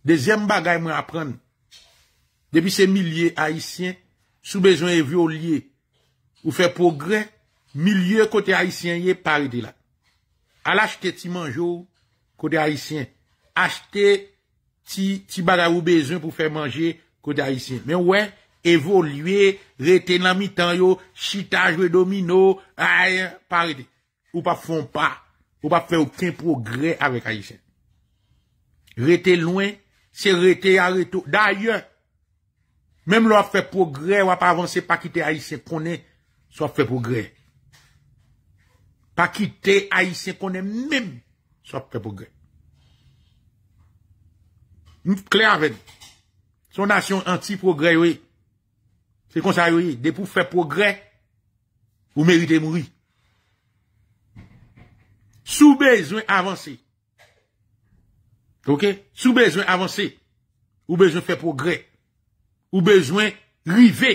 Dezem bagay mwen apren, depi se milye Aisyen, sou bezon evi ou liye, ou fe progrè, milye kote Aisyen ye paride la. Alache te ti manjou, kote Aisyen, ache te ti bagay ou bezon pou fe manjou kote Aisyen. Men wè, evoluye, rete nan mi tan yo, chitaj we domino, aye, paride. Ou pa fon pa, ou pa fe ouken progrè avèk Aisyen. Rete lwen, Se rete a reto. D'ayon, mem lor fe progre, wap avanse pa kite a yise konen, so fe progre. Pa kite a yise konen, mem so fe progre. Nou kle aven, son asyon anti progre, se konsayouye, de pou fe progre, ou merite moui. Sou bezwen avanse, Ok? S'ou bezwen avanse, ou bezwen fè progrè, ou bezwen rive,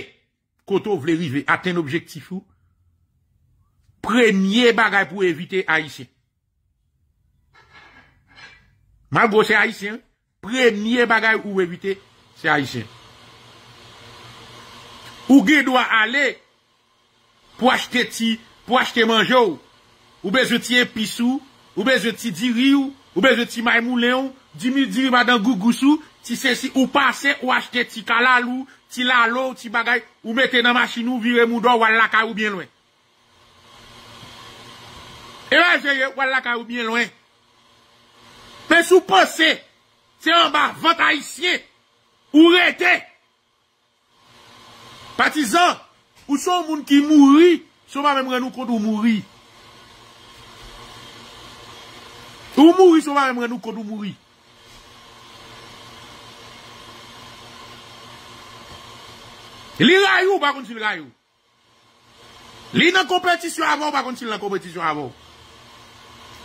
koto vle rive, aten objektifou, premye bagay pou evite aisyen. Mabou se aisyen, premye bagay pou evite se aisyen. Ou ge dwa ale, pou achte ti, pou achte manjou, ou bezwen ti episou, ou bezwen ti diriou, ou bezwen ti maymou leon, 10.000 diri badan gougousou, ti se si ou pase, ou ashte ti kalalou, ti lalou, ti bagay, ou mette nan masinou, vire moudwa, wala ka ou bien lwen. Ewa jeye, wala ka ou bien lwen. Pe sou pase, ti anba, vat a isye, ou rete. Patizan, ou son moun ki mouri, souman mwen nou kondou mouri. Ou mouri, souman mwen nou kondou mouri. Li rayou, bakon sil rayou. Li nan kompetisyon avon, bakon sil nan kompetisyon avon.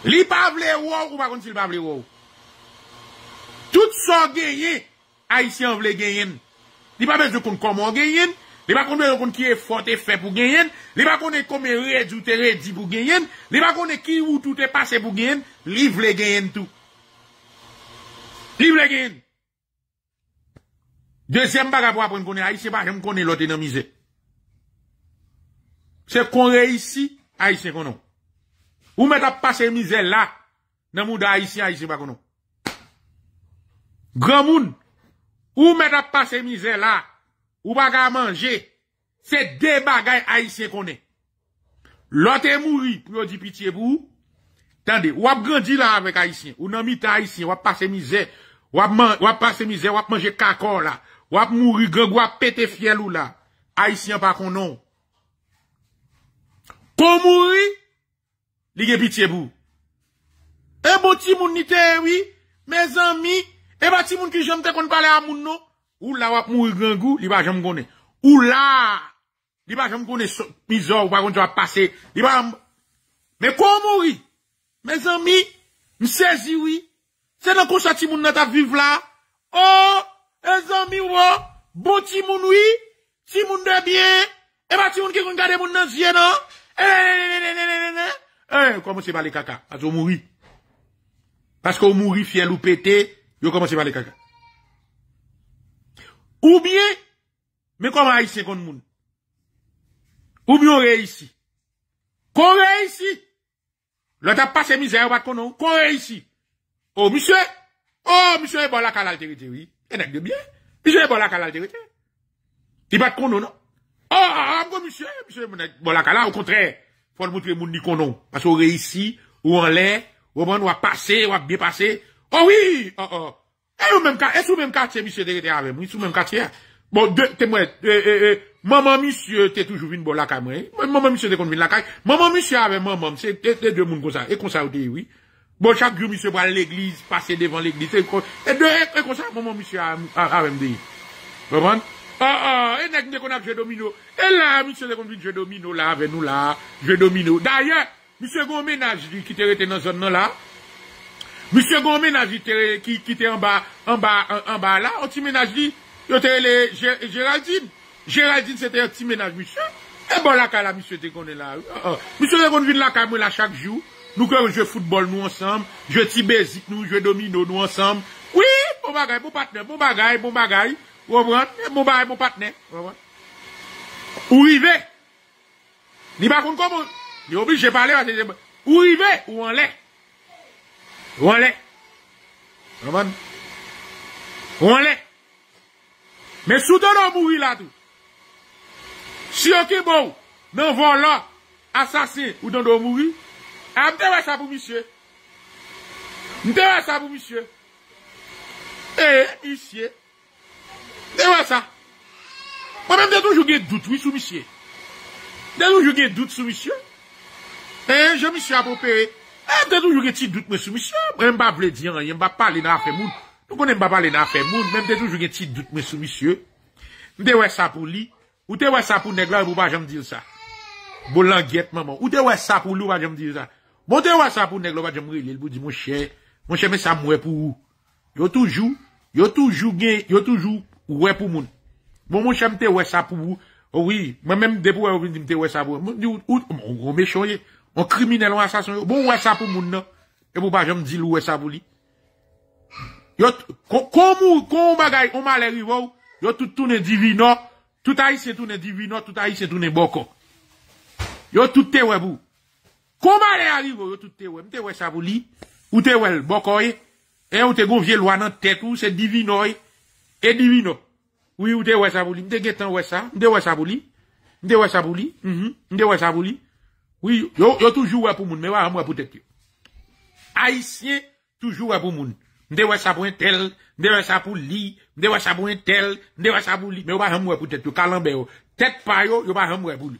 Li pa vle wou, bakon sil pa vle wou. Tout so genye, aisyan vle genyen. Li pa bez yo kon komon genyen. Li pa kon de yo kon kiye fote e fe pou genyen. Li pa kon e kome rejoutere di pou genyen. Li pa kon e ki ou toute pase pou genyen. Li vle genyen tou. Li vle genyen. Dezem bagay pou apon konen, Aisyen pa jen konen lote nan mizè. Se konre yisi, Aisyen konen. Ou met ap pase mizè la, Nan mou da Aisyen, Aisyen pa konen. Gramoun, Ou met ap pase mizè la, Ou bagay a manje, Se de bagay Aisyen konen. Lotè mouri, Pou yo di pitiye pou ou, Tande, wap gandila avèk Aisyen, Ou nan mita Aisyen, wap pase mizè, Wap pase mizè, wap manje kakor la. Wap mouri gen gwa pete fiel ou la. Aisyen pa konon. Ko mouri, li ge pitiye bou. Ebo ti moun nite ewi, me zanmi, eba ti moun ki jom te kon pale a moun nou. Ou la wap mouri gen gwo, li ba jom kone. Ou la, li ba jom kone mizor wakon te wap pase. Li ba, me ko mouri, me zanmi, mi sezi oui, se nan konsa ti moun neta vive la, ou, oh, e zan mi wò, bo ti moun wè, ti moun dè bie, e ba ti moun ki kon gade moun nan zye nan, e lè lè lè lè lè lè lè, e yo kòmose bale kaka, as yo mouri, paskò yo mouri fiel ou pète, yo kòmose bale kaka. O bie, me kòmè a yise kon moun, ou mion re yisi, kon re yisi, lò ta pase mizè wak konon, kon re yisi, o oh, misè, o oh, misè e bon la kalal terite wè, Et nèg de bien. Puis je bon la cala pas de non? Ah, ah, ah monsieur, monsieur, mon la cala, au contraire. Faut le montrer mon ni conon. Parce qu'on ici, ou en l'air, ou on va passer, ou bien passer. Oh oui! Oh, oh. Et au même cas, et sous même quartier, monsieur, t'es avec moi, sous même quartier. Bon, deux, témoins, euh, euh, euh, maman, monsieur, t'es toujours venu bon la cala, moi. Maman, monsieur, t'es qu'on vient la cala. Maman, monsieur, avec maman, c'est deux mondes comme ça. Et comme ça, oui. Bon, chak gyou mi se brale l'eglise, pase devan l'eglise. E kon sa, koman mi se a avèm di? Vaman? A, a, e nek nekona kje domino. E la, mi se dekondvi dje domino la, ve nou la, dje domino. D'ayè, mi se goun menaj di ki te rete nan zon nan la. Mi se goun menaj di ki te an ba la. O ti menaj di, yo te rele Geraldine. Geraldine se te rete ti menaj mi se. E bon la, ka ah, ah. la, mi se dekondvi la. Mi se dekondvi la, ka mwen la chak jyou. Nou kèm nou je futbol nou ansanm, je ti bezik nou, je domino nou ansanm. Oui, mou bagay, mou patnen, mou bagay, mou bagay, mou obran, mou bagay, mou patnen, mou obran. Ou i ve? Ni bakoun komoun. Ni obli, jè pale, wazè jèbe. Ou i ve? Ou an le? Ou an le? Mou obran? Ou an le? Men sou tè nou moui la tou? Si yo ki bou, men vò la, asase, ou tè nou moui, An ah, mie te we sa pou misye? Mie te we sa pou misye? E you misye? Mie te we sa? O pun mimi te wi a poucessen a あ pounmanje. Mimi te sou misye? Mimi te li di ondemen je e, nou jousen? E an pimi misya pou q washedere? Mimi te lou ren letwen anpounmanje. Mimi pa apoule men actifan. Mim men letвèm bete kousen anpounmanje. Mimi te le ze, jan pou poucessen mou docène moun. Mime te we sa pou li ou te we se jounen. Mime se absolutmanje. Mime se absolutmanje. Mime se absolutmanje. Mime se absolutmanje. Bon te wese apou neglo pa jom reylel Bout di monshe, monshe me sa mwepou Yo toujou, yo toujou gen Yo toujou wepou moun Bon monshe mte wese apou Ouwi, oh, mwen men depou wepou mte wese apou Mwen di ou, ou me choye Mwen kriminele mwen asasyon, bon wese apou moun nan Ebo pa jom di lou wese apou li Yo, kon mou Kon mwagay, kon maleri wou Yo toutou ne divino Touta ise touta divino, touta ise touta bokon Yo toute wepou Kouman e avivo e mhm. yo toute we? Mde we sa pou li? Ote we l bokoy? E yo te govje lwa nan tetou? Se divino? E divino? Ouye oute we sa pou li? Mde getan we sa? Mde we sa pou li? Mde we sa pou li? Ouye yo toujou we pou moun? Aisyen toujou we pou moun? Mde we sa pou en tel? Mde we sa pou li? Mde we sa pou en tel? Mde we sa pou li? Mde we sa pou en tel?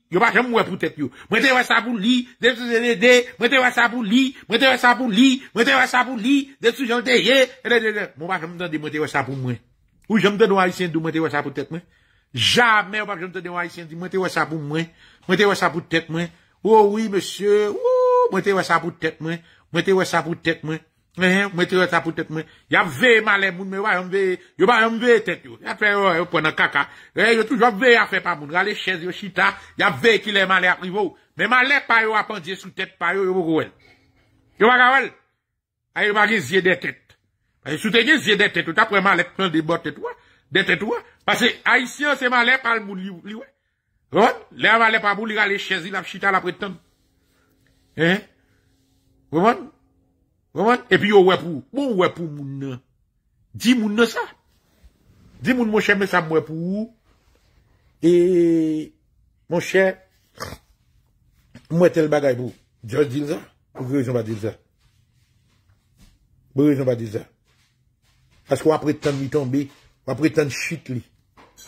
yon pa jom mrig pou tet yo, jou m tor nanou y sin do mente yon sa pou tet men, jamen ou pa gen ton nanou y sin di mente yon sa pou men, mente yon sa pou tet men, ou oui mesye, ou! mente yon sa pou tet men, mente yon sa pou tet men, Mwen tewe sa pou tet mwen Ya veye male moun Yo ba yon veye tet yo Yo pou nan kaka Yo toujou veye afe pa moun Gale chezi yo chita Ya veye ki le male apri vou Men male pa yo apan diye sou tet pa yo Yo baka wel Ayo bagi zye de tet Ayo sou tege zye de tet Ou ta pre male pran de bot tet ou De tet ou Pase aisyon se male pal moun li we Le male pal moun li gale chezi la chita la pretan Eh Ou moun Voman, epi yo wè pou, moun wè pou moun nan, di moun nan sa, di moun moun chè mè sa moun wè pou, e moun chè mwen tel bagay pou, di wè di zan, wè wè zan wè di zan, wè wè zan wè di zan, as wè apre tan ni tombe, wè apre tan chit li,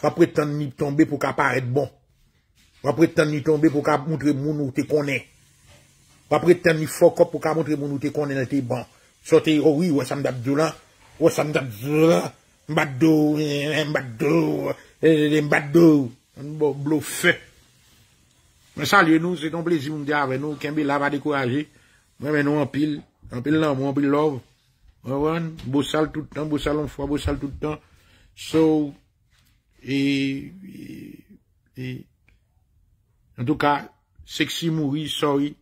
wè apre tan ni tombe pou ka paret bon, wè apre tan ni tombe pou ka moun te konen. w apre tem ni fokop pou ka montre moun oute kon ene te ban. Sote, owi, w asam dabdou la, w asam dabdou la, mbado, mbado, mbado, mboblo fe. Mwen salye nou, se ton plezi moun diya, mwen nou kembe la va dekouraje, mwen nou anpil, anpil la, mwen anpil lo, mwen wan, bousal toutan, bousal anfwa, bousal toutan, sou, e, e, en tou ka, seksi moui, soui,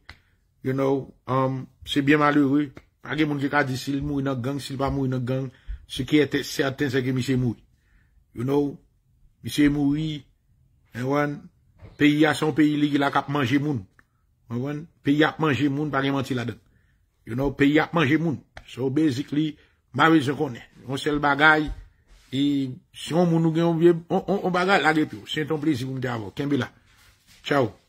You know, um, c'est bien malheureux. Ake moun jek a di si l moui nan gang, si l pa moui nan gang. Se ki ete certain se ke mi se moui. You know, mi se moui, anwen, eh, peyi a son peyi ligi eh, la kap manje moun. Anwen, peyi ap manje moun, pa gen manti la den. You know, peyi ap manje moun. So basically, ma vezon konen. On sel bagay, e si yon moun nou gen, on bagay la de piyo. Sinton plezi moun di avon. Kembe la. Chau.